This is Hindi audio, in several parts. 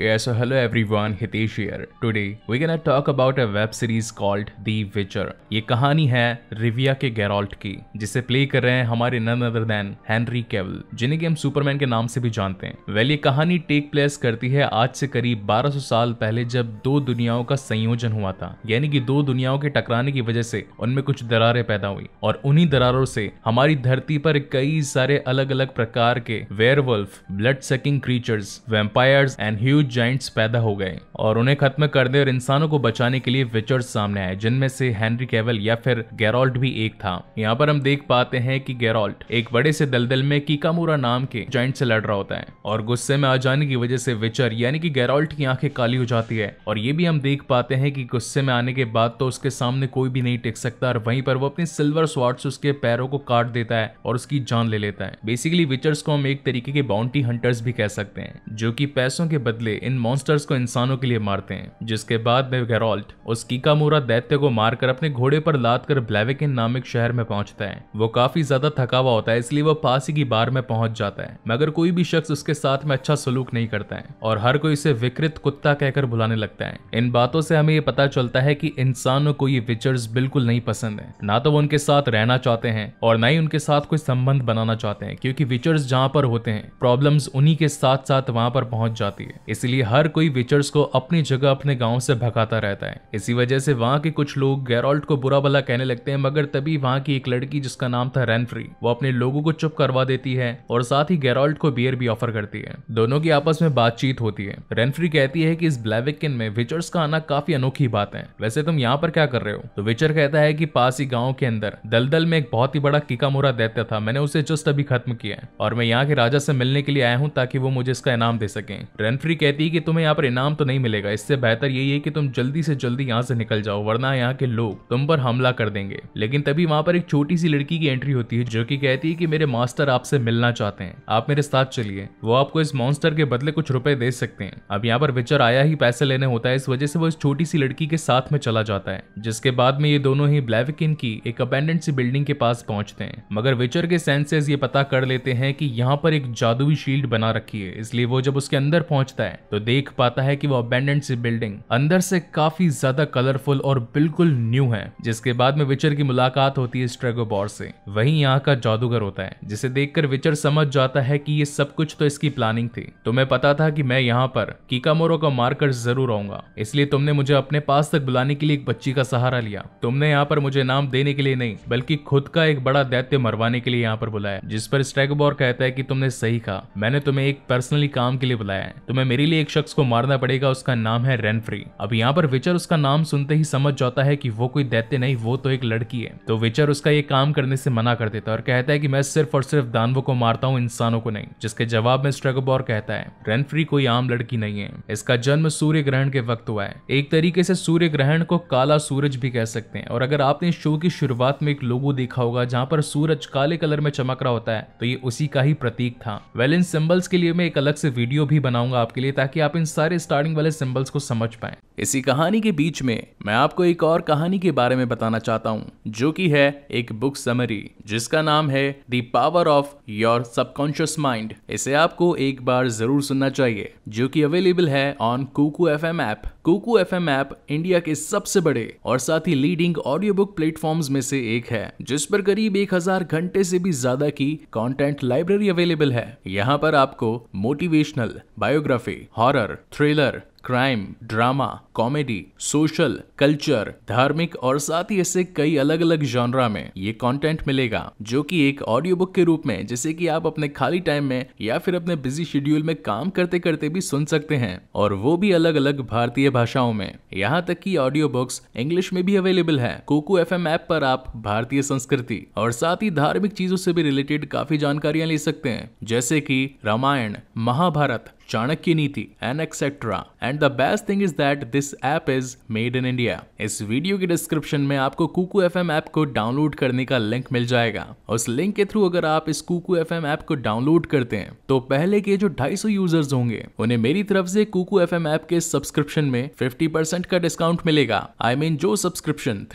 Yeah, so hello everyone, Hitesh here. Today, we're gonna talk about a web series called The Witcher. ये कहानी है रिविया के गैरोल्ट की जिसे प्ले कर रहे हैं हमारे नन अदर देन हेनरी केवल जिन्हें कि हम सुपरमैन के नाम से भी जानते हैं वेल ये कहानी टेक प्लेस करती है आज से करीब 1200 साल पहले जब दो दुनियाओं का संयोजन हुआ था यानी कि दो दुनियाओं के टकराने की वजह से उनमें कुछ दरारें पैदा हुई और उन्हीं दरारों से हमारी धरती पर कई सारे अलग अलग प्रकार के werewolf blood seeking creatures vampires and huge huge giants पैदा हो गए और उन्हें खत्म कर दे और इंसानों को बचाने के लिए विचर्स सामने आए जिनमें से हेनरी कैवल या फिर गैरोल्ट भी एक था यहाँ पर हम देख पाते हैं कि गैरोल्ट एक बड़े से दलदल में कीकामूरा नाम के जॉइंट से लड़ रहा होता है और गुस्से में आ जाने की वजह से विचर यानी कि गैरोल्ट की आंखें काली हो जाती है और ये भी हम देख पाते हैं कि गुस्से में आने के बाद तो उसके सामने कोई भी नहीं टिक सकता और वहीं पर वो अपनी सिल्वर स्वाट से उसके पैरों को काट देता है और उसकी जान ले लेता है बेसिकली विचर्स को हम एक तरीके के बाउंटी हंटर्स भी कह सकते हैं जो की पैसों के बदले थे इन मॉन्स्टर्स को इंसानों के लिए मारते हैं जिसके बाद में गैरोल्ट उस कीकामूरा दैत्य को मारकर अपने घोड़े पर लाद कर ब्लैविकिन नामक शहर में पहुंचता है वो काफी ज्यादा थका हुआ होता है इसलिए वो पास ही की बार में पहुंच जाता है मगर कोई भी शख्स उसके साथ में अच्छा सलूक नहीं करता है और हर कोई इसे विकृत कुत्ता कहकर बुलाने लगता है इन बातों से हमें ये पता चलता है कि इंसानों को ये विचर्स बिल्कुल नहीं पसंद है ना तो वो उनके साथ रहना चाहते हैं और ना ही उनके साथ कोई संबंध बनाना चाहते हैं क्योंकि विचर्स जहाँ पर होते हैं प्रॉब्लम्स उन्हीं के साथ साथ वहां पर पहुंच जाती है इस इसलिए हर कोई विचर्स को अपनी जगह अपने गाँव से भगाता रहता है इसी वजह से वहाँ के कुछ लोग गैरोल्ट को बुरा भला कहने लगते हैं मगर तभी वहाँ की एक लड़की जिसका नाम था रेनफ्री वो अपने लोगों को चुप करवा देती है और साथ ही गैरोल्ट को बियर भी ऑफर करती है दोनों की आपस में बातचीत होती है रेनफ्री कहती है की इस ब्लैविकिन में विचर्स का आना काफी अनोखी बात है वैसे तुम यहाँ पर क्या कर रहे हो तो विचर कहता है की पास ही गाँव के अंदर दलदल में एक बहुत ही बड़ा मोरा देता था मैंने उसे जस्ट अभी खत्म किया है और मैं यहाँ के राजा से मिलने के लिए आया हूँ ताकि वो मुझे इसका इनाम दे सके रेनफ्री कहती कहती है कि तुम्हें यहाँ पर इनाम तो नहीं मिलेगा इससे बेहतर यही है कि तुम जल्दी से जल्दी यहाँ से निकल जाओ वरना यहाँ के लोग तुम पर हमला कर देंगे लेकिन तभी वहाँ पर एक छोटी सी लड़की की एंट्री होती है जो की कहती है की मेरे मास्टर आपसे मिलना चाहते हैं आप मेरे साथ चलिए वो आपको इस मॉन्स्टर के बदले कुछ रुपए दे सकते हैं अब यहाँ पर विचर आया ही पैसे लेने होता है इस वजह से वो इस छोटी सी लड़की के साथ में चला जाता है जिसके बाद में ये दोनों ही ब्लेविकिन की एक अपेंडेंट सी बिल्डिंग के पास पहुंचते हैं मगर विचर के सेंसेस ये पता कर लेते हैं कि यहाँ पर एक जादुई शील्ड बना रखी है इसलिए वो जब उसके अंदर पहुंचता है तो देख पाता है कि वो अबेंडेंट सी बिल्डिंग अंदर से काफी ज्यादा कलरफुल और बिल्कुल न्यू है जिसके बाद में विचर की मुलाकात होती है स्ट्रेगोबॉर से वही यहाँ का जादूगर होता है जिसे देखकर विचर समझ जाता है कि ये सब कुछ तो इसकी प्लानिंग थी तुम्हें पता था कि मैं यहाँ पर कीकामोरो का मारकर जरूर आऊंगा इसलिए तुमने मुझे अपने पास तक बुलाने के लिए एक बच्ची का सहारा लिया तुमने यहाँ पर मुझे नाम देने के लिए नहीं बल्कि खुद का एक बड़ा दैत्य मरवाने के लिए यहाँ पर बुलाया जिस पर स्ट्रेगोबॉर कहता है की तुमने सही कहा मैंने तुम्हें एक पर्सनली काम के लिए बुलाया है तुम्हें मेरे लिए एक शख्स को मारना पड़ेगा उसका नाम है रेनफ्री अब यहाँ पर विचर उसका नाम सुनते ही समझ जाता है कि वो कोई दैत्य नहीं वो तो एक लड़की है तो विचर उसका ये काम करने से मना कर देता है और कहता है कि मैं सिर्फ और सिर्फ दानवों को मारता हूँ इंसानों को नहीं जिसके जवाब में स्ट्रेगोबॉर कहता है रेनफ्री कोई आम लड़की नहीं है इसका जन्म सूर्य ग्रहण के वक्त हुआ है एक तरीके से सूर्य ग्रहण को काला सूरज भी कह सकते हैं और अगर आपने शो की शुरुआत में एक लोगो देखा होगा जहाँ पर सूरज काले कलर में चमक रहा होता है तो ये उसी का ही प्रतीक था वेल इन सिंबल्स के लिए मैं एक अलग से वीडियो भी बनाऊंगा आपके लिए ताकि आप इन सारे स्टार्टिंग वाले सिंबल्स को समझ पाएं इसी कहानी के बीच में मैं आपको एक और कहानी के बारे में बताना चाहता हूँ जो कि है एक बुक समरी जिसका नाम है the power of your subconscious mind इसे आपको एक बार जरूर सुनना चाहिए जो कि अवेलेबल है on Kuku F M app Kuku F M app India के सबसे बड़े और साथ ही लीडिंग ऑडियो बुक प्लेटफॉर्म में से एक है जिस पर करीब एक हजार घंटे से भी ज्यादा की कॉन्टेंट लाइब्रेरी अवेलेबल है यहाँ पर आपको motivational biography horror thriller crime drama comedy social culture धार्मिक और साथ ही ऐसे कई अलग अलग जॉनरा में ये कंटेंट मिलेगा जो कि एक ऑडियो बुक के रूप में जैसे कि आप अपने खाली टाइम में या फिर अपने बिजी शेड्यूल में काम करते करते भी सुन सकते हैं और वो भी अलग अलग भारतीय भाषाओं में यहाँ तक की ऑडियो बुक्स इंग्लिश में भी अवेलेबल है कोको एफ ऐप पर आप भारतीय संस्कृति और साथ ही धार्मिक चीजों से भी रिलेटेड काफी जानकारियां ले सकते हैं जैसे की Ramayan Mahabharata Chanakya Niti and etcetera and the best thing is that this app is made in India इस वीडियो के डिस्क्रिप्शन में आपको कुकू एफ ऐप को डाउनलोड करने का लिंक मिल जाएगा उस लिंक के थ्रू अगर आप इस कुकू एफ ऐप को डाउनलोड करते हैं तो पहले के जो सौ यूजर्स होंगे उन्हें मेरी तरफ से कुकू एफ ऐप के सब्सक्रिप्शन में 50% का डिस्काउंट मिलेगा आई I मीन mean, जो सब्सक्रिप्शन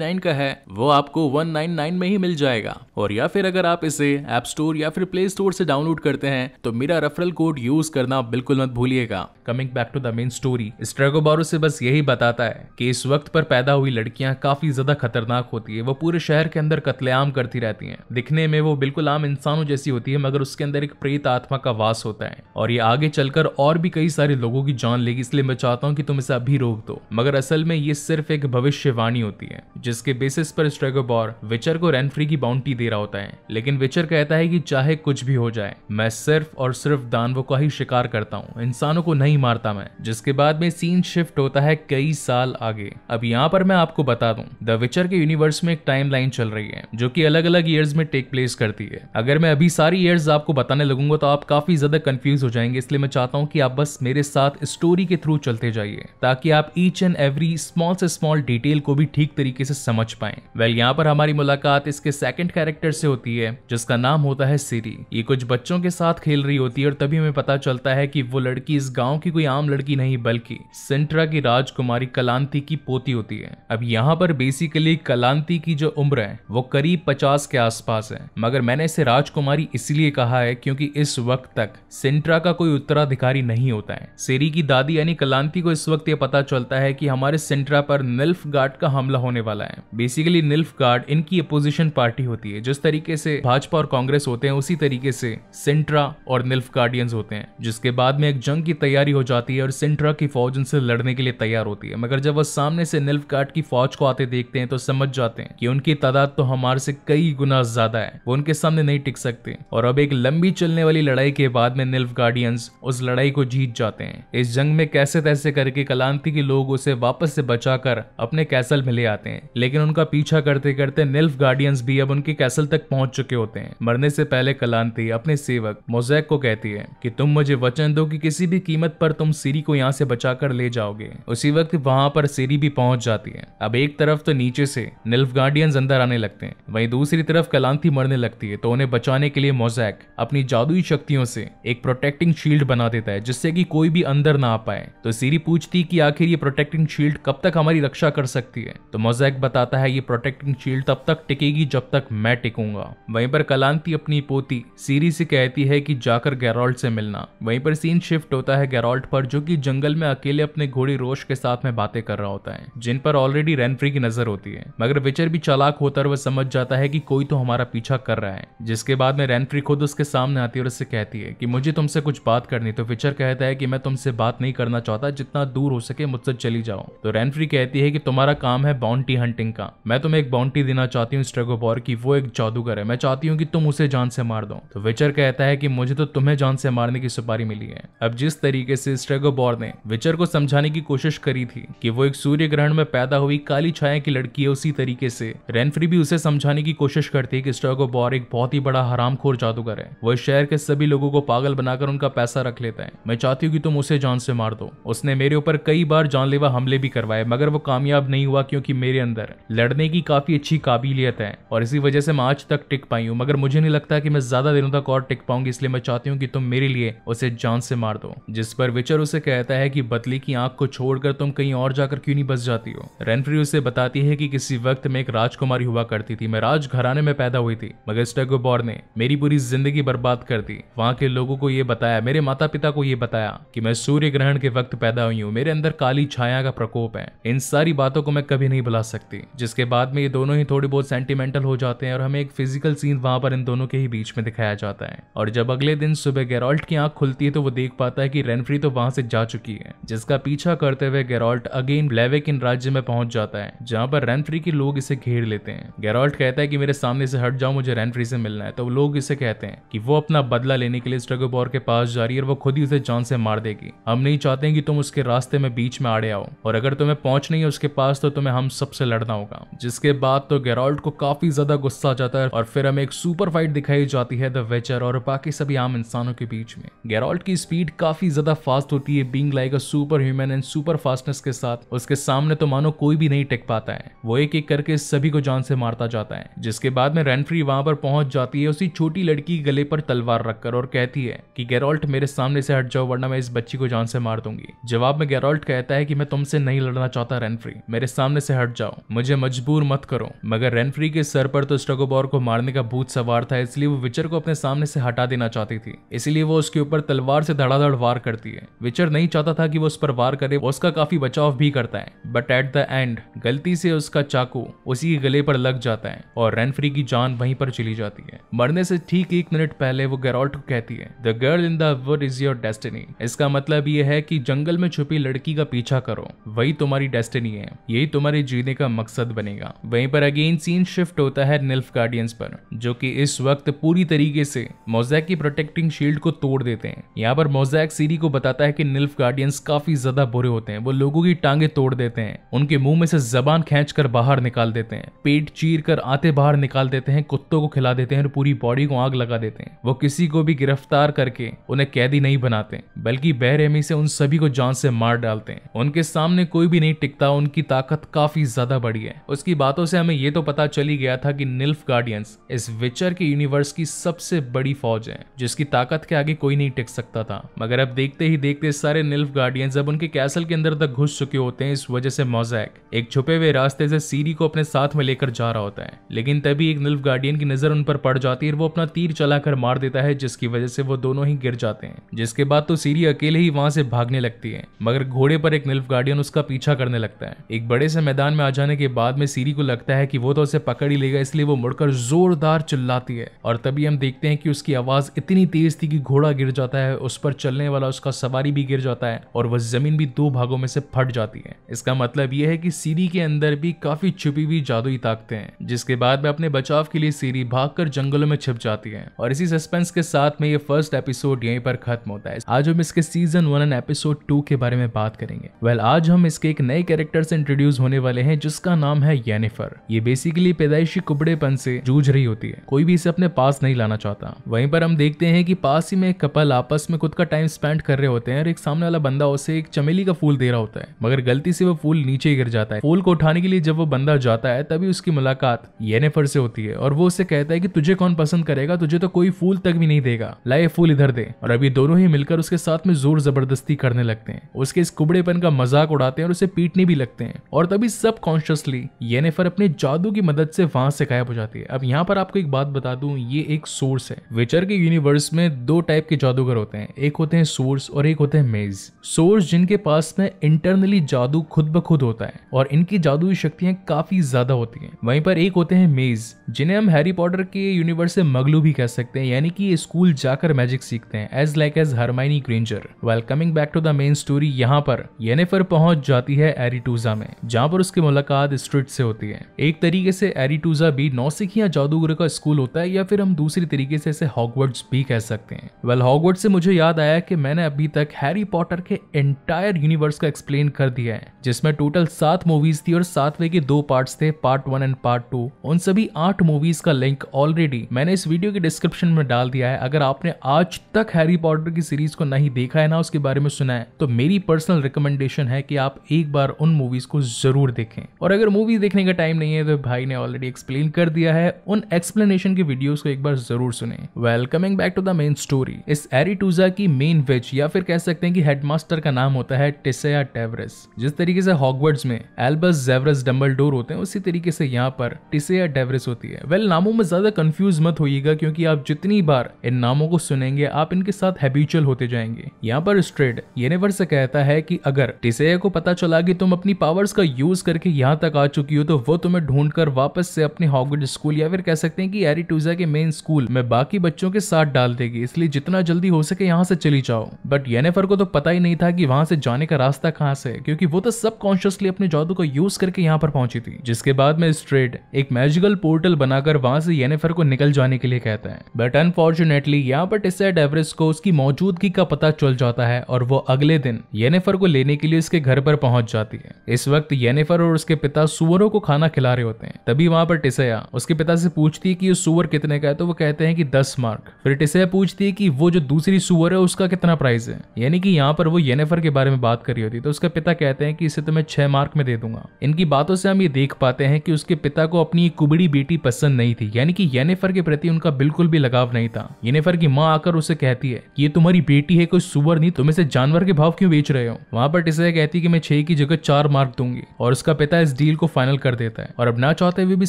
नाइन का है वो आपको नाइन में ही मिल जाएगा और या फिर अगर आप इसे एप स्टोर या फिर प्ले स्टोर से डाउनलोड करते हैं तो मेरा रेफरल कोड यूज करना बिल्कुल मत भूलिएगा coming back to the main story Stregobor से बस यही बताता है कि इस वक्त पर पैदा हुई लड़कियां काफी ज्यादा खतरनाक होती है वो पूरे शहर के अंदर कतलेआम करती रहती हैं दिखने में वो बिल्कुल आम इंसानों जैसी होती है मगर उसके अंदर एक प्रेत आत्मा का वास होता है और ये आगे चलकर और भी कई सारे लोगों की जान लेगी इसलिए मैं चाहता हूँ कि तुम इसे अभी रोक दो मगर असल में ये सिर्फ एक भविष्यवाणी होती है जिसके बेसिस पर स्ट्रेगोबॉर विचर को रेनफ्री की बाउंड्री दे रहा होता है लेकिन विचर कहता है कि चाहे कुछ भी हो जाए मैं सिर्फ और सिर्फ दानवों का ही शिकार करता हूँ इंसानों को नहीं मारता मैं जिसके बाद में सीन शिफ्ट होता है कई साल आगे अब यहाँ पर मैं आपको बता दूं द विचर के यूनिवर्स में एक टाइम चल रही है जो की अलग अलग ईयर्स में टेक प्लेस करती है अगर मैं अभी सारी ईयर्स आपको बताने लगूंगा तो आप काफी ज्यादा कंफ्यूज हो जाएंगे इसलिए मैं चाहता हूँ कि आप बस मेरे साथ स्टोरी के थ्रू चलते जाइए ताकि आप ईच एंड एवरी स्मॉल से स्मॉल डिटेल को भी ठीक तरीके से समझ पाए वेल यहाँ पर हमारी मुलाकात इसके सेकंड कैरेक्टर से होती है जिसका नाम होता है सीरी ये कुछ बच्चों के साथ खेल रही होती है और तभी हमें पता चलता है है कि वो लड़की इस गांव की कोई आम लड़की नहीं बल्कि सिंट्रा की राजकुमारी कलांती की पोती होती है अब यहाँ पर बेसिकली कलांती की जो उम्र है वो करीब पचास के आसपास है मगर मैंने इसे राजकुमारी इसलिए कहा है क्योंकि इस वक्त तक सिंट्रा का कोई उत्तराधिकारी नहीं होता है सेरी की दादी यानी कलांती को इस वक्त यह पता चलता है कि हमारे सिंट्रा पर निल्फ गार्ड का हमला होने वाला है बेसिकली निल्फ गार्ड इनकी अपोजिशन पार्टी होती है जिस तरीके से भाजपा और कांग्रेस होते हैं उसी तरीके से सिंट्रा और निल्फ गार्डियंस होते हैं जिसके इसके बाद में एक जंग की तैयारी हो जाती है और सिंट्रा की फौज उनसे लड़ने के लिए तैयार होती है मगर जब वो सामने से निल्फ की फौज को आते देखते हैं तो समझ जाते हैं कि उनकी तादाद तो हमारे से कई गुना ज्यादा है वो उनके सामने नहीं टिक सकते और अब एक लंबी चलने वाली लड़ाई के बाद में निल्फ गार्डियंस उस लड़ाई को जीत जाते हैं इस जंग में कैसे तैसे करके कलांति के लोग उसे वापस से बचाकर अपने कैसल में ले आते हैं लेकिन उनका पीछा करते करते निल्फ गार्डियंस भी अब उनके कैसल तक पहुंच चुके होते हैं मरने से पहले कलांति अपने सेवक मोजैक को कहती है कि तुम मुझे वचन दो कि किसी भी कीमत पर तुम सीरी को यहाँ से बचा कर ले जाओगे उसी वक्त वहां पर सीरी भी पहुंच जाती है अब एक तरफ तो नीचे से निल्फ गार्डियन अंदर आने लगते हैं वहीं दूसरी तरफ कलांती मरने लगती है तो उन्हें बचाने के लिए मोजैक अपनी जादुई शक्तियों से एक प्रोटेक्टिंग शील्ड बना देता है जिससे कि कोई भी अंदर ना आ पाए तो सीरी पूछती कि आखिर ये प्रोटेक्टिंग शील्ड कब तक हमारी रक्षा कर सकती है तो मोजैक बताता है ये प्रोटेक्टिंग शील्ड तब तक टिकेगी जब तक मैं टिकूंगा वहीं पर कलांती अपनी पोती सीरी से कहती है कि जाकर गैरोल्ट से मिलना वहीं पर सीन शिफ्ट होता है गैरोल्ट पर जो कि जंगल में अकेले अपने घोड़ी रोश के साथ में बातें कर रहा होता है जिन पर ऑलरेडी रेनफ्री की नजर होती है मगर विचर भी चालाक होता है वह समझ जाता है कि कोई तो हमारा पीछा कर रहा है जिसके बाद में रेनफ्री खुद उसके सामने आती है और उससे कहती है कि मुझे तुमसे कुछ बात करनी तो विचर कहता है कि मैं तुमसे बात नहीं करना चाहता जितना दूर हो सके मुझसे चली जाओ तो रेनफ्री कहती है कि तुम्हारा काम है बाउंटी हंटिंग का मैं तुम्हें एक बाउंटी देना चाहती हूँ स्ट्रेगोबॉर की वो एक जादूगर है मैं चाहती हूँ कि तुम उसे जान से मार दो तो विचर कहता है कि मुझे तो तुम्हें जान से मारने की सुपारी मिली है अब जिस तरीके से स्ट्रेगोबोर ने विचर को समझाने की कोशिश करी थी कि वो एक सूर्य ग्रहण में पैदा हुई काली छाया की लड़की है उसी तरीके से रेनफ्री भी उसे समझाने की कोशिश करती है कि स्ट्रेगोबोर एक बहुत ही बड़ा हरामखोर जादूगर है वो शहर के सभी लोगों को पागल बनाकर उनका पैसा रख लेता है मैं चाहती हूँ कि तुम उसे जान से मार दो उसने मेरे ऊपर कई बार जानलेवा हमले भी करवाए मगर वो कामयाब नहीं हुआ क्योंकि मेरे अंदर लड़ने की काफी अच्छी काबिलियत है और इसी वजह से मैं आज तक टिक पाई हूँ मगर मुझे नहीं लगता कि मैं ज्यादा दिनों तक और टिक पाऊंगी इसलिए मैं चाहती हूँ कि तुम मेरे लिए उसे जान से मार दो जिस पर विचर उसे कहता है कि बतली की आंख को छोड़कर तुम कहीं और जाकर क्यों नहीं बस जाती हो रेनफ्री उसे बताती है कि किसी वक्त में एक राजकुमारी हुआ करती थी मैं राज घराने में पैदा हुई थी मगर स्टेगोबोर ने मेरी पूरी जिंदगी बर्बाद कर दी वहाँ के लोगों को ये बताया मेरे माता पिता को ये बताया कि मैं सूर्य ग्रहण के वक्त पैदा हुई हूँ मेरे अंदर काली छाया का प्रकोप है इन सारी बातों को मैं कभी नहीं भुला सकती जिसके बाद में ये दोनों ही थोड़ी बहुत सेंटिमेंटल हो जाते हैं और हमें एक फिजिकल सीन वहां पर इन दोनों के ही बीच में दिखाया जाता है और जब अगले दिन सुबह गैरोल्ट की आंख खुलती है तो तो वो देख पाता है कि रेनफ्री तो वहां से जा चुकी है जिसका पीछा करते हुए गेरोल्ट अगेन इन राज्य में पहुंच जाता है जहां पर रेनफ्री के लोग इसे घेर लेते हैं गेरोल्ट कहता है कि मेरे सामने से हट जाओ मुझे रेनफ्री से मिलना है तो लोग इसे कहते हैं कि वो अपना बदला लेने के लिए स्ट्रगोबोर के पास जा रही है और वो खुद ही उसे जान से मार देगी हम नहीं चाहते कि तुम उसके रास्ते में बीच में आड़े आओ और अगर तुम्हें पहुंच नहीं है उसके पास तो तुम्हें हम सबसे लड़ना होगा जिसके बाद तो गेरोल्ट को काफी ज्यादा गुस्सा आ जाता है और फिर हमें एक सुपर फाइट दिखाई जाती है द वेचर और बाकी सभी आम इंसानों के बीच में गैरोल्ट की स्पीड काफी ज्यादा फास्ट होती है being like a superhuman and super fastness के साथ उसके सामने तो मानो कोई भी नहीं टिक पाता है वो एक एक करके सभी को जान से मारता जाता है जिसके बाद में रेनफ्री वहां पर पहुंच जाती है उसी छोटी लड़की गले पर तलवार रखकर और कहती है कि गेरोल्ट मेरे सामने से हट जाओ वरना मैं इस बच्ची को जान से मार दूंगी जवाब में गेरोल्ट कहता है कि मैं तुमसे नहीं लड़ना चाहता रेनफ्री मेरे सामने से हट जाओ मुझे मजबूर मत करो मगर रेनफ्री के सर पर तो स्ट्रगोबोर को मारने का भूत सवार था इसलिए वो विचर को अपने सामने से हटा देना चाहती थी इसलिए वो उसके ऊपर तलवार तलवार से धड़ाधड़ वार करती है विचर नहीं चाहता था कि वो उस पर वार करे वो उसका काफी बचाव भी करता है बट एट द एंड गलती से उसका चाकू उसी के गले पर लग जाता है और रेनफ्री की जान वहीं पर चली जाती है मरने से ठीक एक मिनट पहले वो गैरोल्ट को कहती है the girl in the is your destiny इसका मतलब ये है कि जंगल में छुपी लड़की का पीछा करो वही तुम्हारी डेस्टिनी है यही तुम्हारे जीने का मकसद बनेगा वहीं पर अगेन सीन शिफ्ट होता है निल्फ गार्डियंस पर जो कि इस वक्त पूरी तरीके से मोजैक की प्रोटेक्टिंग शील्ड को तोड़ देते हैं यहाँ पर मोजैक सीरी को बताता है कि निल्फ गार्डियंस काफी ज्यादा बुरे होते हैं वो लोगों की टांगे तोड़ देते हैं उनके मुंह में से जबान खेच कर बाहर निकाल देते हैं पेट चीर कर आते बाहर निकाल देते हैं कुत्तों को खिला देते हैं और पूरी बॉडी को आग लगा देते हैं वो किसी को भी गिरफ्तार करके उन्हें कैदी नहीं बनाते बल्कि बेरहमी से उन सभी को जान से मार डालते हैं उनके सामने कोई भी नहीं टिकता उनकी ताकत काफी ज्यादा बड़ी है उसकी बातों से हमें ये तो पता चली गया था कि निल्फ गार्डियंस इस विचर के यूनिवर्स की सबसे बड़ी फौज है जिसकी ताकत के आगे कोई नहीं टिक सकता सकता था मगर अब देखते ही देखते सारे निल्फ गार्डियन जब उनके कैसल के अंदर तक घुस चुके होते हैं इस वजह से मोजैक एक छुपे हुए रास्ते से सीरी को अपने साथ में लेकर जा रहा होता है लेकिन तभी एक निल्फ गार्डियन की नजर उन पर पड़ जाती है और वो अपना तीर चलाकर मार देता है जिसकी वजह से वो दोनों ही गिर जाते हैं जिसके बाद तो सीरी अकेले ही वहां से भागने लगती है मगर घोड़े पर एक निल्फ गार्डियन उसका पीछा करने लगता है एक बड़े से मैदान में आ जाने के बाद में सीरी को लगता है कि वो तो उसे पकड़ ही लेगा इसलिए वो मुड़कर जोरदार चिल्लाती है और तभी हम देखते हैं कि उसकी आवाज इतनी तेज थी कि घोड़ा गिर जाता है उस पर चलने वाला उसका सवारी भी गिर जाता है और वह जमीन भी दो भागों में से फट जाती है इसका मतलब यह है कि सीरी के अंदर भी काफी छुपी हुई जादुई ताकतें हैं जिसके बाद में अपने बचाव के लिए सीरी भागकर जंगलों में छिप जाती है और इसी सस्पेंस के साथ में ये फर्स्ट एपिसोड यहीं पर खत्म होता है आज हम इसके season one and episode two के बारे में बात करेंगे वेल आज हम इसके एक नए कैरेक्टर से इंट्रोड्यूस होने वाले हैं जिसका नाम है येनिफर ये बेसिकली पैदाइशी कुबड़ेपन से जूझ रही होती है कोई भी इसे अपने पास नहीं लाना चाहता वहीं पर हम देखते हैं कि पास ही में एक कपल आपस उसमें खुद का टाइम स्पेंड कर रहे होते हैं और एक सामने वाला बंदा उसे एक चमेली का फूल दे रहा होता है मगर गलती से वो फूल नीचे गिर जाता है फूल को उठाने के लिए जब वो बंदा जाता है तभी उसकी मुलाकात येनेफर से होती है और वो उसे कहता है कि तुझे कौन पसंद करेगा तुझे तो कोई फूल तक भी नहीं देगा लाए फूल इधर दे और अभी दोनों ही मिलकर उसके साथ में जोर जबरदस्ती करने लगते हैं उसके इस कुबड़ेपन का मजाक उड़ाते हैं और उसे पीटने भी लगते हैं और तभी सब कॉन्शियसली येनेफर अपने जादू की मदद से वहां से गायब हो जाती है अब यहाँ पर आपको एक बात बता दू ये एक सोर्स है विचर के यूनिवर्स में दो टाइप के जादूगर होते हैं होते हैं एक होते हैं सोर्स और एक होते हैं मेज सोर्स जिनके पास में इंटरनली जादू खुद ब खुद होता है और इनकी जादुई शक्तियां काफी ज्यादा होती हैं वहीं पर एक होते हैं मेज जिन्हें हम हैरी पॉटर के यूनिवर्स से मगलू भी कह सकते हैं यानी कि ये स्कूल जाकर मैजिक सीखते हैं as like as Hermione Granger well coming back to the main story यहाँ पर येनेफर पहुंच जाती है एरिटूजा में जहाँ पर उसकी मुलाकात स्ट्रिट से होती है एक तरीके से एरिटूजा भी नौसिखिया जादूगर का स्कूल होता है या फिर हम दूसरी तरीके से इसे हॉगवर्ड्स भी कह सकते हैं वेल well, हॉगवर्ड से मुझे मुझे याद आया कि मैंने अभी तक हैरी पॉटर के एंटायर यूनिवर्स का एक्सप्लेन कर दिया है जिसमें टोटल सात मूवीज थी और सातवें के दो पार्ट्स थे part one and part two उन सभी आठ मूवीज का लिंक ऑलरेडी मैंने इस वीडियो के डिस्क्रिप्शन में डाल दिया है अगर आपने आज तक हैरी पॉटर की सीरीज को नहीं देखा है ना उसके बारे में सुना है तो मेरी पर्सनल रिकमेंडेशन है कि आप एक बार उन मूवीज को जरूर देखें और अगर मूवी देखने का टाइम नहीं है तो भाई ने ऑलरेडी एक्सप्लेन कर दिया है उन एक्सप्लेनेशन के वीडियोज को एक बार जरूर सुने welcoming back to the main story इस एरी टू याकूजा की मेन विच या फिर कह सकते हैं कि हेडमास्टर का नाम होता है टिसया टेवरस जिस तरीके से हॉगवर्ड्स में एल्बस जेवरस डम्बल होते हैं उसी तरीके से यहाँ पर टिसया डेवरस होती है वेल well, नामों में ज्यादा कंफ्यूज मत होइएगा क्योंकि आप जितनी बार इन नामों को सुनेंगे आप इनके साथ हैबिचुअल होते जाएंगे यहाँ पर स्ट्रेड यूनिवर्स से कहता है कि अगर टिसया को पता चला कि तुम अपनी पावर्स का यूज करके यहाँ तक आ चुकी हो तो वो तुम्हें ढूंढ वापस से अपने हॉगवर्ड स्कूल या फिर कह सकते हैं कि एरिटूजा के मेन स्कूल में बाकी बच्चों के साथ डाल देगी इसलिए जितना जल्दी हो सके यहाँ से चली जाओ बट येनेफर को तो पता ही नहीं था कि वहां से जाने का रास्ता कहाँ से क्योंकि वो तो सब कॉन्शियसली अपने जादू को यूज करके यहाँ पर पहुंची थी जिसके बाद में स्ट्रेट एक मैजिकल पोर्टल बनाकर वहां से येनेफर को निकल जाने के लिए कहते हैं बट अनफॉर्चुनेटली यहाँ पर टिसेड एवरेस्ट को उसकी मौजूदगी का पता चल जाता है और वो अगले दिन येनेफर को लेने के लिए उसके घर पर पहुंच जाती है इस वक्त येनेफर और उसके पिता सुअरों को खाना खिला रहे होते हैं तभी वहां पर टिसया उसके पिता से पूछती है कि ये सुअर कितने का है तो वो कहते हैं कि दस मार्क फिर टिसया पूछती है कि वो जो दूसरी सुअर है उसका कितना प्राइस है यानी कि यहाँ पर वो येनेफर के बारे में बात कर रही होती तो उसका पिता कहते हैं कि इसे तो मैं छह मार्क में दे दूंगा इनकी बातों से हम ये देख पाते हैं कि उसके पिता को अपनी कुबड़ी बेटी पसंद नहीं थी यानी कि येनेफर के प्रति उनका बिल्कुल भी लगाव नहीं था येनेफर की माँ आकर उसे कहती है ये तुम्हारी बेटी है कोई सुअर नहीं तुम इसे जानवर के भाव क्यों बेच रहे हो वहां पर टिसया कहती है कि मैं छह की जगह चार मार्क दूंगी और उसका पिता इस डील को फाइनल कर देता है और अब ना चाहते हुए भी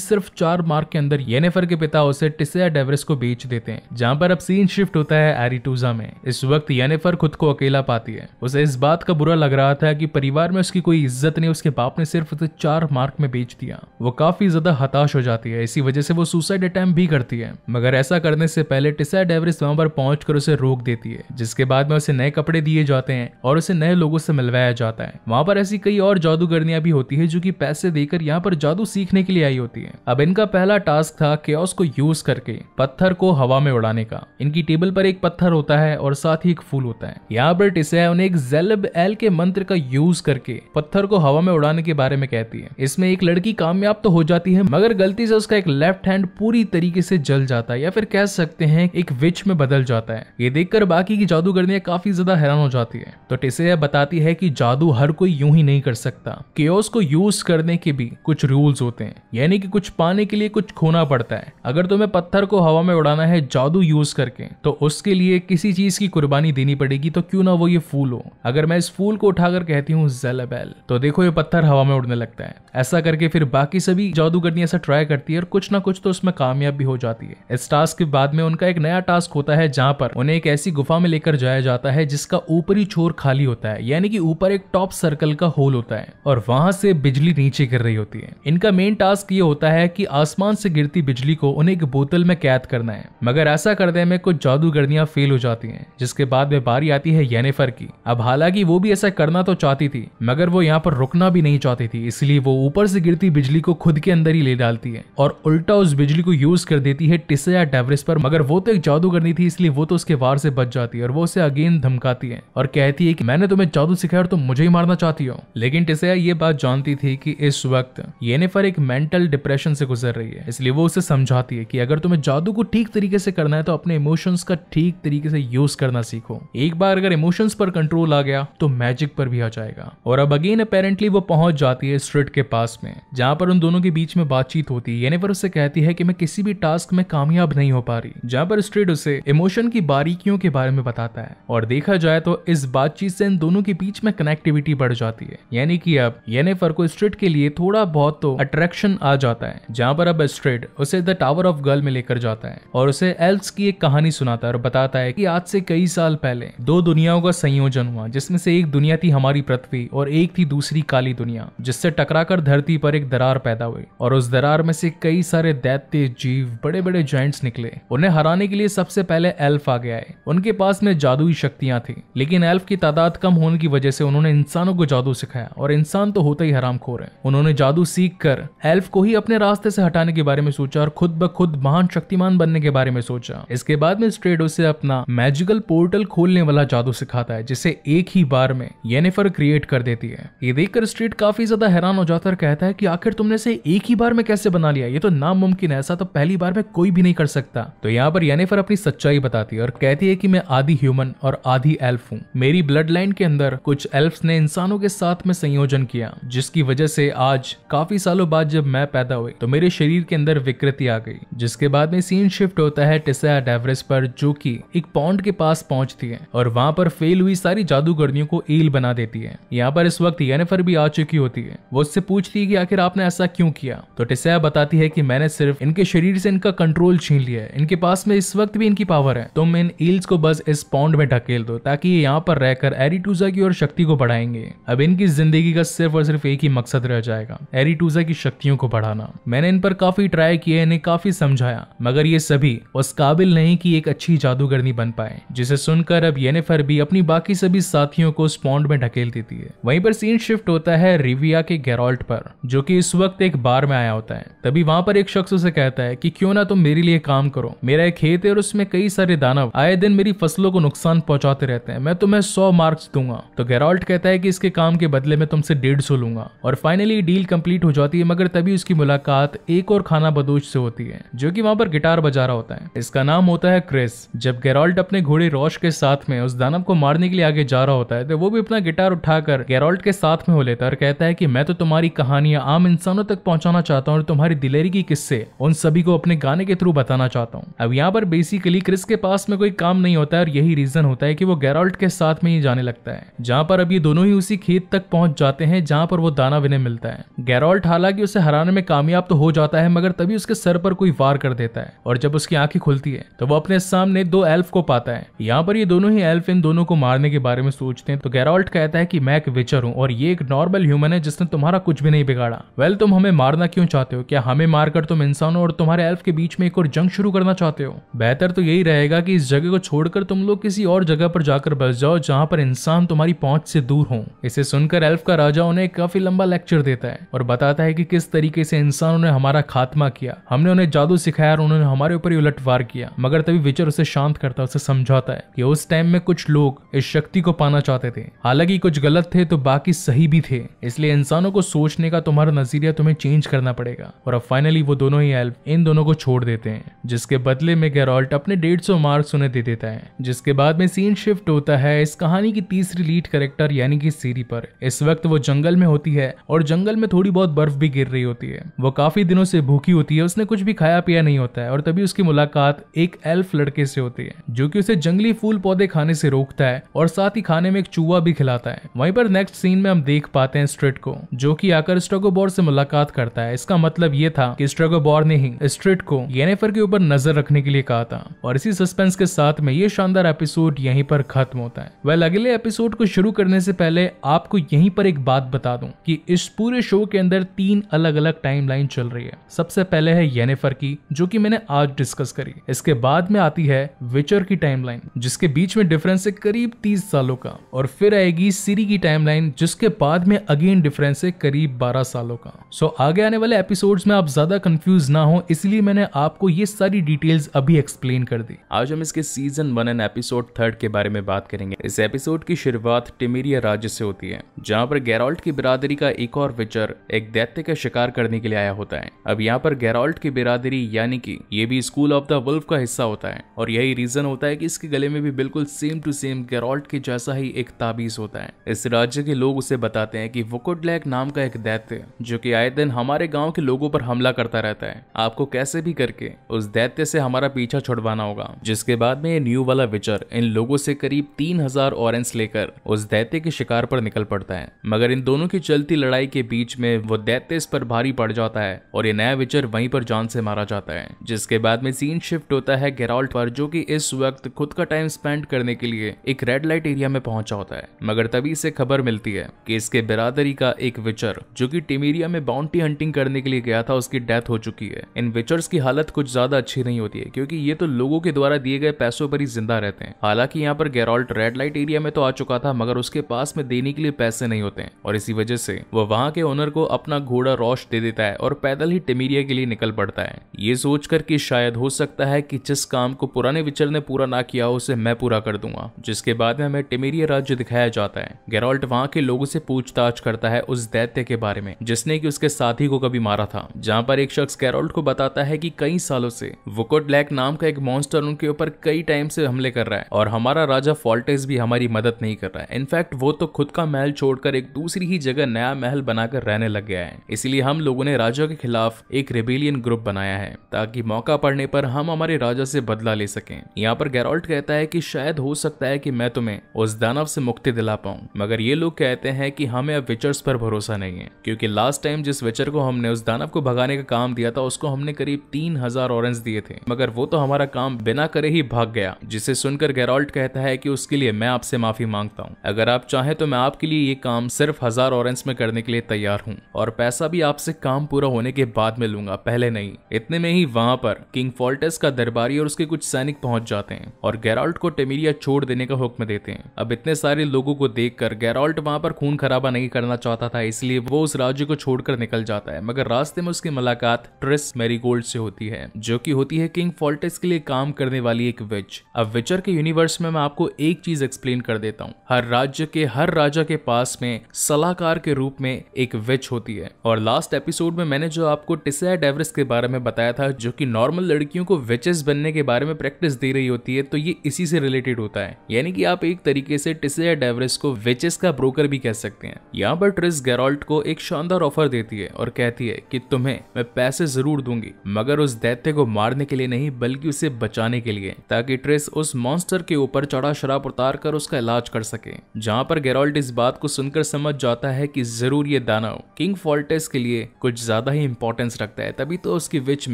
सिर्फ चार मार्क के अंदर येनेफर के पिता उसे टिसे डेवरेस को बेच देते हैं जहाँ पर अब सीन शिफ्ट होता है एरिटूजा में में इस वक्त येनेफर खुद को अकेला पाती है उसे इस बात का बुरा लग रहा था कि परिवार में उसकी कोई इज्जत नहीं उसके बाप ने सिर्फ उसे चार मार्क में बेच दिया वो काफी ज्यादा हताश हो जाती है इसी वजह से वो सुसाइड अटेम्प भी करती है मगर ऐसा करने से पहले टिसाइड एवरेस्ट वहां पर पहुंच कर उसे रोक देती है जिसके बाद में उसे नए कपड़े दिए जाते हैं और उसे नए लोगों से मिलवाया जाता है वहां पर ऐसी कई और जादूगरनिया भी होती है जो की पैसे देकर यहाँ पर जादू सीखने के लिए आई होती है अब इनका पहला टास्क था को यूज करके पत्थर को हवा में उड़ाने का इनकी टेबल पर एक पत्थर होता है है और साथ ही एक फूल होता है यहाँ पर टिसया उन्हें एक जेलब एल के मंत्र का यूज करके पत्थर को हवा में उड़ाने के बारे में कहती है इसमें एक लड़की कामयाब तो हो जाती है मगर गलती से उसका एक लेफ्ट हैंड पूरी तरीके से जल जाता है या फिर कह सकते हैं एक विच में बदल जाता है ये देखकर बाकी की जादूगरनियां काफी ज्यादा हैरान हो जाती है तो टिसया बताती है की जादू हर कोई यूं ही नहीं कर सकता केस को यूज करने के भी कुछ रूल्स होते हैं यानी कि कुछ पाने के लिए कुछ खोना पड़ता है अगर तुम्हें पत्थर को हवा में उड़ाना है जादू यूज करके तो उसके लिए किसी चीज चीज की कुर्बानी देनी पड़ेगी तो क्यों ना वो ये फूल हो अगर मैं इस फूल को उठाकर कहती हूँ जलाबैल तो देखो ये पत्थर हवा में उड़ने लगता है ऐसा करके फिर बाकी सभी जादूगरनी ऐसा ट्राई करती है और कुछ ना कुछ तो उसमें कामयाब भी हो जाती है इस टास्क के बाद में उनका एक नया टास्क होता है जहाँ पर उन्हें एक ऐसी गुफा में लेकर जाया जाता है जिसका ऊपरी छोर खाली होता है यानी कि ऊपर एक टॉप सर्कल का होल होता है और वहां से बिजली नीचे गिर रही होती है इनका मेन टास्क ये होता है कि आसमान से गिरती बिजली को उन्हें एक बोतल में कैद करना है मगर ऐसा करने में कुछ जादूगरनियां फेल हो जाती है हैं जिसके बाद में बारी आती है येनेफर की अब हालांकि वो भी ऐसा करना तो चाहती थी मगर वो यहाँ पर रुकना भी नहीं चाहती थी इसलिए वो ऊपर से गिरती बिजली को खुद के अंदर ही ले डालती है और उल्टा उस बिजली को यूज कर देती है टिसया टेवरिस पर मगर वो तो एक जादू करनी थी इसलिए वो तो उसके वार से बच जाती है और वो उसे अगेन धमकाती है और कहती है कि मैंने तुम्हें जादू सिखाया और तुम मुझे ही मारना चाहती हो लेकिन टिसया ये बात जानती थी कि इस वक्त येनेफर एक मेंटल डिप्रेशन से गुजर रही है इसलिए वो उसे समझाती है कि अगर तुम्हें जादू को ठीक तरीके से करना है तो अपने इमोशंस का ठीक तरीके से यूज यूज करना सीखो एक बार अगर इमोशंस पर कंट्रोल आ गया तो मैजिक पर भी आ जाएगा और अब अगेन अपेरेंटली वो पहुंच जाती है स्ट्रिट के पास में जहां पर उन दोनों के बीच में बातचीत होती है पर उसे कहती है कि मैं किसी भी टास्क में कामयाब नहीं हो पा रही जहां पर स्ट्रिट उसे इमोशन की बारीकियों के बारे में बताता है और देखा जाए तो इस बातचीत से इन दोनों के बीच में कनेक्टिविटी बढ़ जाती है यानी कि अब येनेफर को स्ट्रिट के लिए थोड़ा बहुत तो अट्रैक्शन आ जाता है जहां पर अब स्ट्रिट उसे द टावर ऑफ गर्ल में लेकर जाता है और उसे एल्स की एक कहानी सुनाता है और बताता है कि आज से से कई साल पहले दो दुनियाओं का संयोजन हुआ जिसमें से एक दुनिया थी हमारी पृथ्वी और एक थी दूसरी काली दुनिया जिससे टकराकर धरती पर एक दरार पैदा हुई और उस दरार में से कई सारे दैत्य जीव बड़े बड़े जॉइंट्स निकले उन्हें हराने के लिए सबसे पहले एल्फ आ गया है उनके पास में जादुई शक्तियां थी लेकिन एल्फ की तादाद कम होने की वजह से उन्होंने इंसानों को जादू सिखाया और इंसान तो होते ही हराम खोर है उन्होंने जादू सीख कर एल्फ को ही अपने रास्ते से हटाने के बारे में सोचा और खुद ब खुद महान शक्तिमान बनने के बारे में सोचा इसके बाद में स्ट्रेडो से अपना मैजिक मैजिकल पोर्टल खोलने वाला जादू सिखाता है जिसे एक ही बार में येनेफर क्रिएट कर देती है ये देखकर स्ट्रीट काफी ज्यादा हैरान हो जाता है कहता है कि आखिर तुमने इसे एक ही बार में कैसे बना लिया ये तो नामुमकिन है ऐसा तो पहली बार में कोई भी नहीं कर सकता तो यहाँ पर येनेफर अपनी सच्चाई बताती है और कहती है की मैं आधी ह्यूमन और आधी एल्फ हूँ मेरी ब्लड लाइन के अंदर कुछ एल्फ ने इंसानों के साथ में संयोजन किया जिसकी वजह से आज काफी सालों बाद जब मैं पैदा हुई तो मेरे शरीर के अंदर विकृति आ गई जिसके बाद में सीन शिफ्ट होता है टिसा डेवरेस पर जो कि एक पॉन्ड के पास पहुंचती है और वहाँ पर फेल हुई सारी जादूगरनियों को ईल बना देती है यहाँ पर इस वक्त येनेफर भी आ चुकी होती है वो उससे पूछती है कि आखिर आपने ऐसा क्यों किया तो टिसया बताती है कि मैंने सिर्फ इनके शरीर से इनका कंट्रोल छीन लिया है इनके पास में इस वक्त भी इनकी पावर है तुम इन ईल्स को बस इस पॉन्ड में ढकेल दो ताकि ये यहाँ पर रहकर एरिटूजा की और शक्ति को बढ़ाएंगे अब इनकी जिंदगी का सिर्फ और सिर्फ एक ही मकसद रह जाएगा एरिटूजा की शक्तियों को बढ़ाना मैंने इन पर काफी ट्राई किया इन्हें काफी समझाया मगर ये सभी उस काबिल नहीं की एक अच्छी जादूगरनी बन पाए हैं जिसे सुनकर अब येनेफर भी अपनी बाकी सभी साथियों को स्पॉन्ड में ढकेल देती है वहीं पर सीन शिफ्ट होता है रिविया के गैरोल्ट पर जो कि इस वक्त एक बार में आया होता है तभी वहां पर एक शख्स उसे कहता है कि क्यों ना तुम मेरे लिए काम करो मेरा एक खेत है और उसमें कई सारे दानव आए दिन मेरी फसलों को नुकसान पहुंचाते रहते हैं मैं तुम्हें सौ मार्क्स दूंगा तो गैरोल्ट कहता है कि इसके काम के बदले में तुमसे डेढ़ लूंगा और फाइनली डील कंप्लीट हो जाती है मगर तभी उसकी मुलाकात एक और खाना बदोश से होती है जो कि वहाँ पर गिटार बजा रहा होता है इसका नाम होता है क्रिस जब गेरोल्ट अपने घोड़े रोश के साथ में उस दानव को मारने के लिए आगे जा रहा होता है तो वो भी अपना गिटार उठाकर गैरोल्ट के साथ में हो लेता है और कहता है कि मैं तो तुम्हारी कहानियां आम इंसानों तक पहुंचाना चाहता हूँ और तुम्हारी दिलेरी की किस्से उन सभी को अपने गाने के थ्रू बताना चाहता हूँ अब यहाँ पर बेसिकली क्रिस के पास में कोई काम नहीं होता है और यही रीजन होता है कि वो गैरोल्ट के साथ में ही जाने लगता है जहाँ पर अब ये दोनों ही उसी खेत तक पहुंच जाते हैं जहाँ पर वो दाना विनय मिलता है गैरोल्ट हालांकि उसे हराने में कामयाब तो हो जाता है मगर तभी उसके सर पर कोई वार कर देता है और जब उसकी आंखें खुलती है तो वो अपने सामने दो एल्फ को पाता है है यहाँ पर ये दोनों ही एल्फ इन दोनों को मारने के बारे में सोचते हैं तो गैरोल्ट कहता है कि मैं एक विचर हूँ और ये एक नॉर्मल ह्यूमन है जिसने तुम्हारा कुछ भी नहीं बिगाड़ा वेल तुम हमें मारना क्यों चाहते हो क्या हमें मारकर तुम इंसानों और तुम्हारे एल्फ के बीच में एक और जंग शुरू करना चाहते हो बेहतर तो यही रहेगा की इस जगह को छोड़कर तुम लोग किसी और जगह पर जाकर बस जाओ जहाँ पर इंसान तुम्हारी पहुंच से दूर हो इसे सुनकर एल्फ का राजा उन्हें काफी लंबा लेक्चर देता है और बताता है कि किस तरीके से इंसानों ने हमारा खात्मा किया हमने उन्हें जादू सिखाया और उन्होंने हमारे ऊपर उलटवार किया मगर तभी विचर उसे शांत करता उसे समझ समझाता है कि उस टाइम में कुछ लोग इस शक्ति को पाना चाहते थे हालांकि कुछ गलत थे तो बाकी सही भी थे इसलिए इंसानों को सोचने का तुम्हारा नजरिया तुम्हें चेंज करना पड़ेगा और अब फाइनली वो दोनों ही एल्फ इन दोनों को छोड़ देते हैं जिसके बदले में गैरोल्ट अपने डेढ़ सौ मार्क्स उन्हें दे देता है जिसके बाद में सीन शिफ्ट होता है इस कहानी की तीसरी लीड करेक्टर यानी कि सीरी पर इस वक्त वो जंगल में होती है और जंगल में थोड़ी बहुत बर्फ भी गिर रही होती है वो काफी दिनों से भूखी होती है उसने कुछ भी खाया पिया नहीं होता है और तभी उसकी मुलाकात एक एल्फ लड़के से होती है जो कि उसे उन्हें जंगली फूल पौधे खाने से रोकता है और साथ ही खाने में एक चूहा भी खिलाता है वहीं पर नेक्स्ट सीन में हम देख पाते हैं स्ट्रिट को जो कि आकर स्ट्रगोबोर से मुलाकात करता है इसका मतलब ये था कि स्ट्रगोबोर ने ही स्ट्रिट को येनेफर के ऊपर नजर रखने के लिए कहा था और इसी सस्पेंस के साथ में ये शानदार एपिसोड यहीं पर खत्म होता है वह अगले एपिसोड को शुरू करने से पहले आपको यहीं पर एक बात बता दूं कि इस पूरे शो के अंदर तीन अलग अलग टाइमलाइन चल रही है सबसे पहले है येनेफर की जो कि मैंने आज डिस्कस करी इसके बाद में आती है विचर की टाइमलाइन टाइमलाइन जिसके बीच में डिफरेंस है करीब 30 सालों का और फिर आएगी सीरी की टाइमलाइन जिसके बाद में अगेन डिफरेंस है करीब 12 सालों का सो so, आगे आने वाले एपिसोड्स में आप ज्यादा कंफ्यूज ना हो इसलिए मैंने आपको ये सारी डिटेल्स अभी एक्सप्लेन कर दी आज हम इसके season one and episode third के बारे में बात करेंगे इस एपिसोड की शुरुआत टिमेरिया राज्य से होती है जहाँ पर गैरोल्ट की बिरादरी का एक और विचर एक दैत्य का शिकार करने के लिए आया होता है अब यहाँ पर गैरोल्ट की बिरादरी यानी कि ये भी स्कूल ऑफ द वुल्फ का हिस्सा होता है और यही रीजन होता है कि इस इसके गले में भी बिल्कुल सेम टू सेम गेरोल्ट के जैसा ही एक ताबीज होता है इस राज्य के लोग उसे बताते हैं कि वुकुडलैक नाम का एक दैत्य जो कि आए दिन हमारे गांव के लोगों पर हमला करता रहता है आपको कैसे भी करके उस दैत्य से हमारा पीछा छुड़वाना होगा जिसके बाद में ये न्यू वाला विचर इन लोगों से करीब तीन हजार लेकर उस दैत्य के शिकार पर निकल पड़ता है मगर इन दोनों की चलती लड़ाई के बीच में वो दैत्य इस पर भारी पड़ जाता है और ये नया विचर वहीं पर जान से मारा जाता है जिसके बाद में सीन शिफ्ट होता है गेराल्ट पर जो कि इस वक्त खुद का टाइम स्पेंड करने के लिए एक रेड लाइट एरिया में पहुंचा होता है मगर तभी इसे खबर मिलती है कि इसके बिरादरी का एक विचर जो कि टेमेरिया में बाउंटी हंटिंग करने के लिए गया था उसकी डेथ हो चुकी है इन विचर्स की हालत कुछ ज्यादा अच्छी नहीं होती है क्योंकि ये तो लोगों के द्वारा दिए गए पैसों पर ही जिंदा रहते हैं हालांकि यहाँ पर गैरोल्ट रेड लाइट एरिया में तो आ चुका था मगर उसके पास में देने के लिए पैसे नहीं होते और इसी वजह से वो वहाँ के ओनर को अपना घोड़ा रोश दे देता है और पैदल ही टेमेरिया के लिए निकल पड़ता है ये सोचकर कि शायद हो सकता है कि जिस काम को पुराने विचर ने पूरा ना किया उसे मैं पूरा कर दूंगा जिसके बाद में हमें टिमेरिया राज्य दिखाया जाता है गेरोल्ट वहाँ के लोगों से पूछताछ करता है उस दैत्य के बारे में जिसने की उसके साथी को कभी मारा था जहाँ पर एक शख्स गेरोल्ट को बताता है की कई सालों से वुकोट ब्लैक नाम का एक मॉन्स्टर उनके ऊपर कई टाइम से हमले कर रहा है और हमारा राजा फॉल्टेस भी हमारी मदद नहीं कर रहा है इनफैक्ट वो तो खुद का महल छोड़कर एक दूसरी ही जगह नया महल बनाकर रहने लग गया है इसलिए हम लोगों ने राजा के खिलाफ एक रेबेलियन ग्रुप बनाया है ताकि मौका पड़ने पर हम हमारे राजा से बदला ले सकें यहाँ पर गैरोल्ट हॉल्ट कहता है कि शायद हो सकता है कि मैं तुम्हें उस दानव से मुक्ति दिला पाऊं मगर ये लोग कहते हैं कि हमें अब विचर्स पर भरोसा नहीं है क्योंकि लास्ट टाइम जिस विचर को हमने उस दानव को भगाने का काम दिया था उसको हमने करीब तीन हजार दिए थे मगर वो तो हमारा काम बिना करे ही भाग गया जिसे सुनकर गैरोल्ट कहता है कि उसके लिए मैं आपसे माफी मांगता हूँ अगर आप चाहें तो मैं आपके लिए ये काम सिर्फ हजार ऑरेंज में करने के लिए तैयार हूँ और पैसा भी आपसे काम पूरा होने के बाद में लूंगा पहले नहीं इतने में ही वहां पर किंग फोल्टेस का दरबारी और उसके कुछ सैनिक पहुंच जाते हैं और गैराल्ट को टेमिरिया छोड़ देने का हुक्म देते हैं अब इतने सारे लोगों को देखकर गैराल्ट वहां पर खून खराबा नहीं करना चाहता था इसलिए वो उस राज्य को छोड़कर निकल जाता है मगर रास्ते में उसकी मुलाकात ट्रिस मेरीगोल्ड से होती है जो की होती है किंग फॉल्टेस के लिए काम करने वाली एक विच अब विचर के यूनिवर्स में मैं आपको एक चीज एक्सप्लेन कर देता हूँ हर राज्य के हर राजा के पास में सलाहकार के रूप में एक विच होती है और लास्ट एपिसोड में मैंने जो आपको टिसेड एवरेस्ट के बारे में बताया था जो कि नॉर्मल लड़कियों को विचेस बनने के बारे में प्रैक्टिस दे रही होती है तो तो ये इसी से रिलेटेड होता है यानी कि आप एक तरीके से टिसे या को वेचेस का ब्रोकर भी कह सकते हैं यहाँ पर ट्रिस गैरोल्ट को एक शानदार ऑफर देती है और कहती है कि तुम्हें मैं पैसे जरूर दूंगी मगर उस दैत्य को मारने के लिए नहीं बल्कि उसे बचाने के लिए ताकि ट्रिस उस मॉन्स्टर के ऊपर चढ़ा शराब उतार कर उसका इलाज कर सके जहाँ पर गैरोल्ट इस बात को सुनकर समझ जाता है की जरूर ये दानव किंग फॉल्टेस के लिए कुछ ज्यादा ही इंपॉर्टेंस रखता है तभी तो उसकी विच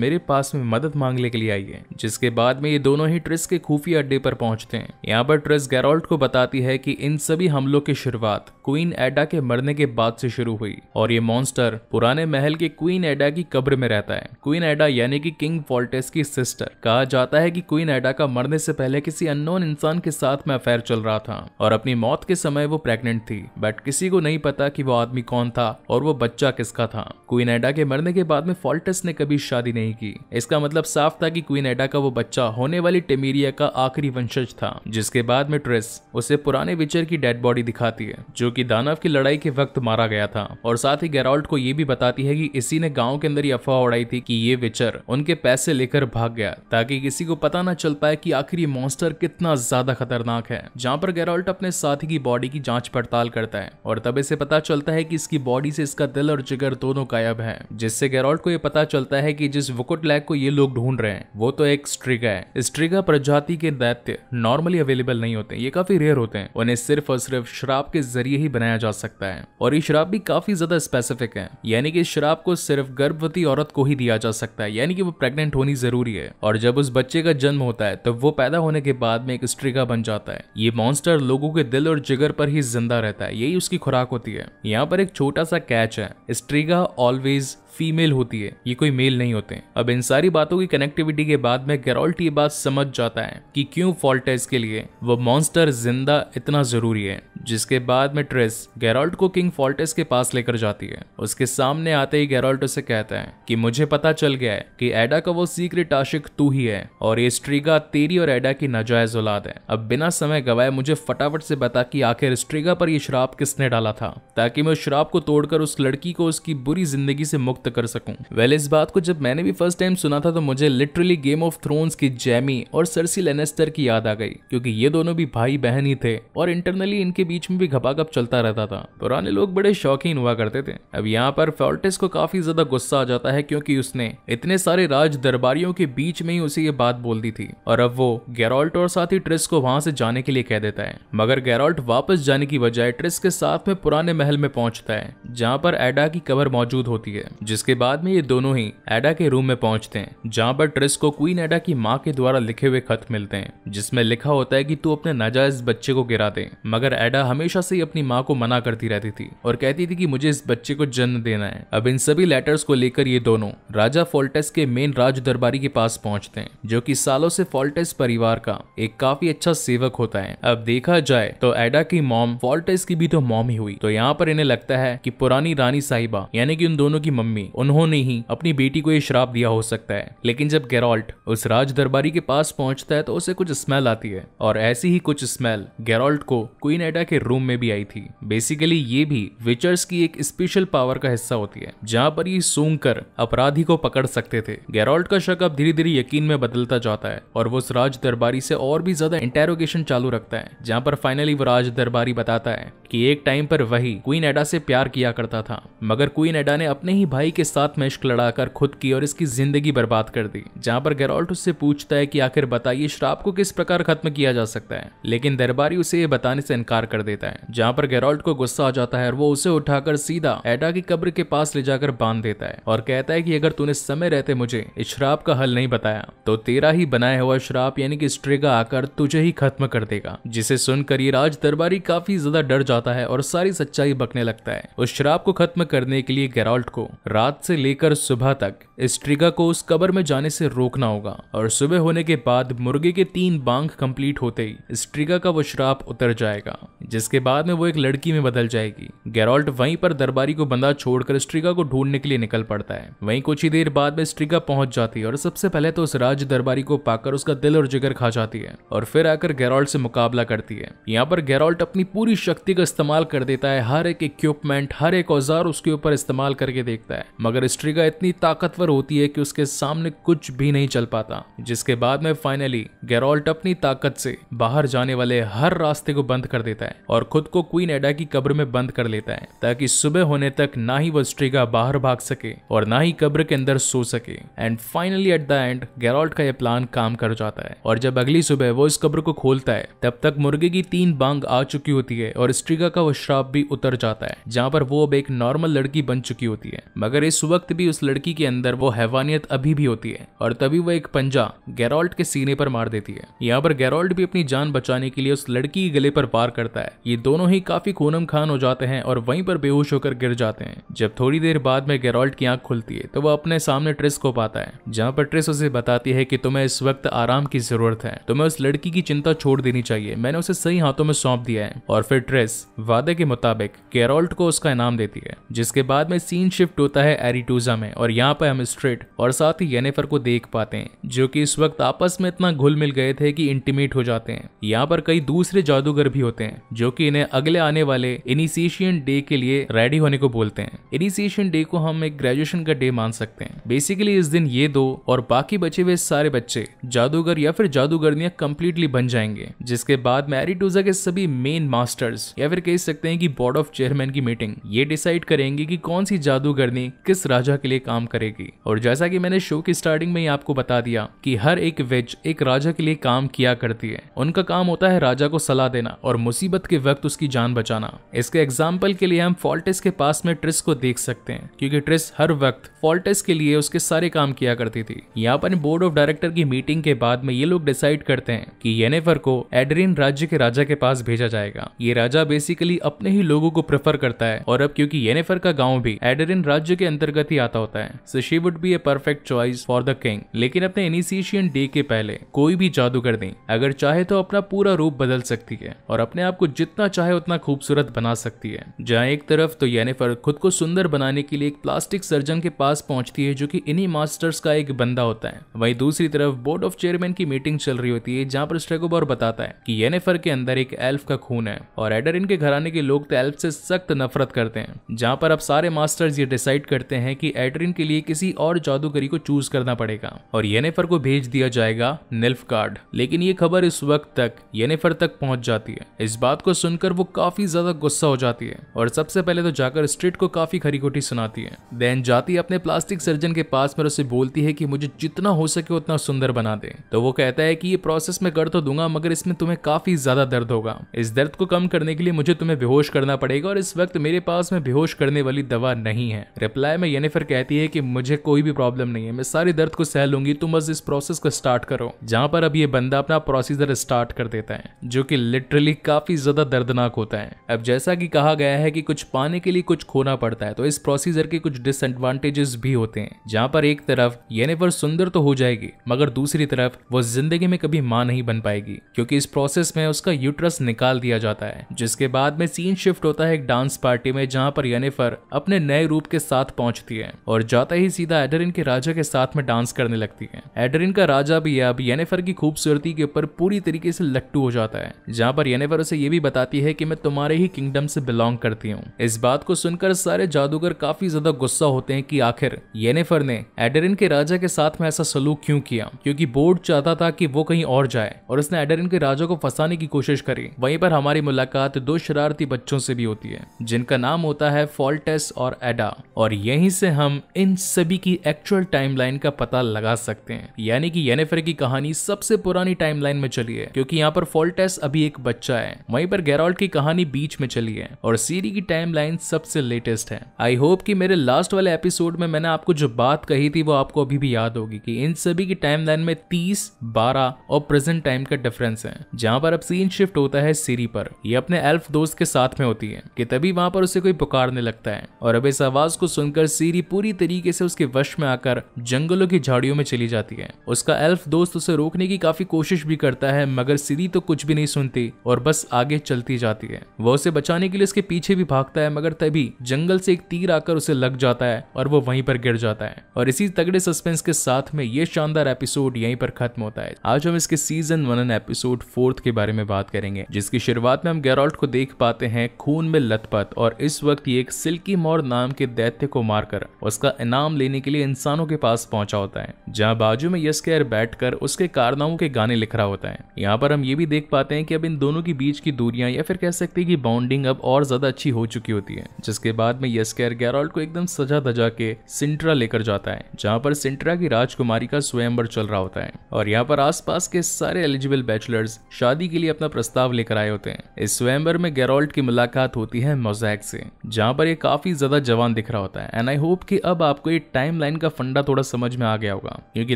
मेरे पास में मदद मांगने के लिए आई है जिसके बाद में ये दोनों ही ट्रिस के खुफिया भी अड्डे पर पहुंचते हैं यहाँ पर ट्रेस गैरोल्ट को बताती है कि इन सभी हमलों की शुरुआत क्वीन एडा के मरने के बाद से शुरू हुई और ये मॉन्स्टर पुराने महल के क्वीन एडा की कब्र में रहता है क्वीन एडा यानी कि किंग फॉल्टेस की सिस्टर कहा जाता है कि क्वीन एडा का मरने से पहले किसी अननोन इंसान के साथ में अफेयर चल रहा था और अपनी मौत के समय वो प्रेग्नेंट थी बट किसी को नहीं पता कि वो आदमी कौन था और वो बच्चा किसका था क्वीन एडा के मरने के बाद में फॉल्टेस ने कभी शादी नहीं की इसका मतलब साफ था कि क्वीन एडा का वो बच्चा होने वाली टेमीरिया का आखिरी वंशज था जिसके बाद में ट्रेस उसे पुराने विचर की डेड बॉडी दिखाती है जो कि दानव की लड़ाई के वक्त मारा गया था और साथ ही गैरोल्ट को ये भी बताती है कि इसी ने गांव के अंदर ये अफवाह उड़ाई थी कि ये विचर उनके पैसे लेकर भाग गया ताकि किसी को पता ना चल पाए कि आखिर ये मॉन्स्टर कितना ज्यादा खतरनाक है जहाँ पर गैरोल्ट अपने साथी की बॉडी की जांच पड़ताल करता है और तब इसे पता चलता है कि इसकी बॉडी से इसका दिल और जिगर दोनों गायब है जिससे गैरोल्ट को यह पता चलता है कि जिस वुकुट लैग को ये लोग ढूंढ रहे हैं वो तो एक स्ट्रिगा है स्ट्रिगा प्रजाति के दैत्य नॉर्मली अवेलेबल नहीं होते ये काफी रेयर होते हैं उन्हें सिर्फ और सिर्फ शराब के जरिए ही बनाया जा सकता है और ये शराब भी काफी ज्यादा स्पेसिफिक है यानी कि शराब को सिर्फ गर्भवती औरत को ही दिया जा सकता है यानी कि वो प्रेग्नेंट होनी जरूरी है और जब उस बच्चे का जन्म होता है तो वो पैदा होने के बाद में एक स्ट्रिगा बन जाता है ये मॉन्स्टर लोगों के दिल और जिगर पर ही जिंदा रहता है यही उसकी खुराक होती है यहाँ पर एक छोटा सा कैच है स्ट्रिगा ऑलवेज फीमेल होती है ये कोई मेल नहीं होते अब इन सारी बातों की कनेक्टिविटी के बाद में गेरोल्ट ये बात समझ जाता है कि क्यों फॉल्ट है इसके लिए वो मॉन्स्टर जिंदा इतना जरूरी है जिसके बाद में ट्रेस गेरोल्ट को किंग फॉल्टेस के पास लेकर जाती है उसके सामने आते ही गेरोल्ट उसे कहता है कि मुझे पता चल गया है कि एडा का वो सीक्रेट आशिक तू ही है और ये स्ट्रीगा तेरी और एडा की नाजायज औलाद है अब बिना समय गवाए मुझे फटाफट से बता कि आखिर स्ट्रीगा पर ये श्राप किसने डाला था ताकि मैं उस श्राप को तोड़कर उस लड़की को उसकी बुरी जिंदगी से मुक्त मुक्त कर सकूं वेल इस बात को जब मैंने भी फर्स्ट टाइम सुना था तो मुझे लिटरली गेम ऑफ थ्रोन्स की जैमी और सरसी लेनेस्टर की याद आ गई क्योंकि ये दोनों भी भाई बहन ही थे और इंटरनली इनके बीच में भी घपाघप चलता रहता था पुराने लोग बड़े शौकीन हुआ करते थे अब यहाँ पर फोर्टिस को काफी ज्यादा गुस्सा आ जाता है क्योंकि उसने इतने सारे राज दरबारियों के बीच में ही उसे ये बात बोल दी थी और अब वो गैरोल्ट और साथ ही ट्रिस को वहां से जाने के लिए कह देता है मगर गैरोल्ट वापस जाने की बजाय ट्रिस के साथ में पुराने महल में पहुंचता है जहाँ पर एडा की कबर मौजूद होती है जिसके बाद में ये दोनों ही एडा के रूम में पहुंचते हैं जहाँ पर ट्रिस को क्वीन एडा की माँ के द्वारा लिखे हुए खत मिलते हैं जिसमें लिखा होता है कि तू अपने नाजायज बच्चे को गिरा दे मगर एडा हमेशा से ही अपनी माँ को मना करती रहती थी और कहती थी कि मुझे इस बच्चे को जन्म देना है अब इन सभी लेटर्स को लेकर ये दोनों राजा फोल्टेस के मेन राज दरबारी के पास पहुंचते हैं जो कि सालों से फोल्टेस परिवार का एक काफी अच्छा सेवक होता है अब देखा जाए तो एडा की मॉम फोल्टेस की भी तो मॉम ही हुई तो यहाँ पर इन्हें लगता है कि पुरानी रानी साहिबा यानी कि उन दोनों की मम्मी में उन्होंने ही अपनी बेटी को यह श्राप दिया हो सकता है लेकिन जब गेरोल्ट उस राज दरबारी के पास पहुंचता है तो उसे कुछ स्मेल आती है और ऐसी ही कुछ स्मेल गेरोल्ट को क्वीन एडा के रूम में भी आई थी बेसिकली ये भी विचर्स की एक स्पेशल पावर का हिस्सा होती है जहाँ पर ये सूंघ कर अपराधी को पकड़ सकते थे गेरोल्ट का शक अब धीरे धीरे यकीन में बदलता जाता है और वो उस राज दरबारी से और भी ज्यादा इंटेरोगेशन चालू रखता है जहाँ पर फाइनली वो राज दरबारी बताता है कि एक टाइम पर वही क्वीन एडा से प्यार किया करता था मगर क्वीन एडा ने अपने ही भाई के साथ मैं इश्क लड़ाकर खुद की और इसकी जिंदगी बर्बाद कर दी जहाँ पर गेरोल्ट उससे पूछता है कि आखिर बताइए श्राप को किस प्रकार खत्म किया जा सकता है लेकिन दरबारी उसे ये बताने से इनकार कर देता है जहाँ पर गेरोल्ट को गुस्सा आ जाता है और वो उसे उठाकर सीधा एडा की कब्र के पास ले जाकर बांध देता है और कहता है की अगर तूने समय रहते मुझे इस श्राप का हल नहीं बताया तो तेरा ही बनाया हुआ श्राप यानी कि स्ट्रेगा आकर तुझे ही खत्म कर देगा जिसे सुनकर ये राज दरबारी काफी ज्यादा डर जाता है और सारी सच्चाई बकने लगता है उस श्राप को खत्म करने के लिए गेरोल्ट को रात से लेकर सुबह तक इस ट्रिगा को उस कबर में जाने से रोकना होगा और सुबह होने के बाद मुर्गे के तीन बांग कंप्लीट होते ही इस ट्रिगा का वो श्राप उतर जाएगा जिसके बाद में वो एक लड़की में बदल जाएगी गैरोल्ट वहीं पर दरबारी को बंदा छोड़कर स्ट्रिगा को ढूंढने के लिए निकल पड़ता है वहीं कुछ ही देर बाद में स्ट्रिगा पहुंच जाती है और सबसे पहले तो उस राज दरबारी को पाकर उसका दिल और जिगर खा जाती है और फिर आकर गैरोल्ट से मुकाबला करती है यहाँ पर गैरोल्ट अपनी पूरी शक्ति का इस्तेमाल कर देता है हर एक इक्विपमेंट हर एक औजार उसके ऊपर इस्तेमाल करके देखता है मगर स्ट्रीगा इतनी ताकतवर होती है कि उसके सामने कुछ भी नहीं चल पाता जिसके बाद में फाइनली गेरोल्ट अपनी ताकत से बाहर जाने वाले हर रास्ते को बंद कर देता है और खुद को क्वीन एडा की कब्र में बंद कर लेता है ताकि सुबह होने तक ना ही वो स्ट्रीगा बाहर भाग सके और ना ही कब्र के अंदर सो सके and finally at the end Geralt का यह प्लान काम कर जाता है और जब अगली सुबह वो इस कब्र को खोलता है तब तक मुर्गे की तीन बांग आ चुकी होती है और स्ट्रीगा का वो श्राप भी उतर जाता है जहाँ पर वो अब एक नॉर्मल लड़की बन चुकी होती है मगर मगर इस वक्त भी उस लड़की के अंदर वो हैवानियत अभी भी होती है और तभी वो एक पंजा गैरोल्ट के सीने पर मार देती है यहाँ पर गैरोल्ट भी अपनी जान बचाने के लिए उस लड़की के गले पर पार करता है ये दोनों ही काफी कोनम खान हो जाते हैं और वहीं पर बेहोश होकर गिर जाते हैं जब थोड़ी देर बाद में गैरोल्ट की आंख खुलती है तो वो अपने सामने ट्रिस को पाता है जहाँ पर ट्रिस उसे बताती है कि तुम्हें इस वक्त आराम की जरूरत है तुम्हें उस लड़की की चिंता छोड़ देनी चाहिए मैंने उसे सही हाथों में सौंप दिया है और फिर ट्रेस वादे के मुताबिक गैरोल्ट को उसका इनाम देती है जिसके बाद में सीन शिफ्ट होता है होता है एरिटोजा में और यहाँ पर हम स्ट्रेट और साथ ही येनेफर को देख पाते हैं जो कि इस वक्त आपस में इतना घुल मिल गए थे कि इंटीमेट हो जाते हैं यहाँ पर कई दूसरे जादूगर भी होते हैं जो कि इन्हें अगले आने वाले इनिशिएशन डे के लिए रेडी होने को बोलते हैं इनिशिएशन डे को हम एक ग्रेजुएशन का डे मान सकते हैं बेसिकली इस दिन ये दो और बाकी बचे हुए सारे बच्चे जादूगर या फिर जादूगरनियां कंप्लीटली बन जाएंगे जिसके बाद मैरिटोजा के सभी मेन मास्टर्स या फिर कह सकते हैं कि बोर्ड ऑफ चेयरमैन की मीटिंग ये डिसाइड करेंगे कि कौन सी जादूगरनी किस राजा के लिए काम करेगी और जैसा कि मैंने शो की स्टार्टिंग में ही आपको बता दिया कि हर एक वेज एक राजा के लिए काम किया करती है उनका काम होता है राजा को सलाह देना और मुसीबत के वक्त उसकी जान बचाना इसके एग्जाम्पल के लिए हम फॉल्टेस के पास में ट्रिस को देख सकते हैं क्योंकि ट्रिस हर वक्त फॉल्टेस के लिए उसके सारे काम किया करती थी यहाँ पर बोर्ड ऑफ डायरेक्टर की मीटिंग के बाद में ये लोग डिसाइड करते हैं कि येनेफर को एड्रीन राज्य के राजा के पास भेजा जाएगा ये राजा बेसिकली अपने ही लोगों को प्रेफर करता है और अब क्योंकि येनेफर का गाँव भी एडरिन राज्य के के अंतर्गत ही आता होता है so she would be a perfect choice for the king लेकिन अपने इनिशिएशन डे के पहले कोई भी जादू कर नहीं अगर चाहे तो अपना पूरा रूप बदल सकती है और अपने आप को जितना चाहे उतना खूबसूरत बना सकती है जहाँ एक तरफ तो येनेफर खुद को सुंदर बनाने के लिए एक प्लास्टिक सर्जन के पास पहुंचती है जो कि इन्हीं मास्टर्स का एक बंदा होता है वहीं दूसरी तरफ बोर्ड ऑफ चेयरमैन की मीटिंग चल रही होती है जहाँ पर स्ट्रेगोबर बताता है कि येनेफर के अंदर एक एल्फ का खून है और एडर इनके घराने के लोग तो एल्फ से सख्त नफरत करते हैं जहाँ पर अब सारे मास्टर्स ये डिसाइड करते हैं कि एड्रिन के लिए किसी और जादूगरी को चूज करना पड़ेगा और येनेफर को भेज दिया जाएगा नेल्फ कार्ड लेकिन ये खबर इस वक्त तक येनेफर तक पहुंच जाती है इस बात को सुनकर वो काफी ज्यादा गुस्सा हो जाती है और सबसे पहले तो जाकर स्ट्रीट को काफी खरी खोटी सुनाती है देन जाती अपने प्लास्टिक सर्जन के पास में उसे बोलती है कि मुझे जितना हो सके उतना सुंदर बना दे तो वो कहता है कि ये प्रोसेस में कर तो दूंगा मगर इसमें तुम्हें काफी ज्यादा दर्द होगा इस दर्द को कम करने के लिए मुझे तुम्हें बेहोश करना पड़ेगा और इस वक्त मेरे पास में बेहोश करने वाली दवा नहीं है रिप्लाई रिप्लाई में येनेफर कहती है कि मुझे कोई भी प्रॉब्लम नहीं है मैं सारे दर्द को सह लूंगी तुम बस इस प्रोसेस को स्टार्ट करो जहाँ पर अब ये बंदा अपना प्रोसीजर स्टार्ट कर देता है जो कि लिटरली काफी ज्यादा दर्दनाक होता है अब जैसा कि कहा गया है कि कुछ पाने के लिए कुछ खोना पड़ता है तो इस प्रोसीजर के कुछ डिसएडवांटेजेस भी होते हैं जहाँ पर एक तरफ येनेफर सुंदर तो हो जाएगी मगर दूसरी तरफ वो जिंदगी में कभी माँ नहीं बन पाएगी क्योंकि इस प्रोसेस में उसका यूट्रस निकाल दिया जाता है जिसके बाद में सीन शिफ्ट होता है एक डांस पार्टी में जहां पर येनेफर अपने नए रूप के साथ पहुंचती है और जाता ही सीधा एडरिन के राजा के साथ में डांस करने लगती है एडरिन का राजा भी अब येनेफर की खूबसूरती के ऊपर पूरी तरीके से लट्टू हो जाता है जहाँ पर येनेफर उसे ये भी बताती है की मैं तुम्हारे ही किंगडम से बिलोंग करती हूँ इस बात को सुनकर सारे जादूगर काफी ज्यादा गुस्सा होते हैं की आखिर येनेफर ने एडरिन के राजा के साथ में ऐसा सलूक क्यों किया क्योंकि बोर्ड चाहता था कि वो कहीं और जाए और उसने एडरिन के राजा को फंसाने की कोशिश करी वहीं पर हमारी मुलाकात दो शरारती बच्चों से भी होती है जिनका नाम होता है फॉल्टेस और एडा और यहीं से हम इन सभी की एक्चुअल टाइमलाइन का पता लगा सकते हैं यानी कि येनेफर की कहानी सबसे पुरानी टाइमलाइन में चली है क्योंकि यहाँ पर फोल्टेस अभी एक बच्चा है वहीं पर गैरोल्ड की कहानी बीच में चली है और सीरी की टाइमलाइन सबसे लेटेस्ट है आई होप कि मेरे लास्ट वाले एपिसोड में मैंने आपको जो बात कही थी वो आपको अभी भी याद होगी कि इन सभी की टाइमलाइन में 30, 12 और प्रेजेंट टाइम का डिफरेंस है जहां पर अब सीन शिफ्ट होता है सीरी पर ये अपने एल्फ दोस्त के साथ में होती है कि तभी वहां पर उसे कोई पुकारने लगता है और अब इस आवाज को सुन सुनकर सीरी पूरी तरीके से उसके वश में आकर जंगलों की झाड़ियों में चली जाती है उसका एल्फ दोस्त उसे रोकने की काफी कोशिश भी करता है मगर सीरी तो कुछ भी नहीं सुनती और बस आगे चलती जाती है वो उसे बचाने के लिए उसके पीछे भी भागता है मगर तभी जंगल से एक तीर आकर उसे लग जाता है और वो वहीं पर गिर जाता है और इसी तगड़े सस्पेंस के साथ में ये शानदार एपिसोड यहीं पर खत्म होता है आज हम इसके season one and episode fourth के बारे में बात करेंगे जिसकी शुरुआत में हम गैरोल्ट को देख पाते हैं खून में लथपथ और इस वक्त ये एक सिल्की मोर नाम के दैत्य को मारकर उसका इनाम लेने के लिए इंसानों के पास पहुंचा होता है जहाँ बाजू में यस केयर बैठकर उसके कारनामों के गाने लिख रहा होता है यहाँ पर हम ये भी देख पाते हैं कि अब इन दोनों के बीच की दूरियां या फिर कह सकते हैं कि बॉन्डिंग अब और ज्यादा अच्छी हो चुकी होती है जिसके बाद में यस केयर गैरोल्ड को एकदम सजा धजा के सिंट्रा लेकर जाता है जहाँ पर सिंट्रा की राजकुमारी का स्वयंवर चल रहा होता है और यहाँ पर आसपास के सारे एलिजिबल बैचलर्स शादी के लिए अपना प्रस्ताव लेकर आए होते हैं इस स्वयंवर में गैरोल्ट की मुलाकात होती है मोजैक से जहाँ पर ये काफी ज्यादा जवान दिख रहा होता है है एंड आई होप कि अब आपको ये टाइम लाइन का फंडा थोड़ा समझ में आ गया होगा क्योंकि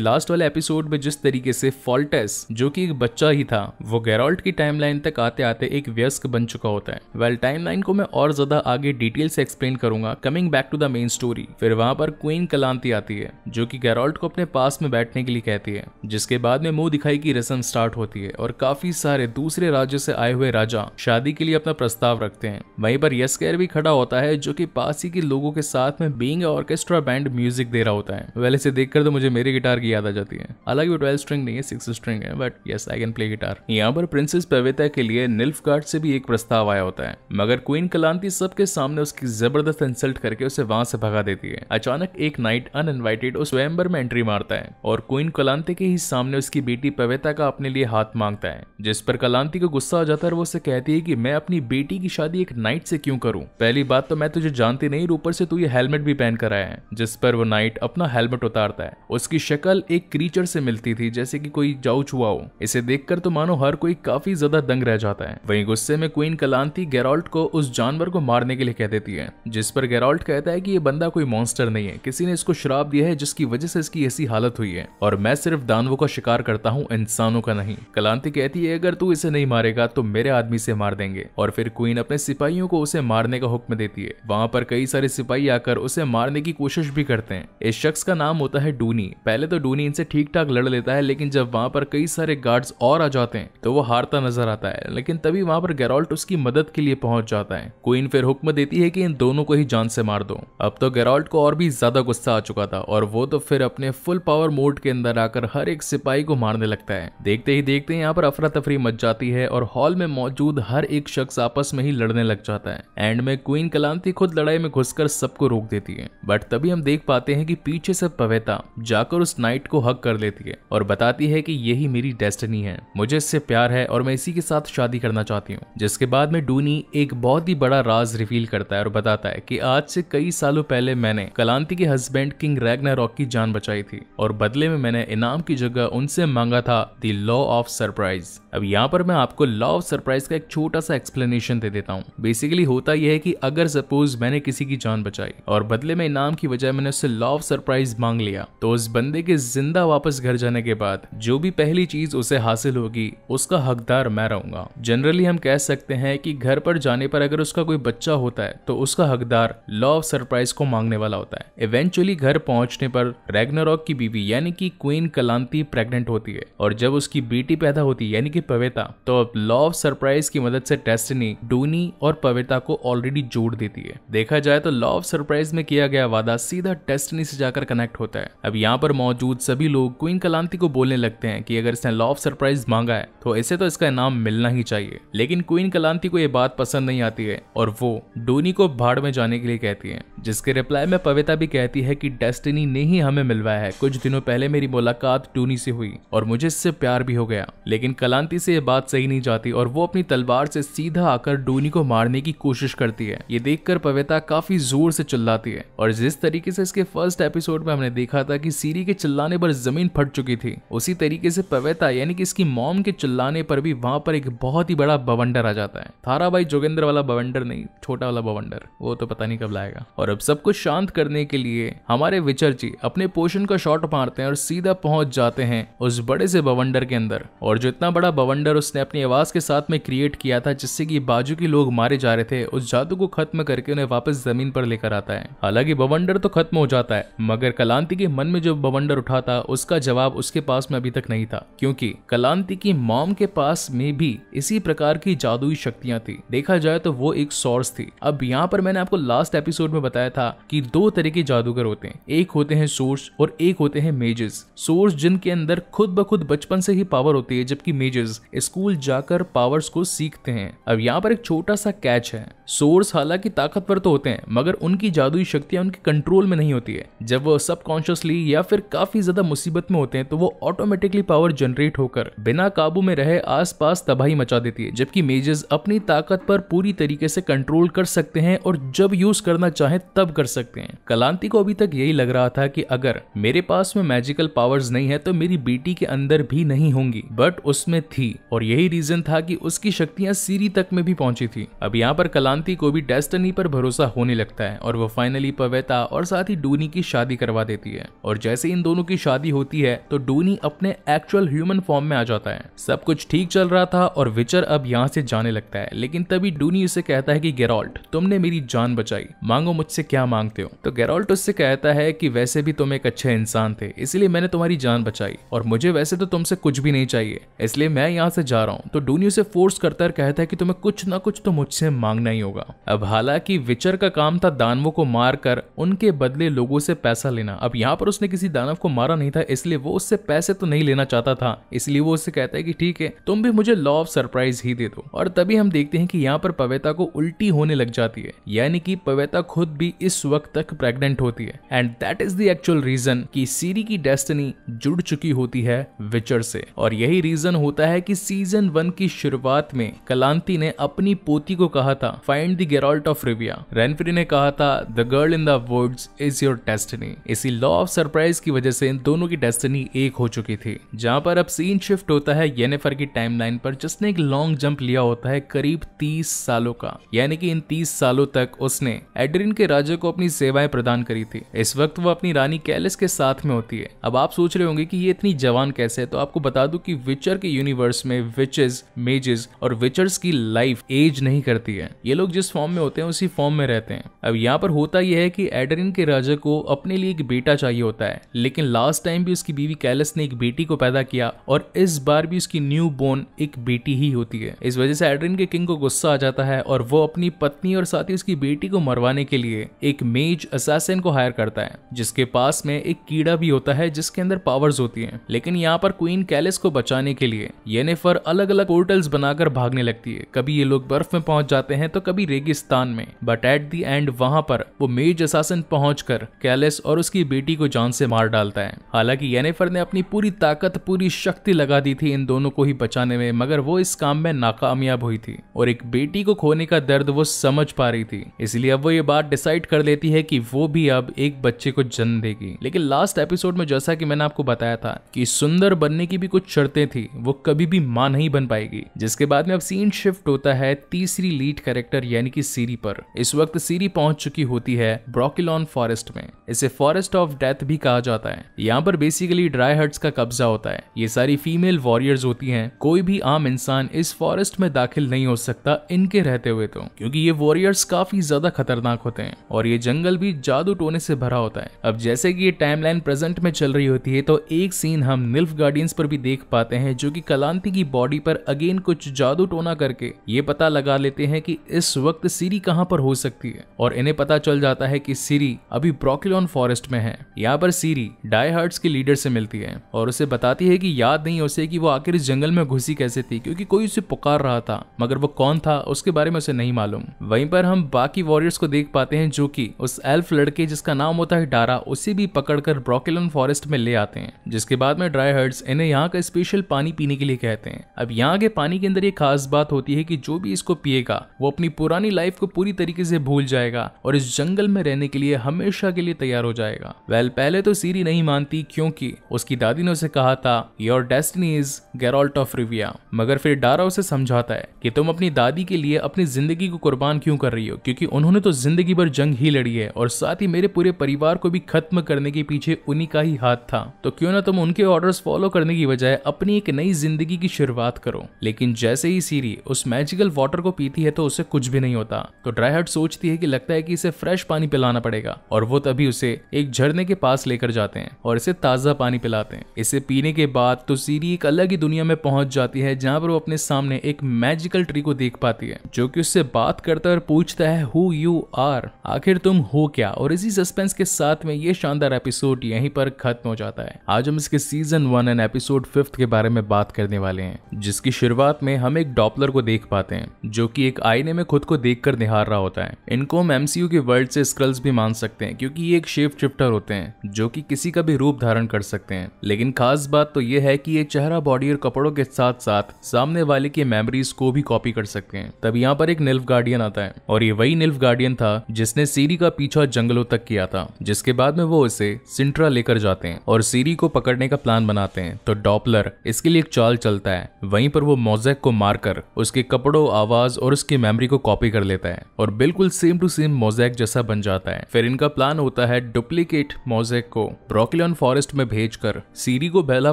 लास्ट वाले एपिसोड में जिस तरीके से फॉल्टेस जो कि एक बच्चा ही था वो गैरोल्ट की टाइमलाइन तक आते आते एक व्यस्क बन चुका होता है वेल टाइम टाइमलाइन को मैं और ज्यादा आगे डिटेल से एक्सप्लेन करूंगा coming back to the main story फिर वहां पर क्वीन कलांती आती है जो कि गैरोल्ट को अपने पास में बैठने के लिए कहती है जिसके बाद में मुंह दिखाई की रस्म स्टार्ट होती है और काफी सारे दूसरे राज्य से आए हुए राजा शादी के लिए अपना प्रस्ताव रखते हैं वहीं पर यस्कर भी खड़ा होता है जो कि पास ही के लोगों के साथ साथ में बींग ऑर्केस्ट्रा बैंड म्यूजिक दे रहा होता है वेल इसे देखकर तो मुझे मेरे गिटार की याद आ जाती है अलग भी ट्वेल्व स्ट्रिंग नहीं है सिक्स स्ट्रिंग है but yes I can play guitar यहाँ पर प्रिंसेस पवेता के लिए निल्फ गार्ड से भी एक प्रस्ताव आया होता है मगर क्वीन कलांती सबके सामने उसकी जबरदस्त इंसल्ट करके उसे वहां से भगा देती है अचानक एक नाइट अनइन्वाइटेड उस स्वयंबर में एंट्री मारता है और क्वीन कलांती के ही सामने उसकी बेटी पवेता का अपने लिए हाथ मांगता है जिस पर कलांती को गुस्सा आ जाता है वो उसे कहती है कि मैं अपनी बेटी की शादी एक नाइट से क्यों करूं पहली बात तो मैं तुझे जानती नहीं ऊपर से तू ये हेल्प हेलमेट भी पहन कर आए हैं जिस पर वो नाइट अपना हेलमेट उतारता है उसकी शक्ल एक क्रीचर से मिलती थी जैसे कि कोई जाऊच हुआ हो इसे देखकर तो मानो हर कोई काफी ज्यादा दंग रह जाता है वहीं गुस्से में क्वीन कलांती गैरोल्ट को उस जानवर को मारने के लिए कह देती है जिस पर गेरोल्ट कहता है कि ये बंदा कोई मॉन्स्टर नहीं है किसी ने इसको शराब दिया है जिसकी वजह से इसकी ऐसी हालत हुई है और मैं सिर्फ दानवों का शिकार करता हूँ इंसानों का नहीं कलांति कहती है अगर तू इसे नहीं मारेगा तो मेरे आदमी से मार देंगे और फिर क्वीन अपने सिपाहियों को उसे मारने का हुक्म देती है वहाँ पर कई सारे सिपाही आकर उसे मारने की कोशिश भी करते हैं इस शख्स का नाम होता है डूनी पहले तो डूनी इनसे ठीक ठाक लड़ लेता है लेकिन जब वहां पर कई सारे गार्ड्स और आ जाते हैं तो वो हारता नजर आता है लेकिन तभी वहां पर गैरोल्ट उसकी मदद के लिए पहुंच जाता है क्वीन फिर हुक्म देती है कि इन दोनों को ही जान से मार दो अब तो गैरोल्ट को और भी ज्यादा गुस्सा आ चुका था और वो तो फिर अपने फुल पावर मोड के अंदर आकर हर एक सिपाही को मारने लगता है देखते ही देखते यहाँ पर अफरा तफरी मच जाती है और हॉल में मौजूद हर एक शख्स आपस में ही लड़ने लग जाता है एंड में क्वीन कलांती खुद लड़ाई में घुसकर सबको रोक रोक देती है बट तभी हम देख पाते हैं कि पीछे से पवेता जाकर उस नाइट को हक कर लेती है और बताती है कि यही मेरी डेस्टिनी है मुझे इससे प्यार है और मैं इसी के साथ शादी करना चाहती हूँ जिसके बाद में डूनी एक बहुत ही बड़ा राज रिवील करता है और बताता है की आज से कई सालों पहले मैंने कलांति के हस्बैंड किंग रैगना रॉक की जान बचाई थी और बदले में मैंने इनाम की जगह उनसे मांगा था दी लॉ ऑफ सरप्राइज अब यहाँ पर मैं आपको लॉ ऑफ सरप्राइज का एक छोटा सा एक्सप्लेनेशन दे देता हूँ बेसिकली होता यह है कि अगर सपोज मैंने किसी की जान बचाई और बदले में इनाम की बजाय मैंने उससे लॉ ऑफ सरप्राइज मांग लिया तो उस बंदे के जिंदा वापस घर जाने के बाद जो भी पहली चीज उसे हासिल होगी उसका हकदार मैं रहूंगा जनरली हम कह सकते हैं कि घर पर जाने पर अगर उसका कोई बच्चा होता है तो उसका हकदार लॉ ऑफ सरप्राइज को मांगने वाला होता है इवेंचुअली घर पहुंचने पर रेगनरॉक की बीवी यानी कि क्वीन कलांती प्रेग्नेंट होती है और जब उसकी बेटी पैदा होती है यानी कि कि पवेता तो अब लॉ ऑफ सरप्राइज की मदद से डेस्टिनी डूनी और पवेता को ऑलरेडी जोड़ देती है देखा जाए तो लॉ ऑफ सरप्राइज में किया गया वादा सीधा डेस्टिनी से जाकर कनेक्ट होता है अब यहाँ पर मौजूद सभी लोग क्वीन कलांति को बोलने लगते हैं कि अगर इसने लॉ ऑफ सरप्राइज मांगा है तो इसे तो इसका इनाम मिलना ही चाहिए लेकिन क्वीन कलांति को यह बात पसंद नहीं आती है और वो डोनी को भाड़ में जाने के लिए कहती है जिसके रिप्लाई में पवेता भी कहती है कि डेस्टिनी ने ही हमें मिलवाया है कुछ दिनों पहले मेरी मुलाकात डोनी से हुई और मुझे इससे प्यार भी हो गया लेकिन कलांति शांति से ये बात सही नहीं जाती और वो अपनी तलवार से सीधा आकर डोनी को मारने की कोशिश करती है ये देखकर पवेता काफी जोर से चिल्लाती है और जिस तरीके से इसके फर्स्ट एपिसोड में हमने देखा था कि सीरी के चिल्लाने पर जमीन फट चुकी थी उसी तरीके से पवेता यानी कि इसकी मॉम के चिल्लाने पर भी वहां पर एक बहुत ही बड़ा बवंडर आ जाता है थारा भाई जोगेंद्र वाला बवंडर नहीं छोटा वाला बवंडर वो तो पता नहीं कब लाएगा और अब सबको शांत करने के लिए हमारे विचर जी अपने पोषण का शॉट मारते हैं और सीधा पहुंच जाते हैं उस बड़े से बवंडर के अंदर और जो इतना बड़ा बवंडर उसने अपनी आवाज़ के साथ में क्रिएट किया था जिससे कि बाजू के लोग मारे जा रहे थे उस जादू को खत्म करके उन्हें वापस जमीन पर लेकर आता है हालांकि बवंडर तो खत्म हो जाता है मगर कलांति के मन में जो बवंडर उठा था उसका जवाब उसके पास में अभी तक नहीं था क्योंकि कलांति की मॉम के पास में भी इसी प्रकार की जादुई शक्तियां थी देखा जाए तो वो एक सोर्स थी अब यहाँ पर मैंने आपको लास्ट एपिसोड में बताया था कि दो तरह के जादूगर होते हैं एक होते हैं सोर्स और एक होते हैं मेजेस सोर्स जिनके अंदर खुद ब खुद बचपन से ही पावर होती है जबकि मेजेस टीचर्स स्कूल जाकर पावर्स को सीखते हैं अब यहाँ पर एक छोटा सा कैच है सोर्स हालांकि ताकतवर तो होते हैं मगर उनकी जादुई शक्तियां उनके कंट्रोल में नहीं होती है जब वो सबकॉन्शियसली या फिर काफी ज्यादा मुसीबत में होते हैं तो वो ऑटोमेटिकली पावर जनरेट होकर बिना काबू में रहे आसपास तबाही मचा देती है जबकि मेजेस अपनी ताकत पर पूरी तरीके से कंट्रोल कर सकते हैं और जब यूज करना चाहे तब कर सकते हैं कलांति को अभी तक यही लग रहा था कि अगर मेरे पास में मैजिकल पावर्स नहीं है तो मेरी बेटी के अंदर भी नहीं होंगी बट उसमें थी थी और यही रीजन था कि उसकी शक्तियां सीरी तक में भी पहुंची थी अब यहाँ पर कलांती को भी डेस्टनी पर भरोसा होने लगता है और वो फाइनली पवेता और साथ ही डूनी की शादी करवा देती है और जैसे इन दोनों की शादी होती है तो डूनी अपने एक्चुअल ह्यूमन फॉर्म में आ जाता है सब कुछ ठीक चल रहा था और विचर अब यहाँ से जाने लगता है लेकिन तभी डूनी उसे कहता है कि गेरोल्ट तुमने मेरी जान बचाई मांगो मुझसे क्या मांगते हो तो गेरोल्ट उससे कहता है कि वैसे भी तुम एक अच्छे इंसान थे इसलिए मैंने तुम्हारी जान बचाई और मुझे वैसे तो तुमसे कुछ भी नहीं चाहिए इसलिए मैं मैं यहाँ से जा रहा हूँ तो डूनी उसे फोर्स करता कहता है कि तुम्हें कुछ ना कुछ तो मुझसे मांगना ही होगा अब हालांकि विचर का काम था दानवों को मार कर उनके बदले लोगों से पैसा लेना अब यहाँ पर उसने किसी दानव को मारा नहीं था इसलिए वो उससे पैसे तो नहीं लेना चाहता था इसलिए वो उससे कहता है कि ठीक है तुम भी मुझे लॉ ऑफ सरप्राइज ही दे दो और तभी हम देखते हैं कि यहाँ पर पवेता को उल्टी होने लग जाती है यानी कि पवेता खुद भी इस वक्त तक प्रेग्नेंट होती है and that is the actual reason कि सीरी की डेस्टिनी जुड़ चुकी होती है विचर से और यही रीजन होता है है कि सीजन वन की शुरुआत में कलांति ने अपनी पोती को कहा था find the Geralt of Rivia Renfri ने कहा था the girl in the woods is your destiny इसी लॉ ऑफ सरप्राइज की वजह से इन दोनों की डेस्टिनी एक हो चुकी थी जहां पर अब सीन शिफ्ट होता है येनेफर की टाइमलाइन पर जिसने एक लॉन्ग जंप लिया होता है करीब तीस सालों का यानी कि इन तीस सालों तक उसने एड्रिन के राजा को अपनी सेवाएं प्रदान करी थी इस वक्त वो अपनी रानी कैलिस के साथ में होती है अब आप सोच रहे होंगे कि ये इतनी जवान कैसे है तो आपको बता दूं कि विचर के यूनिवर्स यूनिवर्स में विचेस मेजेस और विचर्स की लाइफ एज नहीं करती है ये लोग जिस फॉर्म में होते हैं उसी फॉर्म में रहते हैं अब यहाँ पर होता यह है कि एडरिन के राजा को अपने लिए एक बेटा चाहिए होता है लेकिन लास्ट टाइम भी उसकी बीवी कैलस ने एक बेटी को पैदा किया और इस बार भी उसकी न्यू बोर्न एक बेटी ही होती है इस वजह से एडरिन के किंग को गुस्सा आ जाता है और वो अपनी पत्नी और साथ ही उसकी बेटी को मरवाने के लिए एक मेज असासिन को हायर करता है जिसके पास में एक कीड़ा भी होता है जिसके अंदर पावर्स होती हैं लेकिन यहाँ पर क्वीन कैलिस को बचाने के लिए येनेफर अलग अलग पोर्टल्स बनाकर भागने लगती है कभी ये लोग बर्फ में पहुंच जाते हैं तो कभी रेगिस्तान में बट एट दी एंड वहां पर वो मेज असासन पहुंच कर कैलिस और उसकी बेटी को जान से मार डालता है हालांकि येनेफर ने अपनी पूरी ताकत पूरी शक्ति लगा दी थी इन दोनों को ही बचाने में मगर वो इस काम में नाकामयाब हुई थी और एक बेटी को खोने का दर्द वो समझ पा रही थी इसलिए अब वो ये बात डिसाइड कर लेती है कि वो भी अब एक बच्चे को जन्म देगी लेकिन लास्ट एपिसोड में जैसा कि मैंने आपको बताया था कि सुंदर बनने की भी कुछ शर्तें थी वो कभी कभी भी मां नहीं बन पाएगी जिसके बाद में अब सीन शिफ्ट होता है तीसरी लीड कैरेक्टर यानी कि सीरी पर इस वक्त सीरी पहुंच चुकी होती है ब्रोकिलॉन फॉरेस्ट में इसे फॉरेस्ट ऑफ डेथ भी कहा जाता है यहाँ पर बेसिकली ड्राई हर्ट्स का कब्जा होता है ये सारी फीमेल वॉरियर्स होती है कोई भी आम इंसान इस फॉरेस्ट में दाखिल नहीं हो सकता इनके रहते हुए तो क्योंकि ये वॉरियर्स काफी ज्यादा खतरनाक होते हैं और ये जंगल भी जादू टोने से भरा होता है अब जैसे कि ये टाइमलाइन प्रेजेंट में चल रही होती है तो एक सीन हम निल्फ गार्डियंस पर भी देख पाते हैं जो कि कला कांति की बॉडी पर अगेन कुछ जादू टोना करके ये पता लगा लेते हैं कि इस वक्त सीरी कहां पर हो सकती है और इन्हें पता चल जाता है कि सीरी अभी ब्रोकिलोन फॉरेस्ट में है यहाँ पर सीरी डाई हार्ट्स के लीडर से मिलती है और उसे बताती है कि याद नहीं उसे कि वो आखिर इस जंगल में घुसी कैसे थी क्योंकि कोई उसे पुकार रहा था मगर वो कौन था उसके बारे में उसे नहीं मालूम वहीं पर हम बाकी वॉरियर्स को देख पाते हैं जो कि उस एल्फ लड़के जिसका नाम होता है डारा उसे भी पकड़कर ब्रोकिलोन फॉरेस्ट में ले आते हैं जिसके बाद में ड्राई हर्ट्स इन्हें यहाँ का स्पेशल पानी पीने के लिए कहते हैं अब यहाँ के पानी के अंदर ये खास बात होती है कि जो भी इसको पिएगा वो अपनी पुरानी लाइफ को पूरी तरीके से भूल जाएगा और इस जंगल में रहने के लिए हमेशा के लिए तैयार हो जाएगा वेल well, पहले तो सीरी नहीं मानती क्योंकि उसकी दादी ने उसे कहा था your destiny is Geralt of Rivia मगर फिर डारा उसे समझाता है कि तुम अपनी दादी के लिए अपनी जिंदगी को कुर्बान क्यों कर रही हो क्योंकि उन्होंने तो जिंदगी भर जंग ही लड़ी है और साथ ही मेरे पूरे परिवार को भी खत्म करने के पीछे उन्हीं का ही हाथ था तो क्यों ना तुम उनके ऑर्डर्स फॉलो करने की बजाय अपनी एक नई जिंदगी जिंदगी की शुरुआत करो लेकिन जैसे ही सीरी उस मैजिकल वाटर को पीती है तो उसे कुछ भी नहीं होता तो ड्राईहट सोचती है कि लगता है कि इसे फ्रेश पानी पिलाना पड़ेगा और वो तभी उसे एक झरने के पास लेकर जाते हैं और इसे ताजा पानी पिलाते हैं इसे पीने के बाद तो सीरी एक अलग ही दुनिया में पहुंच जाती है जहाँ पर वो अपने सामने एक मैजिकल ट्री को देख पाती है जो की उससे बात करता है और पूछता है हु यू आर आखिर तुम हो क्या और इसी सस्पेंस के साथ में ये शानदार एपिसोड यहीं पर खत्म हो जाता है आज हम इसके season one and episode fifth के बारे में बात करने देखने वाले हैं जिसकी शुरुआत में हम एक डॉपलर को देख पाते हैं जो कि एक आईने में खुद को देखकर निहार रहा होता है इनको हम एमसीयू के वर्ल्ड से स्क्रल्स भी मान सकते हैं क्योंकि ये एक शेप शिफ्टर होते हैं जो कि किसी का भी रूप धारण कर सकते हैं लेकिन खास बात तो ये है कि ये चेहरा बॉडी और कपड़ों के साथ साथ सामने वाले की मेमोरीज को भी कॉपी कर सकते हैं तब यहाँ पर एक निल्फ गार्डियन आता है और ये वही निल्फ गार्डियन था जिसने सीरी का पीछा जंगलों तक किया था जिसके बाद में वो इसे सिंट्रा लेकर जाते हैं और सीरी को पकड़ने का प्लान बनाते हैं तो डॉपलर इसके लिए एक चाल चलता है वहीं पर वो मोजेक को मारकर उसके कपड़ों आवाज और उसकी मेमोरी को कॉपी कर लेता है और बिल्कुल सेम टू सेम मोजेक जैसा बन जाता है फिर इनका प्लान होता है डुप्लीकेट मोजेक को ब्रोकलियन फॉरेस्ट में भेजकर सीरी को बहला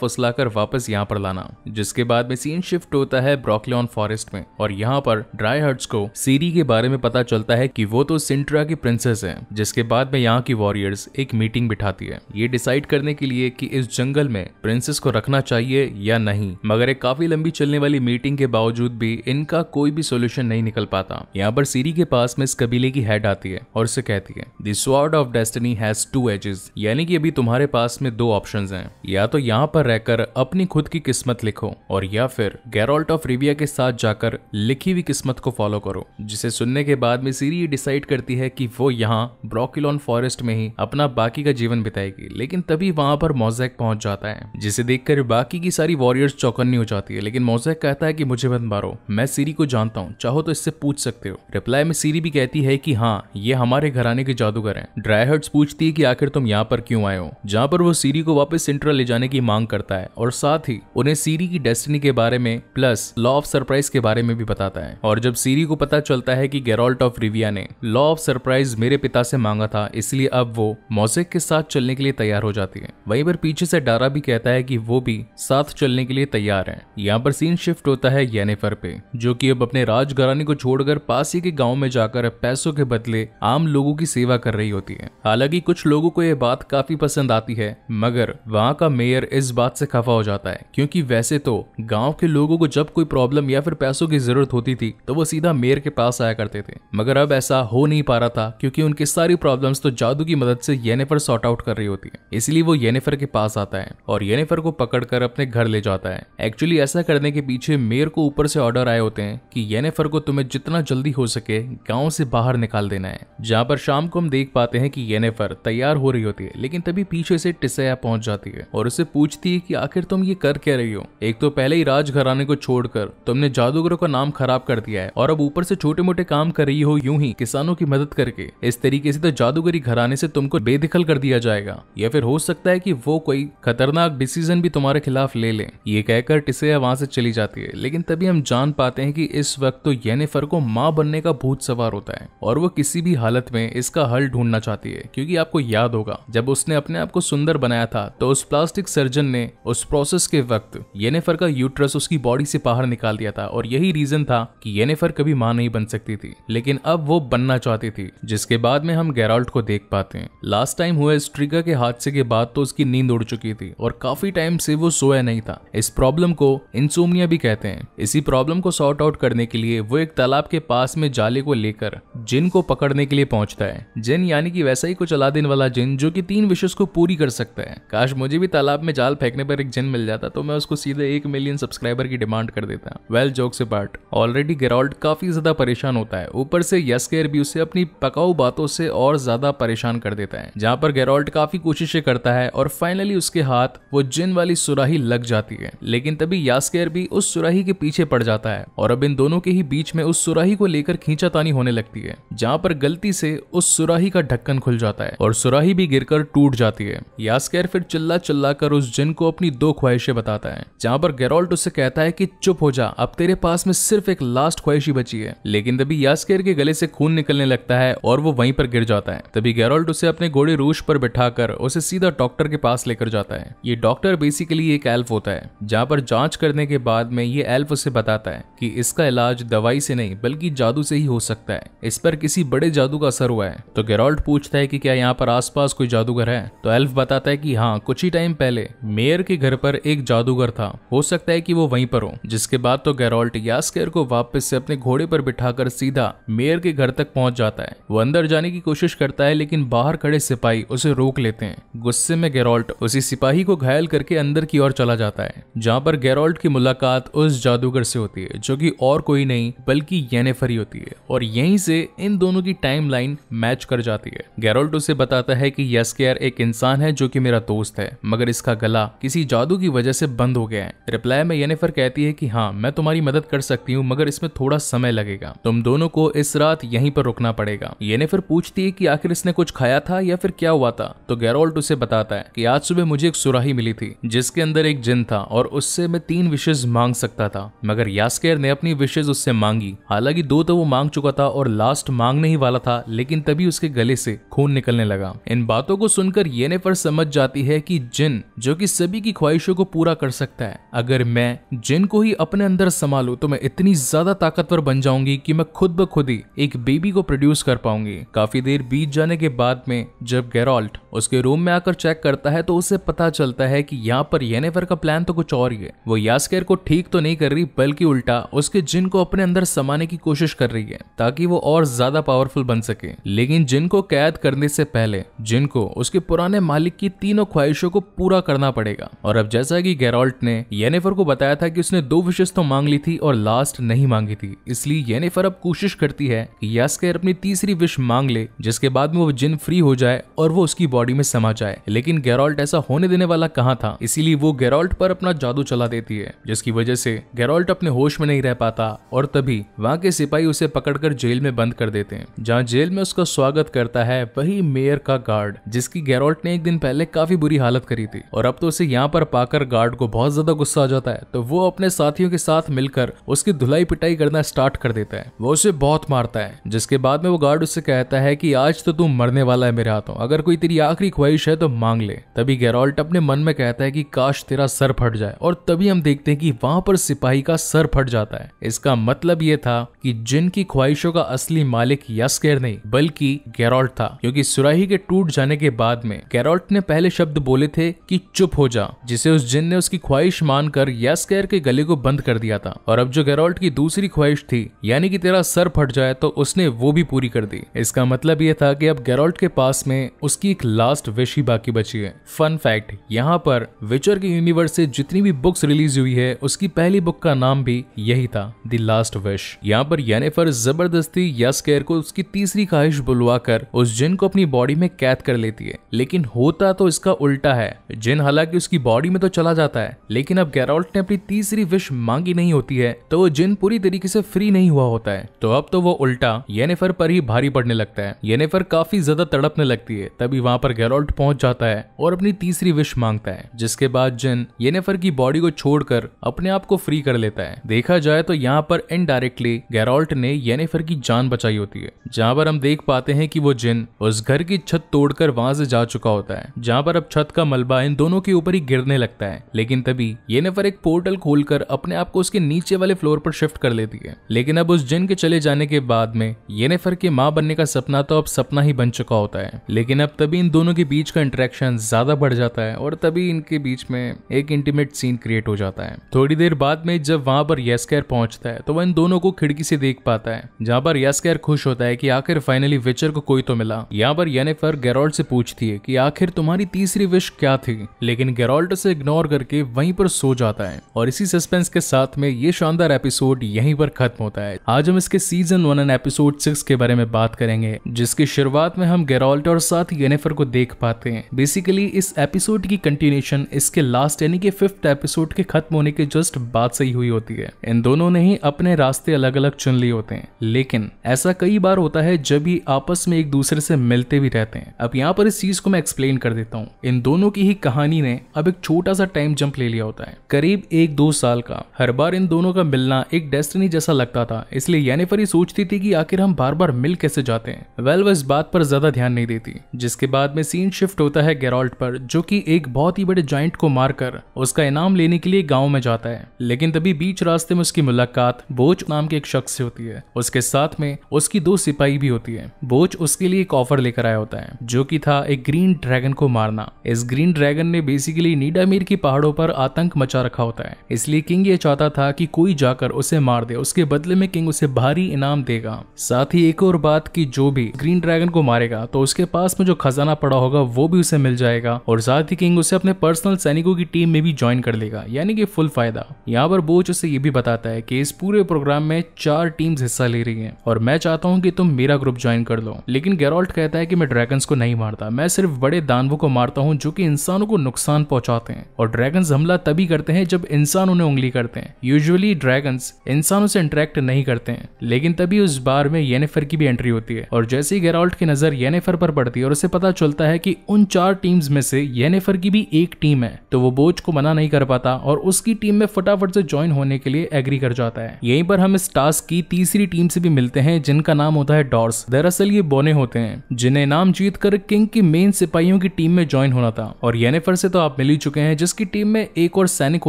फुसलाकर वापस यहाँ पर लाना जिसके बाद में सीन शिफ्ट होता है ब्रोकलियन फॉरेस्ट में और यहाँ पर ड्राई हर्ट्स को सीरी के बारे में पता चलता है की वो तो सिंट्रा की प्रिंसेस है जिसके बाद में यहाँ की वॉरियर्स एक मीटिंग बिठाती है ये डिसाइड करने के लिए की इस जंगल में प्रिंसेस को रखना चाहिए या नहीं मगर मगर एक काफी लंबी चलने वाली मीटिंग के बावजूद भी इनका कोई भी सोल्यूशन नहीं निकल पाता यहाँ पर सीरी के पास में इस कबीले की हेड आती है और उसे कहती है the sword of destiny has two edges यानी कि अभी तुम्हारे पास में दो ऑप्शन हैं या तो यहाँ पर रहकर अपनी खुद की किस्मत लिखो और या फिर गैरोल्ट ऑफ रिविया के साथ जाकर लिखी हुई किस्मत को फॉलो करो जिसे सुनने के बाद में सीरी डिसाइड करती है कि वो यहाँ ब्रोकिलोन फॉरेस्ट में ही अपना बाकी का जीवन बिताएगी लेकिन तभी वहां पर मोजैक पहुंच जाता है जिसे देखकर बाकी की सारी वॉरियर्स चौकन करनी हो जाती है लेकिन मोजेक कहता है कि मुझे मत मारो मैं सीरी को जानता हूँ चाहो तो इससे पूछ सकते हो रिप्लाई में सीरी भी कहती है कि हाँ ये हमारे घराने के जादूगर हैं ड्राईहर्ट्स पूछती है कि आखिर तुम यहाँ पर क्यों आए हो जहाँ पर वो सीरी को वापस सेंट्रल ले जाने की मांग करता है और साथ ही उन्हें सीरी की डेस्टिनी के बारे में प्लस लॉ ऑफ सरप्राइज के बारे में भी बताता है और जब सीरी को पता चलता है कि गेरोल्ट ऑफ रिविया ने लॉ ऑफ सरप्राइज मेरे पिता से मांगा था इसलिए अब वो मोजेक के साथ चलने के लिए तैयार हो जाती है वहीं पर पीछे से डारा भी कहता है कि वो भी साथ चलने के लिए तैयार तैयार हैं यहाँ पर सीन शिफ्ट होता है येनेफर पे जो कि अब अपने राजघराने को छोड़कर पास ही के गांव में जाकर पैसों के बदले आम लोगों की सेवा कर रही होती है हालांकि कुछ लोगों को यह बात काफी पसंद आती है मगर वहाँ का मेयर इस बात से खफा हो जाता है क्योंकि वैसे तो गाँव के लोगों को जब कोई प्रॉब्लम या फिर पैसों की जरूरत होती थी तो वो सीधा मेयर के पास आया करते थे मगर अब ऐसा हो नहीं पा रहा था क्योंकि उनकी सारी प्रॉब्लम तो जादू की मदद से येनेफर सॉर्ट आउट कर रही होती है इसलिए वो येनेफर के पास आता है और येनेफर को पकड़कर अपने घर ले जाता है एक्चुअली ऐसा करने के पीछे मेयर को ऊपर से ऑर्डर आए होते हैं कि येनेफर को तुम्हें जितना जल्दी हो सके गांव से बाहर निकाल देना है जहां पर शाम को हम देख पाते हैं कि येनेफर तैयार हो रही होती है लेकिन तभी पीछे से टिसया पहुंच जाती है और उसे पूछती है कि आखिर तुम ये कर क्या रही हो एक तो पहले ही राज घराने को छोड़कर तुमने जादूगरों का नाम खराब कर दिया है और अब ऊपर से छोटे मोटे काम कर रही हो यूं ही किसानों की मदद करके इस तरीके से तो जादूगरी घराने से तुमको बेदखल कर दिया जाएगा या फिर हो सकता है की वो कोई खतरनाक डिसीजन भी तुम्हारे खिलाफ ले ले ये कहकर लेकर टिसे वहां से चली जाती है लेकिन तभी हम जान पाते हैं कि इस वक्त तो येनेफर को माँ बनने का भूत सवार होता है और वो किसी भी हालत में इसका हल ढूंढना चाहती है क्योंकि आपको याद होगा जब उसने अपने आप को सुंदर बनाया था तो उस प्लास्टिक सर्जन ने उस प्रोसेस के वक्त येनेफर का यूट्रस उसकी बॉडी से बाहर निकाल दिया था और यही रीजन था कि येनेफर कभी माँ नहीं बन सकती थी लेकिन अब वो बनना चाहती थी जिसके बाद में हम गैराल्ट को देख पाते हैं लास्ट टाइम हुए स्ट्रिगा के हादसे के बाद तो उसकी नींद उड़ चुकी थी और काफी टाइम से वो सोया नहीं था इस प्रॉब्लम प्रॉब्लम को इंसोमनिया भी कहते हैं इसी प्रॉब्लम को सॉर्ट आउट करने के लिए वो एक तालाब के पास में जाले को लेकर जिन को पकड़ने के लिए पहुंचता है जिन यानी कि वैसा ही कुछ अलादीन वाला जिन जो कि तीन विशेष को पूरी कर सकता है काश मुझे भी तालाब में जाल फेंकने पर एक जिन मिल जाता तो मैं उसको सीधे एक मिलियन सब्सक्राइबर की डिमांड कर देता वेल जोक से पार्ट ऑलरेडी गेरोल्ड काफी ज्यादा परेशान होता है ऊपर से यस केयर भी उसे अपनी पकाऊ बातों से और ज्यादा परेशान कर देता है जहाँ पर गेरोल्ड काफी कोशिशें करता है और फाइनली उसके हाथ वो जिन वाली सुराही लग जाती है लेकिन लेकिन तभी यास्केर भी उस सुराही के पीछे पड़ जाता है और अब इन दोनों के ही बीच में उस सुराही को लेकर खींचातानी होने लगती है जहाँ पर गलती से उस सुराही का ढक्कन खुल जाता है और सुराही भी गिर टूट जाती है यास्केर फिर चिल्ला चिल्ला कर उस जिन को अपनी दो ख्वाहिशें बताता है जहाँ पर गेरोल्ट उसे कहता है की चुप हो जा अब तेरे पास में सिर्फ एक लास्ट ख्वाहिश ही बची है लेकिन तभी यास्केर के गले से खून निकलने लगता है और वो वहीं पर गिर जाता है तभी गेरोल्ट उसे अपने घोड़े रूस पर बिठाकर उसे सीधा डॉक्टर के पास लेकर जाता है ये डॉक्टर बेसिकली एक एल्फ होता है जहाँ पर और जांच करने के बाद में ये एल्फ उसे बताता है कि इसका इलाज दवाई से नहीं बल्कि जादू से ही हो सकता है इस पर किसी बड़े जादू का असर हुआ है तो गेरोल्ट पूछता है कि क्या यहाँ पर आसपास कोई जादूगर है तो एल्फ बताता है कि हाँ कुछ ही टाइम पहले मेयर के घर पर एक जादूगर था हो सकता है कि वो वहीं पर हो जिसके बाद तो गेरोल्ट यास्केर को वापस से अपने घोड़े पर बिठाकर सीधा मेयर के घर तक पहुंच जाता है वो अंदर जाने की कोशिश करता है लेकिन बाहर खड़े सिपाही उसे रोक लेते हैं गुस्से में गेरोल्ट उसी सिपाही को घायल करके अंदर की ओर चला जाता है जहाँ पर गैरोल्ट की मुलाकात उस जादूगर से होती है जो कि और कोई नहीं बल्कि येनेफर ही होती है और यहीं से इन दोनों की टाइमलाइन मैच कर जाती है गैरोल्ट उसे बताता है कि यस्केयर एक इंसान है जो कि मेरा दोस्त है मगर इसका गला किसी जादू की वजह से बंद हो गया है रिप्लाई में येनेफर कहती है कि हाँ मैं तुम्हारी मदद कर सकती हूँ मगर इसमें थोड़ा समय लगेगा तुम दोनों को इस रात यहीं पर रुकना पड़ेगा येनेफर पूछती है कि आखिर इसने कुछ खाया था या फिर क्या हुआ था तो गैरोल्ट उसे बताता है कि आज सुबह मुझे एक सुराही मिली थी जिसके अंदर एक जिन था और उससे उससे मैं तीन विशेष मांग सकता था मगर यास्केर ने अपनी विशेष उससे मांगी हालांकि दो तो वो मांग चुका था और लास्ट मांगने ही वाला था लेकिन तभी उसके गले से खून निकलने लगा इन बातों को सुनकर येनेफर समझ जाती है कि जिन जो कि सभी की ख्वाहिशों को पूरा कर सकता है अगर मैं जिन को ही अपने अंदर संभालू तो मैं इतनी ज्यादा ताकतवर बन जाऊंगी की मैं खुद ब खुद ही एक बेबी को प्रोड्यूस कर पाऊंगी काफी देर बीत जाने के बाद में जब गैरोल्ट उसके रूम में आकर चेक करता है तो उसे पता चलता है कि यहाँ पर येनेफर का प्लान तो कुछ और ही ठीक है वो यास्केर को ठीक तो नहीं कर रही बल्कि उल्टा उसके जिन को अपने अंदर समाने की कोशिश कर रही है ताकि वो और ज्यादा पावरफुल बन सके लेकिन जिन को कैद करने से पहले जिन को उसके पुराने मालिक की तीनों ख्वाहिशों को पूरा करना पड़ेगा और अब जैसा की गैरोल्ट ने येनेफर को बताया था कि उसने दो विशेष तो मांग ली थी और लास्ट नहीं मांगी थी इसलिए येनेफर अब कोशिश करती है कि यास्केर अपनी तीसरी विश मांग ले जिसके बाद में वो जिन फ्री हो जाए और वो उसकी बॉडी में समा जाए लेकिन गैरोल्ट ऐसा होने देने वाला कहाँ था इसीलिए वो गैरोल्ट पर अपना जादू चला देती है जिसकी वजह से गैरोल्ट अपने होश में नहीं रह पाता और तभी वहाँ के सिपाही उसे पकड़कर जेल में बंद कर देते हैं जहाँ जेल में उसका स्वागत करता है वही मेयर का गार्ड जिसकी गैरोल्ट ने एक दिन पहले काफी बुरी हालत करी थी और अब तो उसे यहाँ पर पाकर गार्ड को बहुत ज्यादा गुस्सा आ जाता है तो वो अपने साथियों के साथ मिलकर उसकी धुलाई पिटाई करना स्टार्ट कर देता है वो उसे बहुत मारता है जिसके बाद में वो गार्ड उससे कहता है की आज तो तू मरने वाला है मेरे हाथों अगर कोई तेरी आखिरी ख्वाहिश है तो मांग ले तभी गैरोल्ट अपने मन में कहता है की काश तेरा सर फट जाए और तभी हम देखते हैं कि वहां पर सिपाही का सर फट जाता है इसका मतलब ये था कि जिनकी ख्वाहिशों का असली मालिक यस्कर नहीं बल्कि गैरोल्ट था क्योंकि सुराही के टूट जाने के बाद में गैरोल्ट ने पहले शब्द बोले थे कि चुप हो जा जिसे उस जिन ने उसकी ख्वाहिश मानकर यस्कर के गले को बंद कर दिया था और अब जो गैरोल्ट की दूसरी ख्वाहिश थी यानी कि तेरा सर फट जाए तो उसने वो भी पूरी कर दी इसका मतलब ये था कि अब गैरोल्ट के पास में उसकी एक लास्ट विश ही बाकी बची है फन फैक्ट यहाँ पर विचर के यूनिवर्स से जितनी भी बुक बुक्स रिलीज हुई है उसकी पहली बुक का नाम भी यही था द लास्ट विश यहाँ पर येनेफर जबरदस्ती यास्केयर को उसकी तीसरी ख्वाहिश बुलवाकर उस जिन को अपनी बॉडी में कैद कर लेती है लेकिन होता तो इसका उल्टा है जिन हालांकि उसकी बॉडी में तो चला जाता है लेकिन अब गैरोल्ट ने अपनी तीसरी विश मांगी नहीं होती है तो वो जिन पूरी तरीके से फ्री नहीं हुआ होता है तो अब तो वो उल्टा येनेफर पर ही भारी पड़ने लगता है येनेफर काफी ज्यादा तड़पने लगती है तभी वहां पर गैरोल्ट पहुंच जाता है और अपनी तीसरी विश मांगता है जिसके बाद जिन येनेफर की बॉडी बॉडी को छोड़कर अपने आप को फ्री कर लेता है देखा जाए तो यहाँ पर इनडायरेक्टली गैरोल्ट ने येनेफर की जान बचाई होती है जहाँ पर हम देख पाते हैं कि वो जिन उस घर की छत तोड़कर वहां से जा चुका होता है जहाँ पर अब छत का मलबा इन दोनों के ऊपर ही गिरने लगता है लेकिन तभी येनेफर एक पोर्टल खोलकर अपने आप को उसके नीचे वाले फ्लोर पर शिफ्ट कर लेती है लेकिन अब उस जिन के चले जाने के बाद में येनेफर के माँ बनने का सपना तो अब सपना ही बन चुका होता है लेकिन अब तभी इन दोनों के बीच का इंटरेक्शन ज्यादा बढ़ जाता है और तभी इनके बीच में एक इंटीमेट सीन क्रिएट क्रिएट हो जाता है थोड़ी देर बाद में जब वहां पर यस्कर पहुंचता है तो वह इन दोनों को खिड़की से देख पाता है जहां पर यस्कर खुश होता है कि आखिर फाइनली विचर को कोई तो मिला यहाँ पर येनेफर गेरोल्ट से पूछती है कि आखिर तुम्हारी तीसरी विश क्या थी लेकिन गेरोल्ट से इग्नोर करके वहीं पर सो जाता है और इसी सस्पेंस के साथ में ये शानदार एपिसोड यहीं पर खत्म होता है आज हम इसके season one and episode six के बारे में बात करेंगे जिसकी शुरुआत में हम गेरोल्ट और साथ येनेफर को देख पाते हैं बेसिकली इस एपिसोड की कंटिन्यूशन इसके लास्ट यानी कि फिफ्थ एपिसोड एपिसोड के खत्म होने के जस्ट बात सही हुई होती है इन दोनों ने ही अपने रास्ते अलग अलग चुन लिए होते हैं लेकिन ऐसा कई बार होता है जब ये आपस में एक दूसरे से मिलते भी रहते हैं अब यहाँ पर इस चीज को मैं एक्सप्लेन कर देता हूँ इन दोनों की ही कहानी ने अब एक छोटा सा टाइम जंप ले लिया होता है करीब एक दो साल का हर बार इन दोनों का मिलना एक डेस्टिनी जैसा लगता था इसलिए यानेफर ये सोचती थी कि आखिर हम बार बार मिल कैसे जाते हैं वेल वो इस बात पर ज्यादा ध्यान नहीं देती जिसके बाद में सीन शिफ्ट होता है गेरोल्ट पर जो कि एक बहुत ही बड़े जॉइंट को मारकर उसका इनाम लेने लेने के लिए गाँव में जाता है लेकिन तभी बीच रास्ते में उसकी मुलाकात बोच नाम के एक शख्स से होती है उसके साथ में उसकी दो सिपाही भी होती है बोच उसके लिए एक ऑफर लेकर आया होता है जो की था एक ग्रीन ड्रैगन को मारना इस ग्रीन ड्रैगन ने बेसिकली नीडामीर की पहाड़ों पर आतंक मचा रखा होता है इसलिए किंग ये चाहता था कि कोई जाकर उसे मार दे उसके बदले में किंग उसे भारी इनाम देगा साथ ही एक और बात की जो भी ग्रीन ड्रैगन को मारेगा तो उसके पास में जो खजाना पड़ा होगा वो भी उसे मिल जाएगा और साथ ही किंग उसे अपने पर्सनल सैनिकों की टीम में भी ज्वाइन कर लेगा मिलेगा यानी कि फुल फायदा यहाँ पर बोच उसे ये भी बताता है कि इस पूरे प्रोग्राम में चार टीम्स हिस्सा ले रही हैं और मैं चाहता हूँ कि तुम मेरा ग्रुप ज्वाइन कर लो लेकिन गैरोल्ट कहता है कि मैं ड्रैगन्स को नहीं मारता मैं सिर्फ बड़े दानवों को मारता हूँ जो कि इंसानों को नुकसान पहुंचाते हैं और ड्रैगन्स हमला तभी करते हैं जब इंसान उन्हें उंगली करते हैं यूजली ड्रैगन्स इंसानों से इंटरेक्ट नहीं करते हैं लेकिन तभी उस बार में येनेफर की भी एंट्री होती है और जैसे ही गैरोल्ट की नजर येनेफर पर पड़ती है और उसे पता चलता है कि उन चार टीम्स में से येनेफर की भी एक टीम है तो वो बोझ को मना नहीं कर पाता पाता और उसकी टीम में फटाफट से ज्वाइन होने के लिए एग्री कर जाता है यहीं पर हम इस टास्क की तीसरी टीम से भी मिलते हैं जिनका नाम होता है डॉर्स दरअसल ये बोने होते हैं जिन्हें नाम जीत कर किंग की मेन सिपाहियों की टीम में ज्वाइन होना था और येनेफर से तो आप मिल ही चुके हैं जिसकी टीम में एक और सैनिक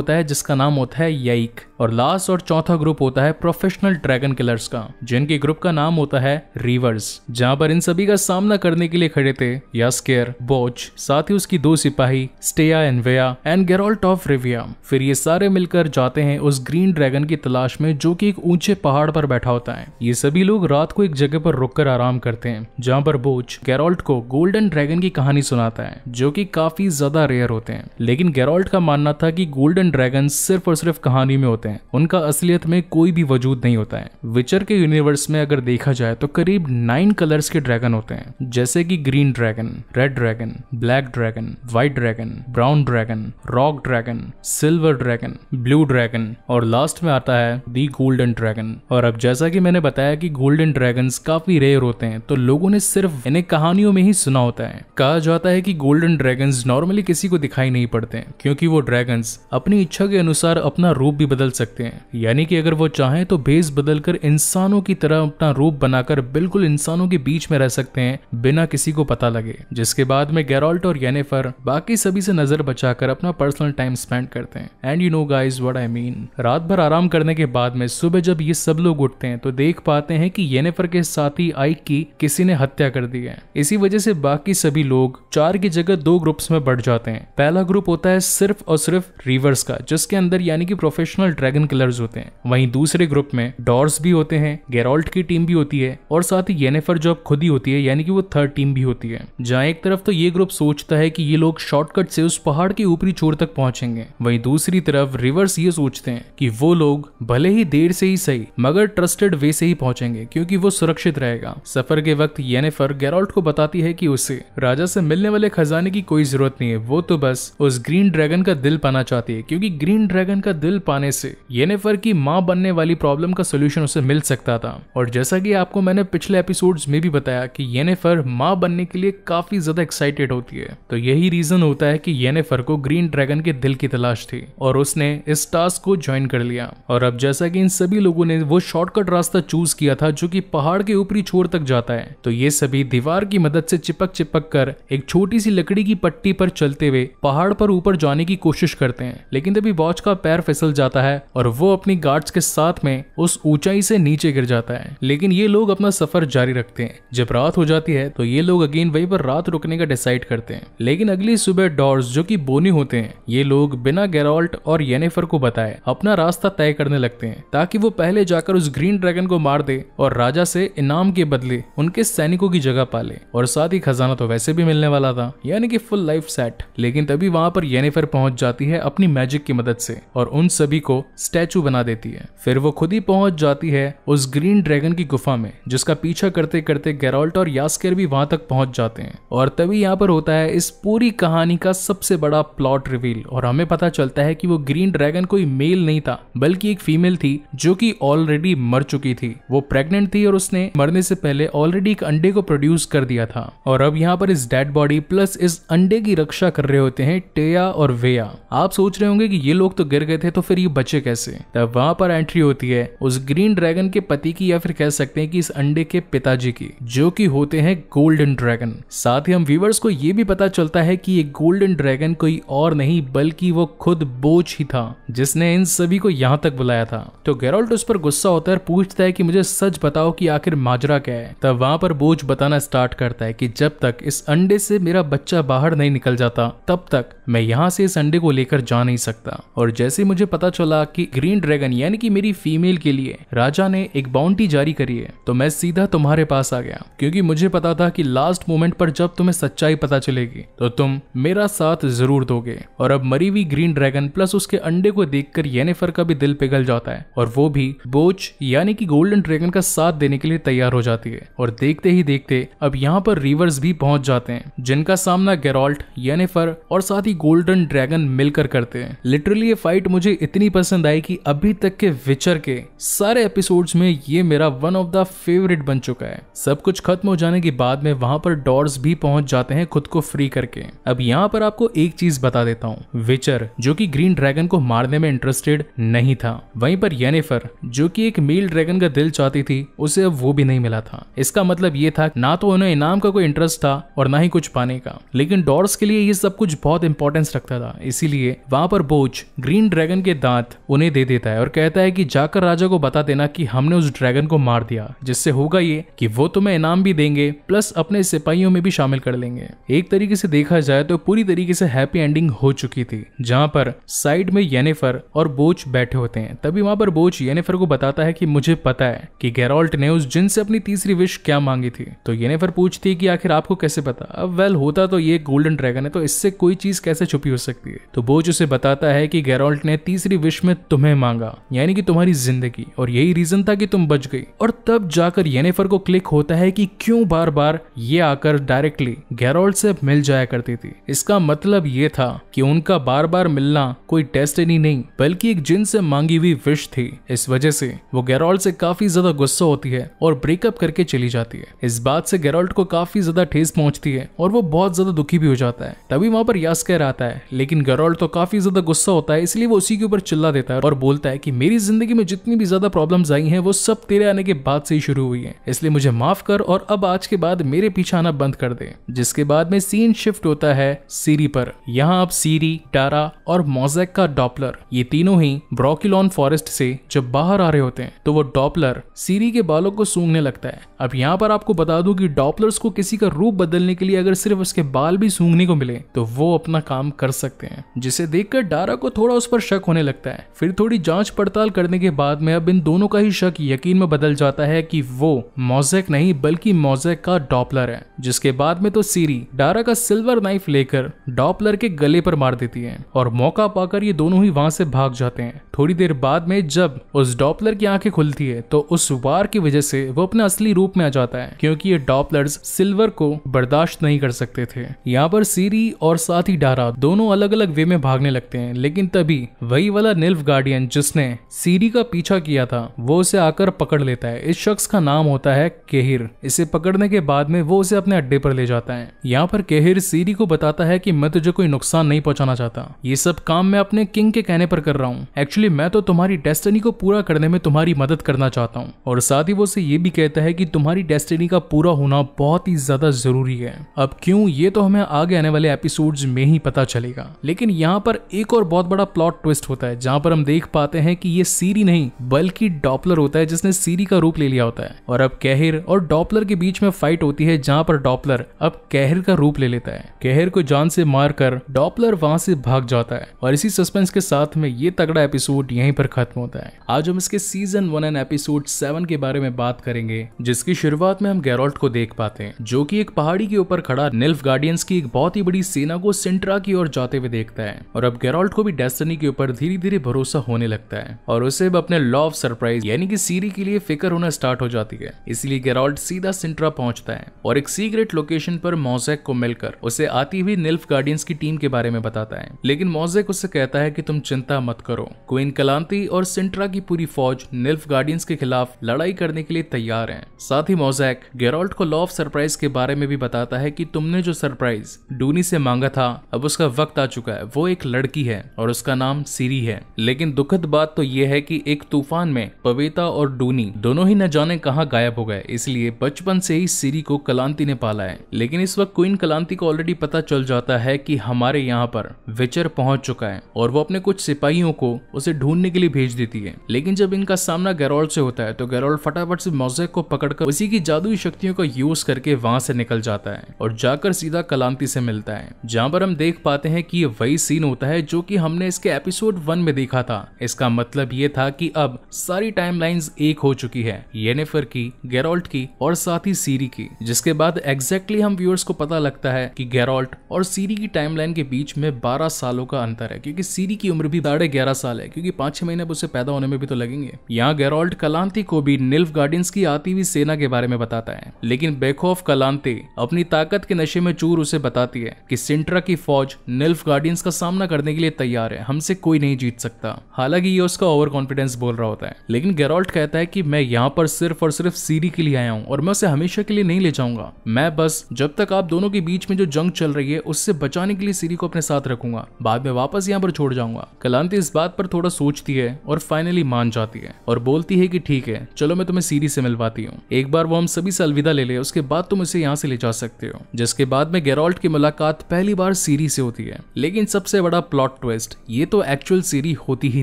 होता है जिसका नाम होता है याइक और लास्ट और चौथा ग्रुप होता है प्रोफेशनल ड्रैगन किलर्स का जिनके ग्रुप का नाम होता है रिवर्स जहाँ पर इन सभी का सामना करने के लिए खड़े थे यास्केर बोच साथ ही उसकी दो सिपाही स्टेया एनवेया एंड गेरोल्ट ऑफ रिविया फिर ये सारे मिलकर जाते हैं उस ग्रीन ड्रैगन की तलाश में जो की एक ऊंचे पहाड़ पर बैठा होता है ये सभी लोग रात को एक जगह पर रुक आराम करते हैं जहाँ पर बोच गेरोल्ट को गोल्डन ड्रैगन की कहानी सुनाता है जो की काफी ज्यादा रेयर होते हैं लेकिन गेरोल्ट का मानना था की गोल्डन ड्रैगन सिर्फ और सिर्फ कहानी में होते हैं होते हैं उनका असलियत में कोई भी वजूद नहीं होता है विचर के यूनिवर्स में अगर देखा जाए तो करीब नाइन कलर्स के ड्रैगन होते हैं जैसे कि green dragon red dragon black dragon white dragon brown dragon rock dragon silver dragon blue dragon और लास्ट में आता है दी गोल्डन ड्रैगन और अब जैसा कि मैंने बताया कि गोल्डन ड्रैगन काफी रेयर होते हैं तो लोगों ने सिर्फ इन्हें कहानियों में ही सुना होता है कहा जाता है कि गोल्डन ड्रैगन नॉर्मली किसी को दिखाई नहीं पड़ते क्योंकि वो ड्रैगन अपनी इच्छा के अनुसार अपना रूप भी बदल सकते हैं यानी कि अगर वो चाहें तो भेस कर इंसानों की तरह अपना रूप बनाकर बिल्कुल इंसानों के बीच में रह सकते हैं बिना किसी को पता लगे जिसके बाद में गैरोल्ट और येनेफर बाकी सभी से नजर बचाकर अपना पर्सनल टाइम स्पेंड करते हैं and you know guys what I mean रात भर आराम करने के बाद में सुबह जब ये सब लोग उठते हैं तो देख पाते हैं कि येनेफर के साथी आइक की किसी ने हत्या कर दी है इसी वजह से बाकी सभी लोग चार की जगह दो ग्रुप्स में बढ़ जाते हैं पहला ग्रुप होता है सिर्फ और सिर्फ रिवर्स का जिसके अंदर यानी कि प्रोफेशनल ड्रैगन किलर्स होते हैं वहीं दूसरे ग्रुप में डॉर्स भी होते हैं गेरोल्ट की टीम भी होती है और साथ ही येनेफर जो खुद ही होती है यानी कि वो थर्ड टीम भी होती है जहाँ एक तरफ तो ये ग्रुप सोचता है कि ये लोग शॉर्टकट से उस पहाड़ के ऊपरी छोर तक पहुंचेंगे वहीं दूसरी तरफ रिवर्स ये सोचते हैं कि वो लोग भले ही देर से ही सही मगर ट्रस्टेड वे से ही पहुंचेंगे क्योंकि वो सुरक्षित रहेगा सफर के वक्त येनेफर गैरोल्ट को बताती है कि उसे राजा से मिलने वाले खजाने की कोई जरूरत नहीं है वो तो बस उस ग्रीन ड्रैगन का दिल पाना चाहती है क्योंकि ग्रीन ड्रैगन का दिल पाने से येनेफर की माँ बनने वाली प्रॉब्लम का सोल्यूशन उसे मिल सकता था और जैसा कि आपको मैंने पिछले एपिसोड्स में भी बताया कि येनेफर माँ बनने के लिए काफी ज्यादा एक्साइटेड होती है तो यही रीजन होता है कि येनेफर को ग्रीन ड्रैगन के दिल की तलाश थी और उसने इस टास्क को ज्वाइन कर लिया और अब जैसा कि इन सभी लोगों ने वो शॉर्टकट रास्ता चूज किया था जो कि पहाड़ के ऊपरी छोर तक जाता है तो ये सभी दीवार की मदद से चिपक चिपक कर एक छोटी सी लकड़ी की पट्टी पर चलते हुए पहाड़ पर ऊपर जाने की कोशिश करते हैं लेकिन तभी वॉच का पैर फिसल जाता है और वो अपनी गार्ड्स के साथ में उस ऊंचाई से नीचे गिर जाता है लेकिन ये लोग अपना सफर जारी रखते हैं जब रात हो जाती है तो ये लोग अगेन वहीं पर रात रुकने का डिसाइड करते हैं लेकिन अगली सुबह डॉर्स जो की बोनी होते हैं ये लोग बिना गैरोल्ट और येनेफर को बताए अपना रास्ता तय करने लगते हैं ताकि वो पहले जाकर उस ग्रीन ड्रैगन को मार दे और राजा से इनाम के बदले उनके सैनिकों की जगह पाले और साथ ही खजाना तो वैसे भी मिलने वाला था यानी कि फुल लाइफ सेट लेकिन तभी वहां पर येनेफर पहुंच जाती है अपनी मैजिक की मदद से और उन सभी को स्टैचू बना देती है फिर वो खुद ही पहुंच जाती है उस ग्रीन ड्रैगन की गुफा में जिसका पीछा करते करते गैरोल्ट और यास्कर भी वहां तक पहुंच जाते हैं और तभी यहाँ पर होता है इस पूरी कहानी का सबसे बड़ा प्लॉट रिवील और हमें पता चलता है कि वो ग्रीन ड्रैगन कोई मेल नहीं था बल्कि एक फीमेल थी जो की ऑलरेडी मर चुकी थी वो प्रेग्नेंट थी और उसने मरने से पहले ऑलरेडी एक अंडे को प्रोड्यूस कर दिया था और अब यहाँ पर इस डेड बॉडी प्लस इस अंडे की रक्षा कर रहे होते हैं टेया और वेया आप सोच रहे होंगे कि ये लोग तो गिर गए थे तो फिर ये बचे कैसे तब वहां पर एंट्री होती है उस ग्रीन ड्रैगन के पति की या फिर कह सकते हैं कि इस अंडे के पिताजी की जो कि होते हैं गोल्डन ड्रैगन साथ ही हम व्यूवर्स को ये भी पता चलता है कि ये गोल्डन ड्रैगन कोई और नहीं बल्कि वो खुद बोच ही था जिसने इन सभी को यहाँ तक बुलाया था तो गेरोल्ट उस पर गुस्सा होता है पूछता है कि मुझे सच बताओ कि आखिर माजरा क्या है तब वहां पर बोझ बताना स्टार्ट करता है कि जब तक इस अंडे से मेरा बच्चा बाहर नहीं निकल जाता तब तक मैं यहाँ से इस अंडे को लेकर जा नहीं सकता और जैसे मुझे पता चला कि ग्रीन ड्रैगन यानी कि मेरी फीमेल के लिए राजा ने एक बाउंटी जारी करी है तो मैं सीधा तुम्हारे पास आ गया क्योंकि मुझे पता था कि लास्ट मोमेंट पर जब तुम्हें सच्चाई पता चलेगी तो तुम मेरा साथ जरूर दोगे और अब मरी हुई ग्रीन ड्रैगन प्लस उसके अंडे को देखकर येनेफर का भी दिल पिघल जाता है और वो भी बोच यानी कि गोल्डन ड्रैगन का साथ देने के लिए तैयार हो जाती है और देखते ही देखते अब यहाँ पर रिवर्स भी पहुंच जाते हैं जिनका सामना गेरोल्ट येनेफर और साथ ही गोल्डन ड्रैगन मिलकर करते हैं लिटरली ये फाइट मुझे इतनी पसंद पसंद आई कि अभी तक के विचर के सारे एपिसोड्स में ये मेरा वन ऑफ द फेवरेट बन चुका है सब कुछ खत्म हो जाने के बाद में वहां पर डॉर्स भी पहुंच जाते हैं खुद को फ्री करके अब यहाँ पर आपको एक चीज बता देता हूँ विचर जो की ग्रीन ड्रैगन को मारने में इंटरेस्टेड नहीं था वहीं पर येनेफर जो की एक मेल ड्रैगन का दिल चाहती थी उसे अब वो भी नहीं मिला था इसका मतलब ये था ना तो उन्हें इनाम का कोई इंटरेस्ट था और ना ही कुछ पाने का लेकिन डॉर्स के लिए ये सब कुछ बहुत इंपॉर्टेंस रखता था इसीलिए वहां पर बोच ग्रीन ड्रैगन के दांत उन्हें दे देता है और कहता है कि जाकर राजा को बता देना कि हमने उस ड्रैगन को मार दिया जिससे होगा ये कि वो तुम्हें इनाम भी देंगे प्लस अपने सिपाहियों में भी शामिल कर लेंगे एक तरीके से देखा जाए तो पूरी तरीके से हैप्पी एंडिंग हो चुकी थी जहाँ पर साइड में येनेफर और बोच बैठे होते हैं तभी वहां पर बोच येनेफर को बताता है कि मुझे पता है कि गैरोल्ट ने उस जिन से अपनी तीसरी विश क्या मांगी थी तो येनेफर पूछती है कि आखिर आपको कैसे पता अब वेल होता तो ये गोल्डन ड्रैगन है तो इससे कोई चीज कैसे छुपी हो सकती है तो बोच उसे बताता है कि गैरोल्ट ने तीसरी विश में तुम्हें मांगा यानी कि तुम्हारी जिंदगी और यही रीजन था कि तुम बच गई और तब जाकर येनेफर को क्लिक होता है कि क्यों बार बार ये आकर डायरेक्टली गैरोल्ड से मिल जाया करती थी इसका मतलब ये था कि उनका बार बार मिलना कोई डेस्टिनी नहीं बल्कि एक जिन से मांगी हुई विश थी इस वजह से वो गैरोल्ड से काफी ज्यादा गुस्सा होती है और ब्रेकअप करके चली जाती है इस बात से गैरोल्ड को काफी ज्यादा ठेस पहुंचती है और वो बहुत ज्यादा दुखी भी हो जाता है तभी वहां पर यास कह रहा है लेकिन गैरोल्ड तो काफी ज्यादा गुस्सा होता है इसलिए वो उसी के ऊपर चिल्ला देता लेता है और बोलता है कि मेरी जिंदगी में जितनी भी ज्यादा प्रॉब्लम आई हैं वो सब तेरे आने के बाद से ही शुरू हुई है इसलिए मुझे माफ कर और अब आज के बाद मेरे पीछे आना बंद कर दे जिसके बाद में सीन शिफ्ट होता है सीरी पर यहाँ अब सीरी टारा और मोजेक का डॉपलर ये तीनों ही ब्रोकिलोन फॉरेस्ट से जब बाहर आ रहे होते हैं तो वो डॉपलर सीरी के बालों को सूंघने लगता है अब यहाँ पर आपको बता दूं कि डॉपलर को किसी का रूप बदलने के लिए अगर सिर्फ उसके बाल भी सूंघने को मिले तो वो अपना काम कर सकते हैं जिसे देखकर डारा को थोड़ा उस पर शक होने लगता है फिर थोड़ी जांच पड़ताल करने के बाद में अब इन दोनों का ही शक यकीन में बदल जाता है कि वो मोजेक नहीं बल्कि मोजेक का डॉपलर है जिसके बाद में तो सीरी डारा का सिल्वर नाइफ लेकर डॉपलर के गले पर मार देती है और मौका पाकर ये दोनों ही वहां से भाग जाते हैं थोड़ी देर बाद में जब उस डॉपलर की आंखें खुलती है तो उस वार की वजह से वो अपने असली रूप में आ जाता है क्योंकि ये डॉपलर सिल्वर को बर्दाश्त नहीं कर सकते थे यहाँ पर सीरी और साथ ही डारा दोनों अलग अलग वे में भागने लगते हैं लेकिन तभी वही वाला निल्फ गार्डियन जिसने सीरी का पीछा किया था वो उसे आकर पकड़ लेता है इस शख्स का नाम होता है केहिर इसे पकड़ने के बाद में वो उसे अपने अड्डे पर ले जाता है यहाँ पर केहिर सीरी को बताता है कि मैं तुझे कोई नुकसान नहीं पहुंचाना चाहता ये सब काम मैं अपने किंग के कहने पर कर रहा हूँ एक्चुअली मैं तो तुम्हारी डेस्टिनी को पूरा करने में तुम्हारी मदद करना चाहता हूँ और साथ ही वो उसे ये भी कहता है कि तुम्हारी डेस्टिनी का पूरा होना बहुत ही ज्यादा जरूरी है अब क्यों ये तो हमें आगे आने वाले एपिसोड में ही पता चलेगा लेकिन यहाँ पर एक और बहुत बड़ा प्लॉट ट्विस्ट होता है जहाँ पर हम देख पाते हैं कि ये सीरी नहीं बल्कि डॉपलर होता है जिसने सीरी का रूप ले लिया होता है और अब कहर और डॉपलर के बीच में फाइट होती है जहाँ पर डॉपलर अब कहर का रूप ले लेता है कहर को जान से मारकर डॉपलर वहां से भाग जाता है और इसी सस्पेंस के साथ में ये तगड़ा एपिसोड यहीं पर खत्म होता है आज हम इसके season one and episode seven के बारे में बात करेंगे जिसकी शुरुआत में हम गैरोल्ट को देख पाते हैं जो की एक पहाड़ी के ऊपर खड़ा निल्फ गार्डियंस की एक बहुत ही बड़ी सेना को सिंट्रा की ओर जाते हुए देखता है और अब गैरोल्ट को भी डेस्टनी के ऊपर धीरे धीरे भरोसा भरोसा होने लगता है और उसे अब अपने लॉ ऑफ सरप्राइज यानी कि सीरी के लिए फिकर होना स्टार्ट हो जाती है इसलिए गेराल्ट सीधा सिंट्रा पहुंचता है और एक सीक्रेट लोकेशन पर मोजेक को मिलकर उसे आती हुई निल्फ गार्डियंस की टीम के बारे में बताता है लेकिन मोजेक उसे कहता है कि तुम चिंता मत करो क्वीन कलांती और सिंट्रा की पूरी फौज निल्फ गार्डियंस के खिलाफ लड़ाई करने के लिए तैयार है साथ ही मोजेक गेरोल्ट को लॉ ऑफ सरप्राइज के बारे में भी बताता है कि तुमने जो सरप्राइज डूनी से मांगा था अब उसका वक्त आ चुका है वो एक लड़की है और उसका नाम सीरी है लेकिन लेकिन दुखद बात तो ये है कि एक तूफान में पवेता और डूनी दोनों ही न जाने कहा गायब हो गए इसलिए बचपन से ही सीरी को कलांति ने पाला है लेकिन इस वक्त क्वीन कलांति को ऑलरेडी पता चल जाता है कि हमारे यहाँ पर विचर पहुंच चुका है और वो अपने कुछ सिपाहियों को उसे ढूंढने के लिए भेज देती है लेकिन जब इनका सामना गैरोल से होता है तो गैरोल फटाफट से मोजेक को पकड़कर उसी की जादुई शक्तियों का यूज करके वहां से निकल जाता है और जाकर सीधा कलांति से मिलता है जहाँ पर हम देख पाते हैं कि ये वही सीन होता है जो की हमने इसके एपिसोड वन में देखा रखा था इसका मतलब ये था कि अब सारी टाइमलाइंस एक हो चुकी है येनेफर की गेरोल्ट की और साथ ही सीरी की जिसके बाद एग्जैक्टली हम व्यूअर्स को पता लगता है कि गैरोल्ट और सीरी की टाइमलाइन के बीच में 12 सालों का अंतर है क्योंकि सीरी की उम्र भी साढ़े ग्यारह साल है क्योंकि पांच छह महीने उसे पैदा होने में भी तो लगेंगे यहाँ गैरोल्ट कलांती को भी निल्फ गार्डन की आती हुई सेना के बारे में बताता है लेकिन बेखौफ कलांती अपनी ताकत के नशे में चूर उसे बताती है कि सिंट्रा की फौज निल्फ गार्डियंस का सामना करने के लिए तैयार है हमसे कोई नहीं जीत सकता सकता हालांकि ये उसका ओवर कॉन्फिडेंस बोल रहा होता है लेकिन गेरोल्ट कहता है कि मैं यहाँ पर सिर्फ और सिर्फ सीरी के लिए आया हूँ और मैं उसे हमेशा के लिए नहीं ले जाऊंगा मैं बस जब तक आप दोनों के बीच में जो जंग चल रही है उससे बचाने के लिए सीरी को अपने साथ रखूंगा बाद में वापस यहाँ पर छोड़ जाऊंगा कलांति इस बात पर थोड़ा सोचती है और फाइनली मान जाती है और बोलती है कि ठीक है चलो मैं तुम्हें सीरी से मिलवाती हूँ एक बार वो हम सभी से अलविदा ले ले उसके बाद तुम उसे यहाँ से ले जा सकते हो जिसके बाद में गेरोल्ट की मुलाकात पहली बार सीरी से होती है लेकिन सबसे बड़ा प्लॉट ट्विस्ट ये तो एक्चुअल सीरी होती होती ही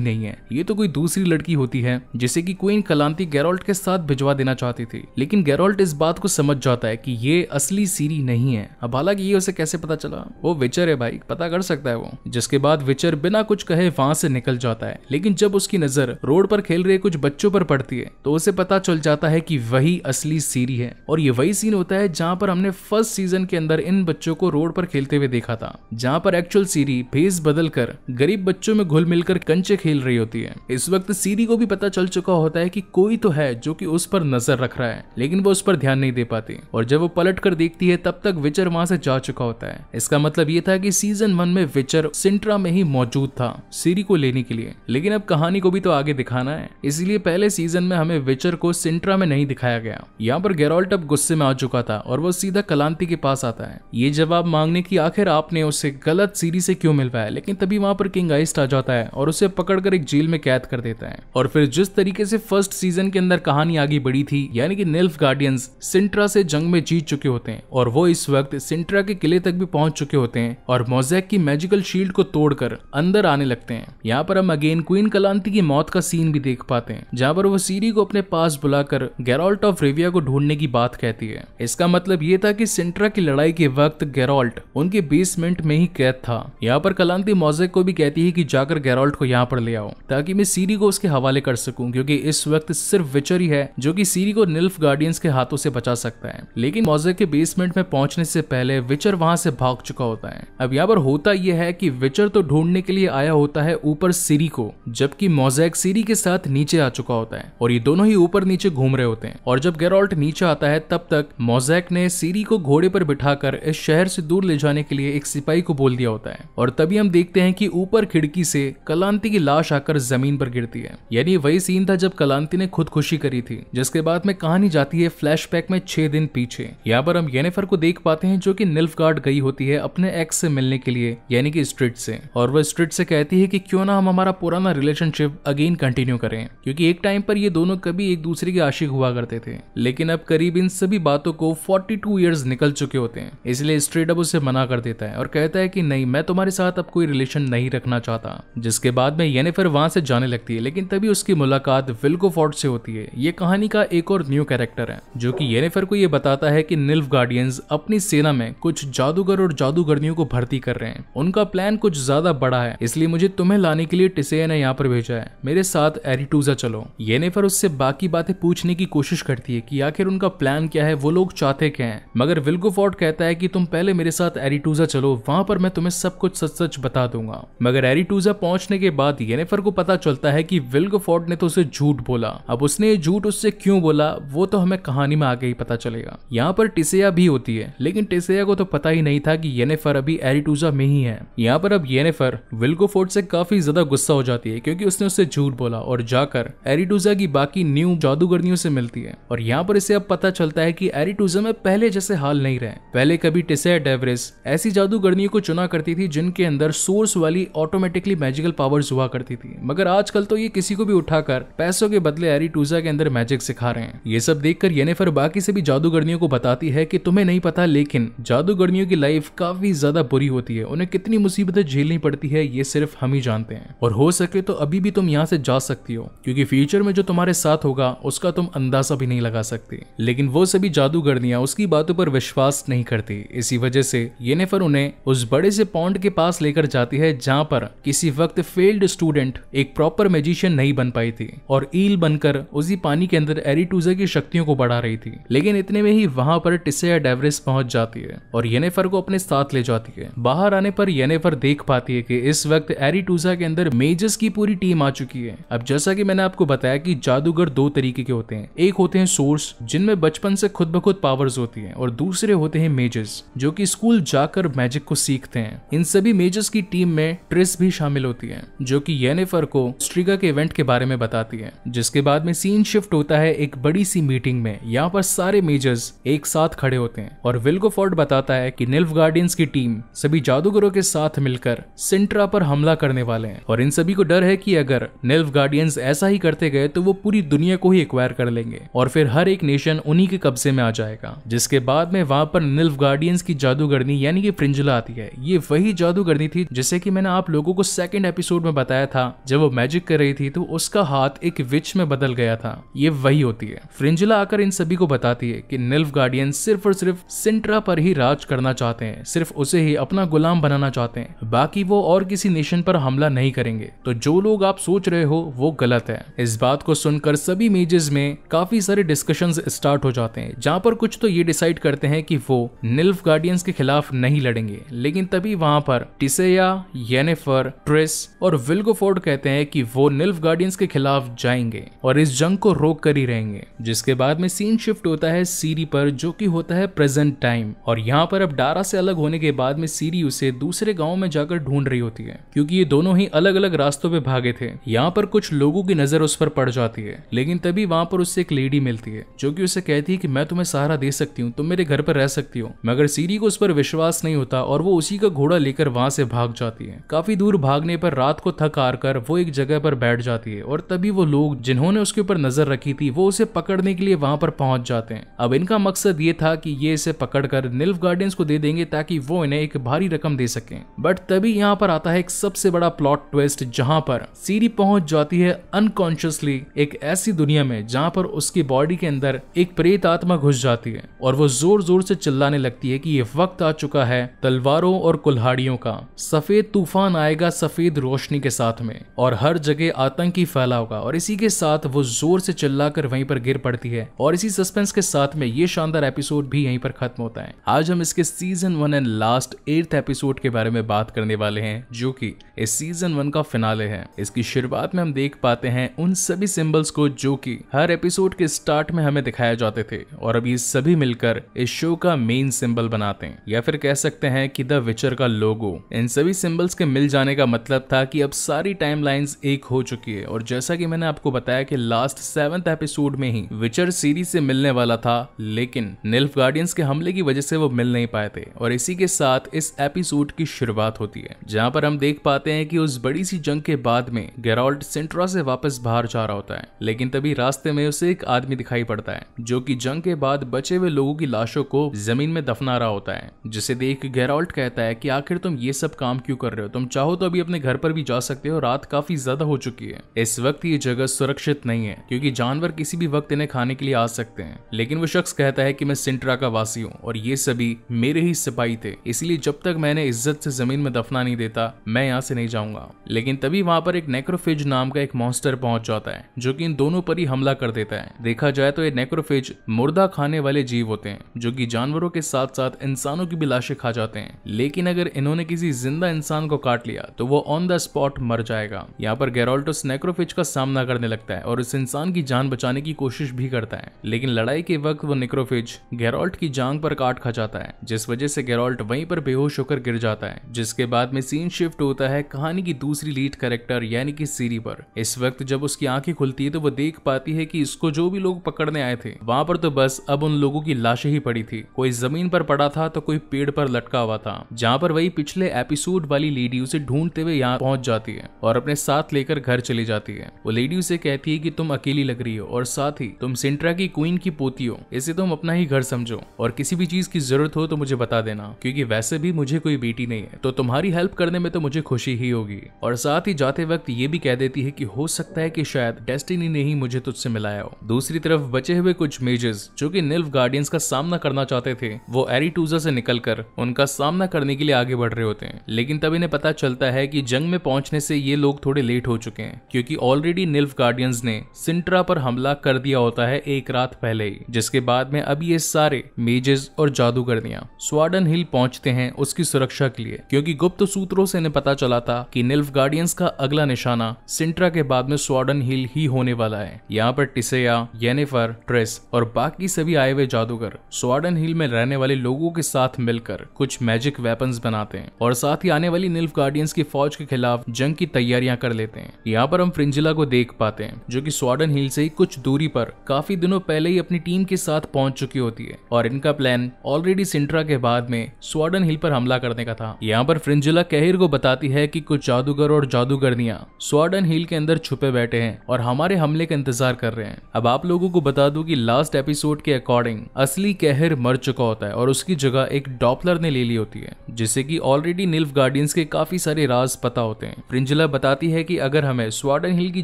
नहीं है ये तो कोई दूसरी लड़की होती है जिसे की क्वीन कलांती गैरोल्ट के साथ भिजवा देना चाहती थी लेकिन गैरोल्ट इस बात को समझ जाता है की ये असली सीरी नहीं है अब हालांकि ये उसे कैसे पता चला वो विचर है भाई पता कर सकता है वो जिसके बाद विचर बिना कुछ कहे वहां से निकल जाता है लेकिन जब उसकी नजर रोड पर खेल रहे कुछ बच्चों पर पड़ती है तो उसे पता चल जाता है कि वही असली सीरी है और ये वही सीन होता है जहाँ पर हमने फर्स्ट सीजन के अंदर इन बच्चों को रोड पर खेलते हुए देखा था जहाँ पर एक्चुअल सीरी भेज बदल कर गरीब बच्चों में घुल मिलकर कंच नीचे खेल रही होती है इस वक्त सीरी को भी पता चल चुका होता है कि कोई तो है जो कि उस पर नजर रख रहा है लेकिन वो उस पर ध्यान नहीं दे पाती और जब वो पलट कर देखती है तब तक विचर वहां से जा चुका होता है इसका मतलब ये था कि सीजन वन में विचर सिंट्रा में ही मौजूद था सीरी को लेने के लिए लेकिन अब कहानी को भी तो आगे दिखाना है इसलिए पहले सीजन में हमें विचर को सिंट्रा में नहीं दिखाया गया यहाँ पर गेरोल्ट अब गुस्से में आ चुका था और वो सीधा कलांति के पास आता है ये जवाब मांगने की आखिर आपने उसे गलत सीरी से क्यों मिलवाया लेकिन तभी वहां पर किंग आइस्ट आ जाता है और उसे पकड़कर एक जेल में कैद कर देता है और फिर जिस तरीके से फर्स्ट सीजन के अंदर कहानी आगे बढ़ी थी यानी कि नेल्फ गार्डियंस सिंट्रा से जंग में जीत चुके होते हैं और वो इस वक्त सिंट्रा के किले तक भी पहुंच चुके होते हैं और मोजेक की मैजिकल शील्ड को तोड़कर अंदर आने लगते हैं यहाँ पर हम अगेन क्वीन कलांति की मौत का सीन भी देख पाते हैं जहाँ पर वो सीरी को अपने पास बुलाकर गैरोल्ट ऑफ रेविया को ढूंढने की बात कहती है इसका मतलब ये था कि सिंट्रा की लड़ाई के वक्त गैरोल्ट उनके बेसमेंट में ही कैद था यहाँ पर कलांति मोजेक को भी कहती है कि जाकर गैरोल्ट को यहाँ यहाँ पर ले आओ ताकि मैं सीरी को उसके हवाले कर सकूं क्योंकि इस वक्त सिर्फ विचर ही है जो कि सीरी को निल्फ गार्डियंस के हाथों से बचा सकता है लेकिन मोजे के बेसमेंट में पहुंचने से पहले विचर वहां से भाग चुका होता है अब यहाँ पर होता यह है कि विचर तो ढूंढने के लिए आया होता है ऊपर सीरी को जबकि मोजेक सीरी के साथ नीचे आ चुका होता है और ये दोनों ही ऊपर नीचे घूम रहे होते हैं और जब गेरोल्ट नीचे आता है तब तक मोजेक ने सीरी को घोड़े पर बिठाकर इस शहर से दूर ले जाने के लिए एक सिपाही को बोल दिया होता है और तभी हम देखते हैं कि ऊपर खिड़की से कलांति की लाश आकर जमीन पर गिरती है यानी वही सीन था जब कलांति ने खुदकुशी करी थी जिसके बाद में कहानी जाती है फ्लैश में छह दिन पीछे यहाँ पर हम येनेफर को देख पाते हैं जो की निल्फ गई होती है अपने एक्स से मिलने के लिए यानी कि स्ट्रीट से और वह स्ट्रीट से कहती है कि क्यों ना हम हमारा पुराना रिलेशनशिप अगेन कंटिन्यू करें क्योंकि एक टाइम पर ये दोनों कभी एक दूसरे के आशिक हुआ करते थे लेकिन अब करीब इन सभी बातों को 42 इयर्स निकल चुके होते हैं इसलिए स्ट्रेट अब उसे मना कर देता है और कहता है कि नहीं मैं तुम्हारे साथ अब कोई रिलेशन नहीं रखना चाहता जिसके बाद में में येनेफर वहां से जाने लगती है लेकिन तभी उसकी मुलाकात विल्को फोर्ट से होती है ये कहानी का एक और न्यू कैरेक्टर है जो कि येनेफर को ये बताता है कि निल्फ गार्डियंस अपनी सेना में कुछ जादूगर और जादूगरनियों को भर्ती कर रहे हैं उनका प्लान कुछ ज्यादा बड़ा है इसलिए मुझे तुम्हें लाने के लिए टिसे ने यहाँ पर भेजा है मेरे साथ एरिटूजा चलो येनेफर उससे बाकी बातें पूछने की कोशिश करती है की आखिर उनका प्लान क्या है वो लोग चाहते क्या है मगर विल्को फोर्ट कहता है की तुम पहले मेरे साथ एरिटूजा चलो वहां पर मैं तुम्हें सब कुछ सच सच बता दूंगा मगर एरिटूजा पहुंचने के बाद बाद येनेफर को पता चलता है कि विल्गफोर्ड ने तो उसे झूठ बोला अब उसने ये झूठ उससे क्यों बोला वो तो हमें कहानी में आगे ही पता चलेगा यहाँ पर टिसेया भी होती है लेकिन टिसेया को तो पता ही नहीं था कि येनेफर अभी एरिटूजा में ही है यहाँ पर अब येनेफर विल्गोफोर्ड से काफी ज्यादा गुस्सा हो जाती है क्योंकि उसने उससे झूठ बोला और जाकर एरिटूजा की बाकी न्यू जादूगरियों से मिलती है और यहाँ पर इसे अब पता चलता है कि एरिटूजा में पहले जैसे हाल नहीं रहे पहले कभी टिसेया डेवरेस ऐसी जादूगरियों को चुना करती थी जिनके अंदर सोर्स वाली ऑटोमेटिकली मैजिकल पावर्स हुआ करती थी मगर आजकल तो ये किसी को भी उठाकर पैसों के बदले एरी टूजा के अंदर मैजिक सिखा रहे हैं ये सब देख कर येनेफर बाकी सभी जादूगरियों को बताती है की तुम्हें नहीं पता लेकिन जादूगरियों की लाइफ काफी ज्यादा बुरी होती है उन्हें कितनी मुसीबतें झेलनी पड़ती है ये सिर्फ हम ही जानते हैं और हो सके तो अभी भी तुम यहाँ से जा सकती हो क्योंकि फ्यूचर में जो तुम्हारे साथ होगा उसका तुम अंदाजा भी नहीं लगा सकते लेकिन वो सभी जादूगरनियां उसकी बातों पर विश्वास नहीं करती इसी वजह से येनेफर उन्हें उस बड़े से पॉन्ड के पास लेकर जाती है जहाँ पर किसी वक्त फेल्ड स्टूडेंट एक प्रॉपर मेजिशियन नहीं बन पाई थी और ईल बनकर उसी पानी के अंदर एरिटूजा की शक्तियों को बढ़ा रही थी लेकिन इतने में ही वहां पर टिसेया डेवरेस पहुंच जाती है और येनेफर को अपने साथ ले जाती है बाहर आने पर येनेफर देख पाती है कि इस वक्त एरिटूजा के अंदर मेजस की पूरी टीम आ चुकी है अब जैसा कि मैंने आपको बताया कि जादूगर दो तरीके के होते हैं एक होते हैं सोर्स जिनमें बचपन से खुद ब खुद पावर्स होती है और दूसरे होते हैं मेजस जो की स्कूल जाकर मैजिक को सीखते हैं इन सभी मेजस की टीम में ट्रिस भी शामिल होती है जो जो कि येनेफर को स्ट्रीगा के इवेंट के बारे में बताती है जिसके बाद में सीन शिफ्ट होता है एक बड़ी सी मीटिंग में यहाँ पर सारे मेजर्स एक साथ खड़े होते हैं और विल्गोफोर्ड बताता है कि निल्फ गार्डियंस की टीम सभी जादूगरों के साथ मिलकर सिंट्रा पर हमला करने वाले हैं और इन सभी को डर है कि अगर निल्फ गार्डियंस ऐसा ही करते गए तो वो पूरी दुनिया को ही एक्वायर कर लेंगे और फिर हर एक नेशन उन्हीं के कब्जे में आ जाएगा जिसके बाद में वहां पर निल्फ गार्डियंस की जादूगरनी यानी कि फ्रिंजला आती है ये वही जादूगरनी थी जिसे कि मैंने आप लोगों को सेकंड एपिसोड में बताया था जब वो मैजिक कर रही थी तो उसका हाथ एक विच में बदल गया था ये वही होती है फ्रिंजिला आकर इन सभी को बताती है कि निल्फ गार्डियन सिर्फ और सिर्फ सिंट्रा पर ही राज करना चाहते हैं सिर्फ उसे ही अपना गुलाम बनाना चाहते हैं बाकी वो और किसी नेशन पर हमला नहीं करेंगे तो जो लोग आप सोच रहे हो वो गलत है इस बात को सुनकर सभी मेजेस में काफी सारे डिस्कशन स्टार्ट हो जाते हैं जहाँ पर कुछ तो ये डिसाइड करते हैं कि वो निल्फ गार्डियंस के खिलाफ नहीं लड़ेंगे लेकिन तभी वहां पर टिसेया येनेफर ट्रिस और विल विल्गोफोर्ड कहते हैं कि वो निल्फ गार्डियंस के खिलाफ जाएंगे और इस जंग को रोक कर ही रहेंगे जिसके बाद में सीन शिफ्ट होता है सीरी पर जो कि होता है प्रेजेंट टाइम और यहाँ पर अब डारा से अलग होने के बाद में सीरी उसे दूसरे गाँव में जाकर ढूंढ रही होती है क्योंकि ये दोनों ही अलग अलग रास्तों पे भागे थे यहाँ पर कुछ लोगों की नजर उस पर पड़ जाती है लेकिन तभी वहाँ पर उससे एक लेडी मिलती है जो कि उसे कहती है कि मैं तुम्हें सहारा दे सकती हूँ तुम मेरे घर पर रह सकती हो मगर सीरी को उस पर विश्वास नहीं होता और वो उसी का घोड़ा लेकर वहां से भाग जाती है काफी दूर भागने पर रात को थक थक हार कर वो एक जगह पर बैठ जाती है और तभी वो लोग जिन्होंने उसके ऊपर नजर रखी थी वो उसे पकड़ने के लिए वहां पर पहुंच जाते हैं अब इनका मकसद ये था कि ये इसे पकड़कर निल्फ गार्डियंस को दे देंगे ताकि वो इन्हें एक भारी रकम दे सकें बट तभी यहाँ पर आता है एक सबसे बड़ा प्लॉट ट्विस्ट जहाँ पर सीरी पहुंच जाती है अनकॉन्शियसली एक ऐसी दुनिया में जहाँ पर उसकी बॉडी के अंदर एक प्रेत आत्मा घुस जाती है और वो जोर जोर से चिल्लाने लगती है कि ये वक्त आ चुका है तलवारों और कुल्हाड़ियों का सफेद तूफान आएगा सफेद रोशनी के साथ में और हर जगह आतंकी फैला होगा और इसी के साथ वो जोर से चिल्लाकर वहीं पर गिर पड़ती है और इसी सस्पेंस के साथ में ये शानदार एपिसोड भी यहीं पर खत्म होता है आज हम इसके season one and last eighth episode के बारे में बात करने वाले हैं जो कि इस सीजन वन का फिनाले है इसकी शुरुआत में हम देख पाते हैं उन सभी सिंबल्स को जो कि हर एपिसोड के स्टार्ट में हमें दिखाए जाते थे और अब ये सभी मिलकर इस शो का मेन सिंबल बनाते हैं या फिर कह सकते हैं कि द विचर का लोगो इन सभी सिंबल्स के मिल जाने का मतलब था कि अब सारी टाइम एक हो चुकी है और जैसा कि मैंने आपको बताया कि लास्ट सेवेंथ एपिसोड में ही विचर सीरीज से मिलने वाला था लेकिन निल्फ गार्डियंस के हमले की वजह से वो मिल नहीं पाए थे और इसी के साथ इस एपिसोड की शुरुआत होती है जहाँ पर हम देख पाते हैं कि उस बड़ी सी जंग के बाद में गेरोल्ड सेंट्रा से वापस बाहर जा रहा होता है लेकिन तभी रास्ते में उसे एक आदमी दिखाई पड़ता है जो की जंग के बाद बचे हुए लोगों की लाशों को जमीन में दफना रहा होता है जिसे देख गेरोल्ट कहता है की आखिर तुम ये सब काम क्यों कर रहे हो तुम चाहो तो अभी अपने घर पर भी जा सकते हो रात काफी ज्यादा हो चुकी है इस वक्त ये जगह सुरक्षित नहीं है क्योंकि जानवर किसी भी वक्त इन्हें खाने के लिए आ सकते हैं लेकिन वो शख्स कहता है कि मैं सिंट्रा का वासी हूँ और ये सभी मेरे ही सिपाही थे इसलिए जब तक मैंने इज्जत से जमीन में दफना नहीं देता मैं यहाँ से नहीं जाऊंगा लेकिन तभी वहाँ पर एक नेक्रोफेज नाम का एक मॉन्स्टर पहुंच जाता है जो कि इन दोनों पर ही हमला कर देता है देखा जाए तो ये नेक्रोफेज मुर्दा खाने वाले जीव होते हैं जो कि जानवरों के साथ साथ इंसानों की भी लाशें खा जाते हैं लेकिन अगर इन्होंने किसी जिंदा इंसान को काट लिया तो वो ऑन द स्पॉट गैरोल्ट मर जाएगा यहाँ पर उस नेक्रोफिज का सामना करने लगता है और उस इंसान की जान बचाने की कोशिश भी करता है लेकिन लड़ाई के वक्त वो नेक्रोफिज गैरोल्ट की जांग पर काट खा जाता है जिस वजह से गैरोल्ट वहीं पर बेहोश होकर गिर जाता है जिसके बाद में सीन शिफ्ट होता है कहानी की दूसरी लीड कैरेक्टर यानी कि सीरी पर इस वक्त जब उसकी आंखें खुलती है तो वो देख पाती है कि इसको जो भी लोग पकड़ने आए थे वहां पर तो बस अब उन लोगों की लाशें ही पड़ी थी कोई जमीन पर पड़ा था तो कोई पेड़ पर लटका हुआ था जहाँ पर वही पिछले एपिसोड वाली लेडी उसे ढूंढते हुए यहाँ पहुंच जाती जाती है और अपने साथ लेकर घर चली जाती है वो लेडी उसे कहती है कि तुम अकेली लग रही हो और साथ ही तुम सिंट्रा की क्वीन की पोती हो इसे तुम अपना ही घर समझो और किसी भी चीज की जरूरत हो तो मुझे बता देना क्योंकि वैसे भी मुझे कोई बेटी नहीं है तो तुम्हारी हेल्प करने में तो मुझे खुशी ही होगी और साथ ही जाते वक्त ये भी कह देती है कि हो सकता है कि शायद डेस्टिनी ने ही मुझे तुझसे मिलाया हो दूसरी तरफ बचे हुए कुछ मेजर्स जो कि निल्फ गार्डियंस का सामना करना चाहते थे वो एरिटूजा से निकलकर उनका सामना करने के लिए आगे बढ़ रहे होते हैं लेकिन तब इन्हें पता चलता है कि जंग में पहुंचने पहुंचने से ये लोग थोड़े लेट हो चुके हैं क्योंकि ऑलरेडी निल्फ गार्डियंस ने सिंट्रा पर हमला कर दिया होता है एक रात पहले ही जिसके बाद में अब ये सारे मेजेस और जादूगरनिया स्वाडन हिल पहुंचते हैं उसकी सुरक्षा के लिए क्योंकि गुप्त सूत्रों से इन्हें पता चला था कि निल्फ गार्डियंस का अगला निशाना सिंट्रा के बाद में स्वाडन हिल ही होने वाला है यहाँ पर टिसेया येनेफर ट्रेस और बाकी सभी आए हुए जादूगर स्वाडन हिल में रहने वाले लोगों के साथ मिलकर कुछ मैजिक वेपन बनाते हैं और साथ ही आने वाली निल्फ गार्डियंस की फौज के खिलाफ जंग जंग की तैयारियां कर लेते हैं यहाँ पर हम फ्रिंजिला को देख पाते हैं जो कि स्वाडन हिल से ही कुछ दूरी पर काफी दिनों पहले ही अपनी टीम के साथ पहुंच चुकी होती है और इनका प्लान ऑलरेडी सिंट्रा के बाद में स्वाडन हिल पर हमला करने का था यहाँ पर फ्रिंजिला कहिर को बताती है की कुछ जादूगर और जादूगरनियां स्वाडन हिल के अंदर छुपे बैठे हैं और हमारे हमले का इंतजार कर रहे हैं अब आप लोगों को बता दू की लास्ट एपिसोड के अकॉर्डिंग असली कहर मर चुका होता है और उसकी जगह एक डॉपलर ने ले ली होती है जिसे की ऑलरेडी निल्फ गार्डियंस के काफी सारे राज पता होते हैं प्रिंजला बताती है कि अगर हमें स्वाडन हिल की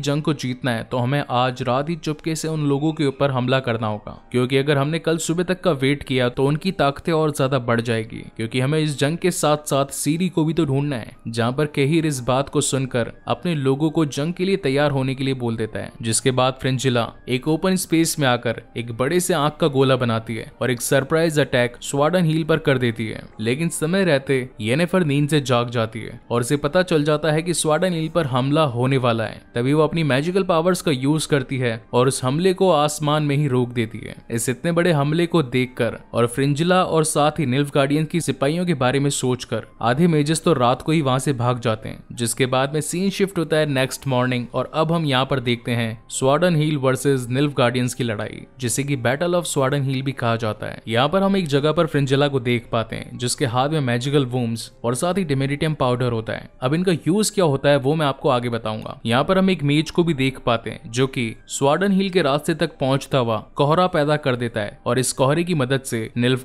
जंग को जीतना है तो हमें आज रात ही चुपके से उन लोगों के ऊपर हमला करना होगा क्योंकि अगर हमने कल सुबह तक का वेट किया तो उनकी ताकतें और ज्यादा बढ़ जाएगी क्योंकि हमें इस जंग के साथ साथ सीरी को भी तो ढूंढना है जहाँ पर केहिर इस बात को सुनकर अपने लोगों को जंग के लिए तैयार होने के लिए बोल देता है जिसके बाद फ्रेंजिला एक ओपन स्पेस में आकर एक बड़े से आंख का गोला बनाती है और एक सरप्राइज अटैक स्वाडन हिल पर कर देती है लेकिन समय रहते येनेफर नींद से जाग जाती है और उसे पता चल जाता है कि स्वाडन हिल पर हमला होने वाला है तभी वो अपनी मैजिकल पावर्स का यूज करती है और उस हमले को आसमान में ही रोक देती है इस इतने बड़े हमले को देख और फ्रिंजिला और साथ ही निल्फ गार्डियन की सिपाहियों के बारे में सोचकर आधे मेजेस तो रात को ही वहां से भाग जाते हैं जिसके बाद में सीन शिफ्ट होता है नेक्स्ट मॉर्निंग और अब हम यहाँ पर देखते हैं स्वाडन हिल वर्सेज निल्फ गार्डियंस की लड़ाई जिसे की बैटल ऑफ स्वाडन हिल भी कहा जाता है यहाँ पर हम एक जगह पर फ्रिंजिला को देख पाते हैं जिसके हाथ में मैजिकल वूम्स और साथ ही डिमेडिटियम पाउडर होता है अब इनका यूज क्या होता है वो मैं आपको आगे बताऊंगा यहाँ पर हम एक मेज को भी देख पाते हैं जो कि स्वाडन हिल के रास्ते तक पहुंचता हुआ कोहरा पैदा कर देता है और इस कोहरे की मदद से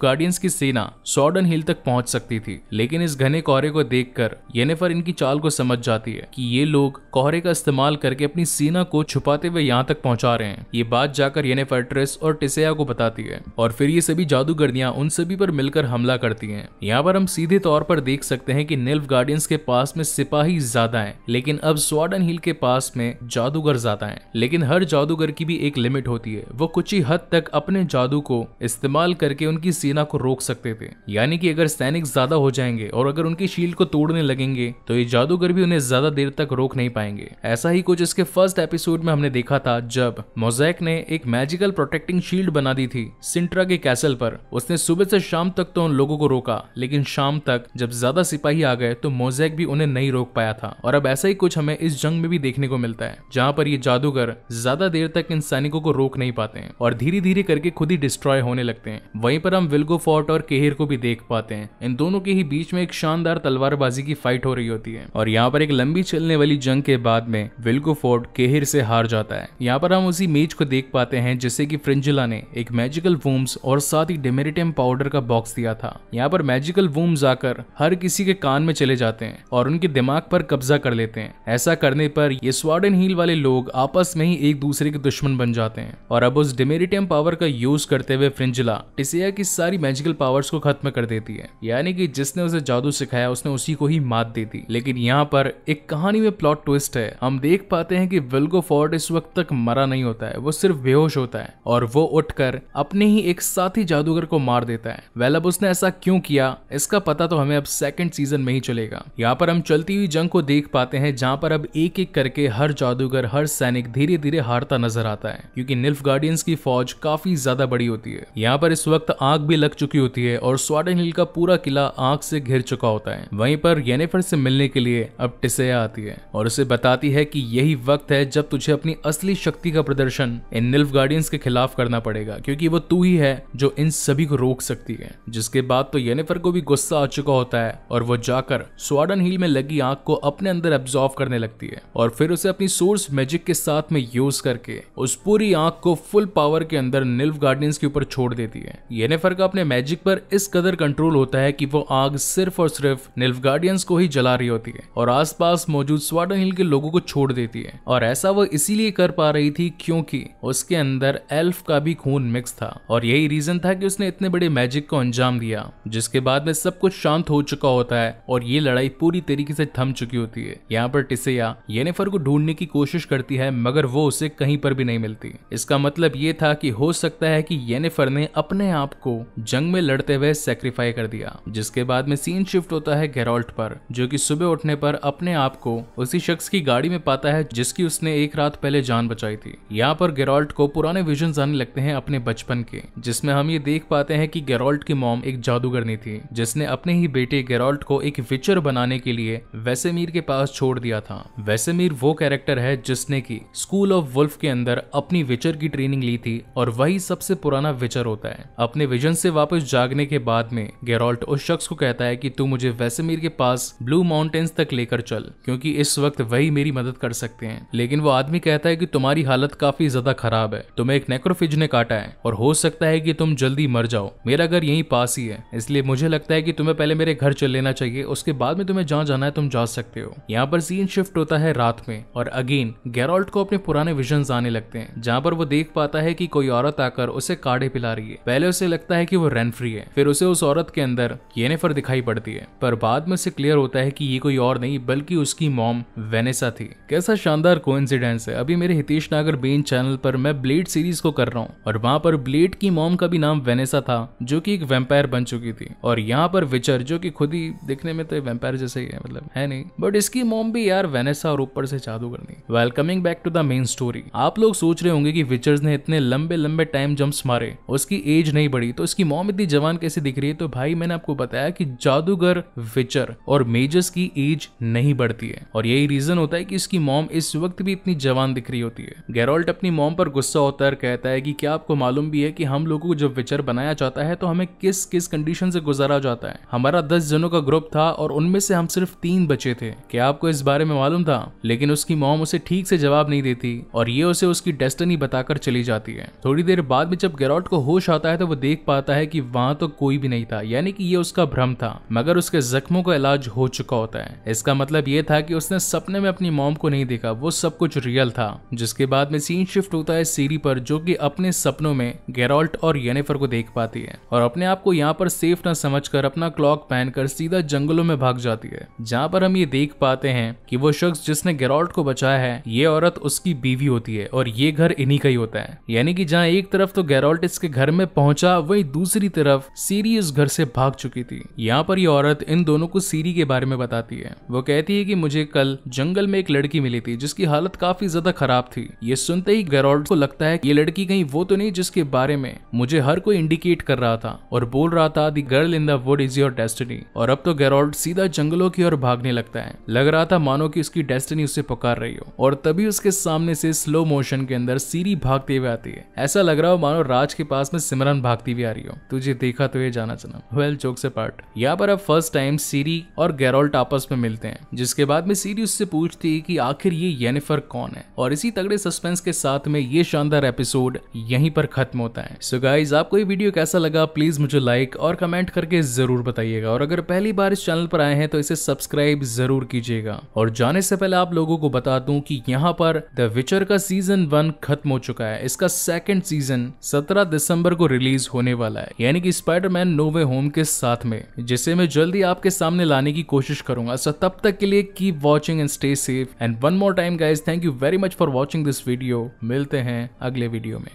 गार्डियंस की सेना स्वाडन हिल तक पहुंच सकती थी लेकिन इस घने कोहरे को देख कर येनेफर इनकी चाल को समझ जाती है की ये लोग कोहरे का इस्तेमाल करके अपनी सेना को छुपाते हुए यहाँ तक पहुँचा रहे हैं ये बात जाकर येनेफर ट्रेस और टिसेया को बताती है और फिर ये सभी जादूगरनियां उन सभी पर मिलकर हमला करती है यहाँ पर हम सीधे तौर पर देख सकते हैं कि नेल्फ गार्डियंस के पास में सिपाही ज्यादा ज्यादा है लेकिन अब स्वाडन हिल के पास में जादूगर ज्यादा है लेकिन हर जादूगर की भी एक लिमिट होती है वो कुछ ही हद तक अपने जादू को इस्तेमाल करके उनकी सेना को रोक सकते थे यानी कि अगर सैनिक ज्यादा हो जाएंगे और अगर उनकी शील्ड को तोड़ने लगेंगे तो ये जादूगर भी उन्हें ज्यादा देर तक रोक नहीं पाएंगे ऐसा ही कुछ इसके फर्स्ट एपिसोड में हमने देखा था जब मोजैक ने एक मैजिकल प्रोटेक्टिंग शील्ड बना दी थी सिंट्रा के कैसल पर उसने सुबह से शाम तक तो उन लोगों को रोका लेकिन शाम तक जब ज्यादा सिपाही आ गए तो मोजैक भी उन्हें नहीं रोक पाया था और अब ऐसा ही कुछ हमें इस जंग में भी देखने को मिलता है जहाँ पर ये जादूगर ज्यादा देर तक इन सैनिकों को रोक नहीं पाते हैं और धीरे धीरे करके खुद ही डिस्ट्रॉय होने लगते हैं वहीं पर हम विल्गो फोर्ट और केहिर को भी देख पाते हैं इन दोनों के ही बीच में एक शानदार तलवारबाजी की फाइट हो रही होती है और यहाँ पर एक लंबी चलने वाली जंग के बाद में विल्गो फोर्ट केहिर से हार जाता है यहाँ पर हम उसी मेज को देख पाते हैं जिससे की फ्रिंजिला ने एक मैजिकल वूम्स और साथ ही डेमेरिटेम पाउडर का बॉक्स दिया था यहाँ पर मैजिकल वूम्स आकर हर किसी के कान में चले जाते हैं और उनके दिमाग पर कब्जा कब्जा कर लेते हैं ऐसा करने पर ये स्वाडन हील वाले लोग आपस में ही एक दूसरे के दुश्मन बन जाते हैं और अब उस डिमेरिटियम पावर का यूज करते हुए फ्रिंजला टिसिया की सारी मैजिकल पावर्स को खत्म कर देती है यानी कि जिसने उसे जादू सिखाया उसने उसी को ही मात दे दी लेकिन यहाँ पर एक कहानी में प्लॉट ट्विस्ट है हम देख पाते हैं कि विल्गो फोर्ट इस वक्त तक मरा नहीं होता है वो सिर्फ बेहोश होता है और वो उठकर अपने ही एक साथी जादूगर को मार देता है वेल अब उसने ऐसा क्यों किया इसका पता तो हमें अब सेकंड सीजन में ही चलेगा यहाँ पर हम चलती हुई जंग को देख देख पाते हैं जहां पर अब एक एक करके हर जादूगर हर सैनिक धीरे धीरे हारता नजर आता है क्योंकि निल्फ गार्डियंस की फौज काफी ज्यादा बड़ी होती है यहाँ पर इस वक्त आग भी लग चुकी होती है और स्वाडन हिल का पूरा किला आग से घिर चुका होता है वहीं पर येनेफर से मिलने के लिए अब टिसेया आती है और उसे बताती है कि यही वक्त है जब तुझे अपनी असली शक्ति का प्रदर्शन इन निल्फ गार्डियंस के खिलाफ करना पड़ेगा क्योंकि वो तू ही है जो इन सभी को रोक सकती है जिसके बाद तो येनेफर को भी गुस्सा आ चुका होता है और वो जाकर स्वाडन हिल में लगी आग को अपने अपने अंदर एब्जॉर्व करने लगती है और फिर उसे अपनी सोर्स मैजिक के साथ में यूज करके उस पूरी आंख को फुल पावर के अंदर निल्फ गार्डियंस के ऊपर छोड़ देती है येनेफर का अपने मैजिक पर इस कदर कंट्रोल होता है कि वो आग सिर्फ और सिर्फ निल्फ गार्डियंस को ही जला रही होती है और आसपास मौजूद स्वाडन हिल के लोगों को छोड़ देती है और ऐसा वो इसीलिए कर पा रही थी क्योंकि उसके अंदर एल्फ का भी खून मिक्स था और यही रीजन था कि उसने इतने बड़े मैजिक को अंजाम दिया जिसके बाद में सब कुछ शांत हो चुका होता है और ये लड़ाई पूरी तरीके से थम चुकी होती होती है यहाँ पर टिसया येनेफर को ढूंढने की कोशिश करती है मगर वो उसे कहीं पर भी नहीं मिलती इसका मतलब ये था कि हो सकता है कि येनेफर ने अपने आप को जंग में लड़ते हुए सेक्रीफाई कर दिया जिसके बाद में सीन शिफ्ट होता है गेरोल्ट पर जो की सुबह उठने पर अपने आप को उसी शख्स की गाड़ी में पाता है जिसकी उसने एक रात पहले जान बचाई थी यहाँ पर गेरोल्ट को पुराने विजन आने लगते हैं अपने बचपन के जिसमें हम ये देख पाते हैं कि गेरोल्ट की मॉम एक जादूगरनी थी जिसने अपने ही बेटे गेरोल्ट को एक विचर बनाने के लिए वैसे मीर के पास छोड़ दिया था वैसेमीर वो कैरेक्टर है जिसने की स्कूल ऑफ वुल्फ के अंदर अपनी विचर की ट्रेनिंग ली थी और वही सबसे पुराना विचर होता है अपने विजन से वापस जागने के बाद में गेरोल्ट उस शख्स को कहता है कि तू मुझे वैसेमीर के पास ब्लू माउंटेन्स तक लेकर चल क्योंकि इस वक्त वही मेरी मदद कर सकते हैं लेकिन वो आदमी कहता है कि तुम्हारी हालत काफी ज्यादा खराब है तुम्हें एक नेक्रोफिज ने काटा है और हो सकता है कि तुम जल्दी मर जाओ मेरा घर यही पास ही है इसलिए मुझे लगता है कि तुम्हें पहले मेरे घर चल लेना चाहिए उसके बाद में तुम्हें जहाँ जाना है तुम जा सकते हो यहाँ पर सीन शिफ्ट होता है रात में और अगेन गैरोल्ट को अपने पुराने विजन आने लगते हैं जहाँ पर वो देख पाता है की कोई औरत आकर उसे काढ़े पिला रही है पहले उसे लगता है की वो रेनफ्री है फिर उसे उस औरत के अंदर येनेफर दिखाई पड़ती है पर बाद में उसे क्लियर होता है की ये कोई और नहीं बल्कि उसकी मॉम वेनेसा थी कैसा शानदार को है अभी मेरे हितेश नागर बेन चैनल पर मैं ब्लेड सीरीज को कर रहा हूँ और वहाँ पर ब्लेड की मॉम का भी नाम वेनेसा था जो कि एक वेम्पायर बन चुकी थी और यहाँ पर विचर जो कि खुद ही दिखने में तो वेम्पायर जैसे ही है मतलब है नहीं बट इसकी मोम भी यार वेनेसा और ऊपर से जादू करनी welcoming back to the main story आप लोग सोच रहे होंगे कि विचर्स ने इतने लंबे लंबे टाइम जंप्स मारे उसकी एज नहीं बढ़ी तो इसकी मोम इतनी जवान कैसे दिख रही है तो भाई मैंने आपको बताया कि जादूगर विचर और मेजर्स की एज नहीं बढ़ती है और यही रीजन होता है कि इसकी मोम इस वक्त भी इतनी जवान दिख रही होती है गैरोल्ट अपनी मोम पर गुस्सा होता है और कहता है कि क्या आपको मालूम भी है कि हम लोगों को जब विचर बनाया जाता है तो हमें किस किस कंडीशन से गुजारा जाता है हमारा दस जनों का ग्रुप था और उनमें से हम सिर्फ तीन बचे थे क्या आपको इस बारे में मालूम था लेकिन उसकी मोम उसे ठीक से जवाब नहीं देती और ये उसे उसकी डेस्टनी बताकर चली जाती है थोड़ी देर बाद में जब गैरोट को होश आता है तो वो देख पाता है कि वहां तो कोई भी नहीं था यानी कि ये उसका भ्रम था मगर उसके जख्मों का इलाज हो चुका होता है इसका मतलब ये था कि उसने सपने में अपनी मोम को नहीं देखा वो सब कुछ रियल था जिसके बाद में सीन शिफ्ट होता है सीरी पर जो कि अपने सपनों में गेरोल्ट और येनेफर को देख पाती है और अपने आप को यहाँ पर सेफ न समझकर अपना क्लॉक पहनकर सीधा जंगलों में भाग जाती है जहाँ पर हम ये देख पाते हैं कि वो शख्स जिसने गेरोल्ट को बचाया है ये औरत उसकी बीवी होती है और ये घर इन्हीं का ही होता है यानी कि जहाँ एक तरफ तो गेरोल्ट इसके घर में पहुंचा वही दूसरी तरफ सीरी इस घर से भाग चुकी थी यहाँ पर ये औरत इन दोनों को सीरी के बारे में बताती है वो कहती है कि मुझे कल जंगल में एक लड़की मिली थी जिसकी हालत काफी ज्यादा खराब थी ये सुनते ही गेरोल्ट को लगता है ये लड़की कहीं वो तो नहीं जिसके बारे में मुझे हर कोई इंडिकेट कर रहा था और बोल रहा था the girl in the wood is your destiny और अब तो गेरोल्ट सीधा जंगलों की ओर भागने लगता है लग रहा था मानो कि उसकी डेस्टिनी उसे पुकार रही हो और तभी उसके सामने से स्लो मोशन के अंदर सीरी भागती हुए आती है ऐसा लग रहा हो मानो राज के पास में सिमरन भागती हुई आ रही हो तुझे देखा तो ये जाना चना वेल जोक से पार्ट यहाँ पर अब फर्स्ट टाइम सीरी और गैरोल्ट आपस में मिलते हैं जिसके बाद में सीरी उससे पूछती है की आखिर ये येफर कौन है और इसी तगड़े सस्पेंस के साथ में ये शानदार एपिसोड यहीं पर खत्म होता है सो गाइज आपको ये वीडियो कैसा लगा प्लीज मुझे लाइक और कमेंट करके जरूर बताइएगा और अगर पहली बार इस चैनल पर आए हैं तो इसे सब्सक्राइब जरूर कीजिए कीजिएगा और जाने से पहले आप लोगों को बता दूं कि यहाँ पर द विचर का सीजन वन खत्म हो चुका है इसका सेकंड सीजन 17 दिसंबर को रिलीज होने वाला है यानी कि स्पाइडरमैन नो वे होम के साथ में जिसे मैं जल्दी आपके सामने लाने की कोशिश करूंगा सो तब तक के लिए keep watching and stay safe and one more time guys thank you very much for watching this video मिलते हैं अगले वीडियो में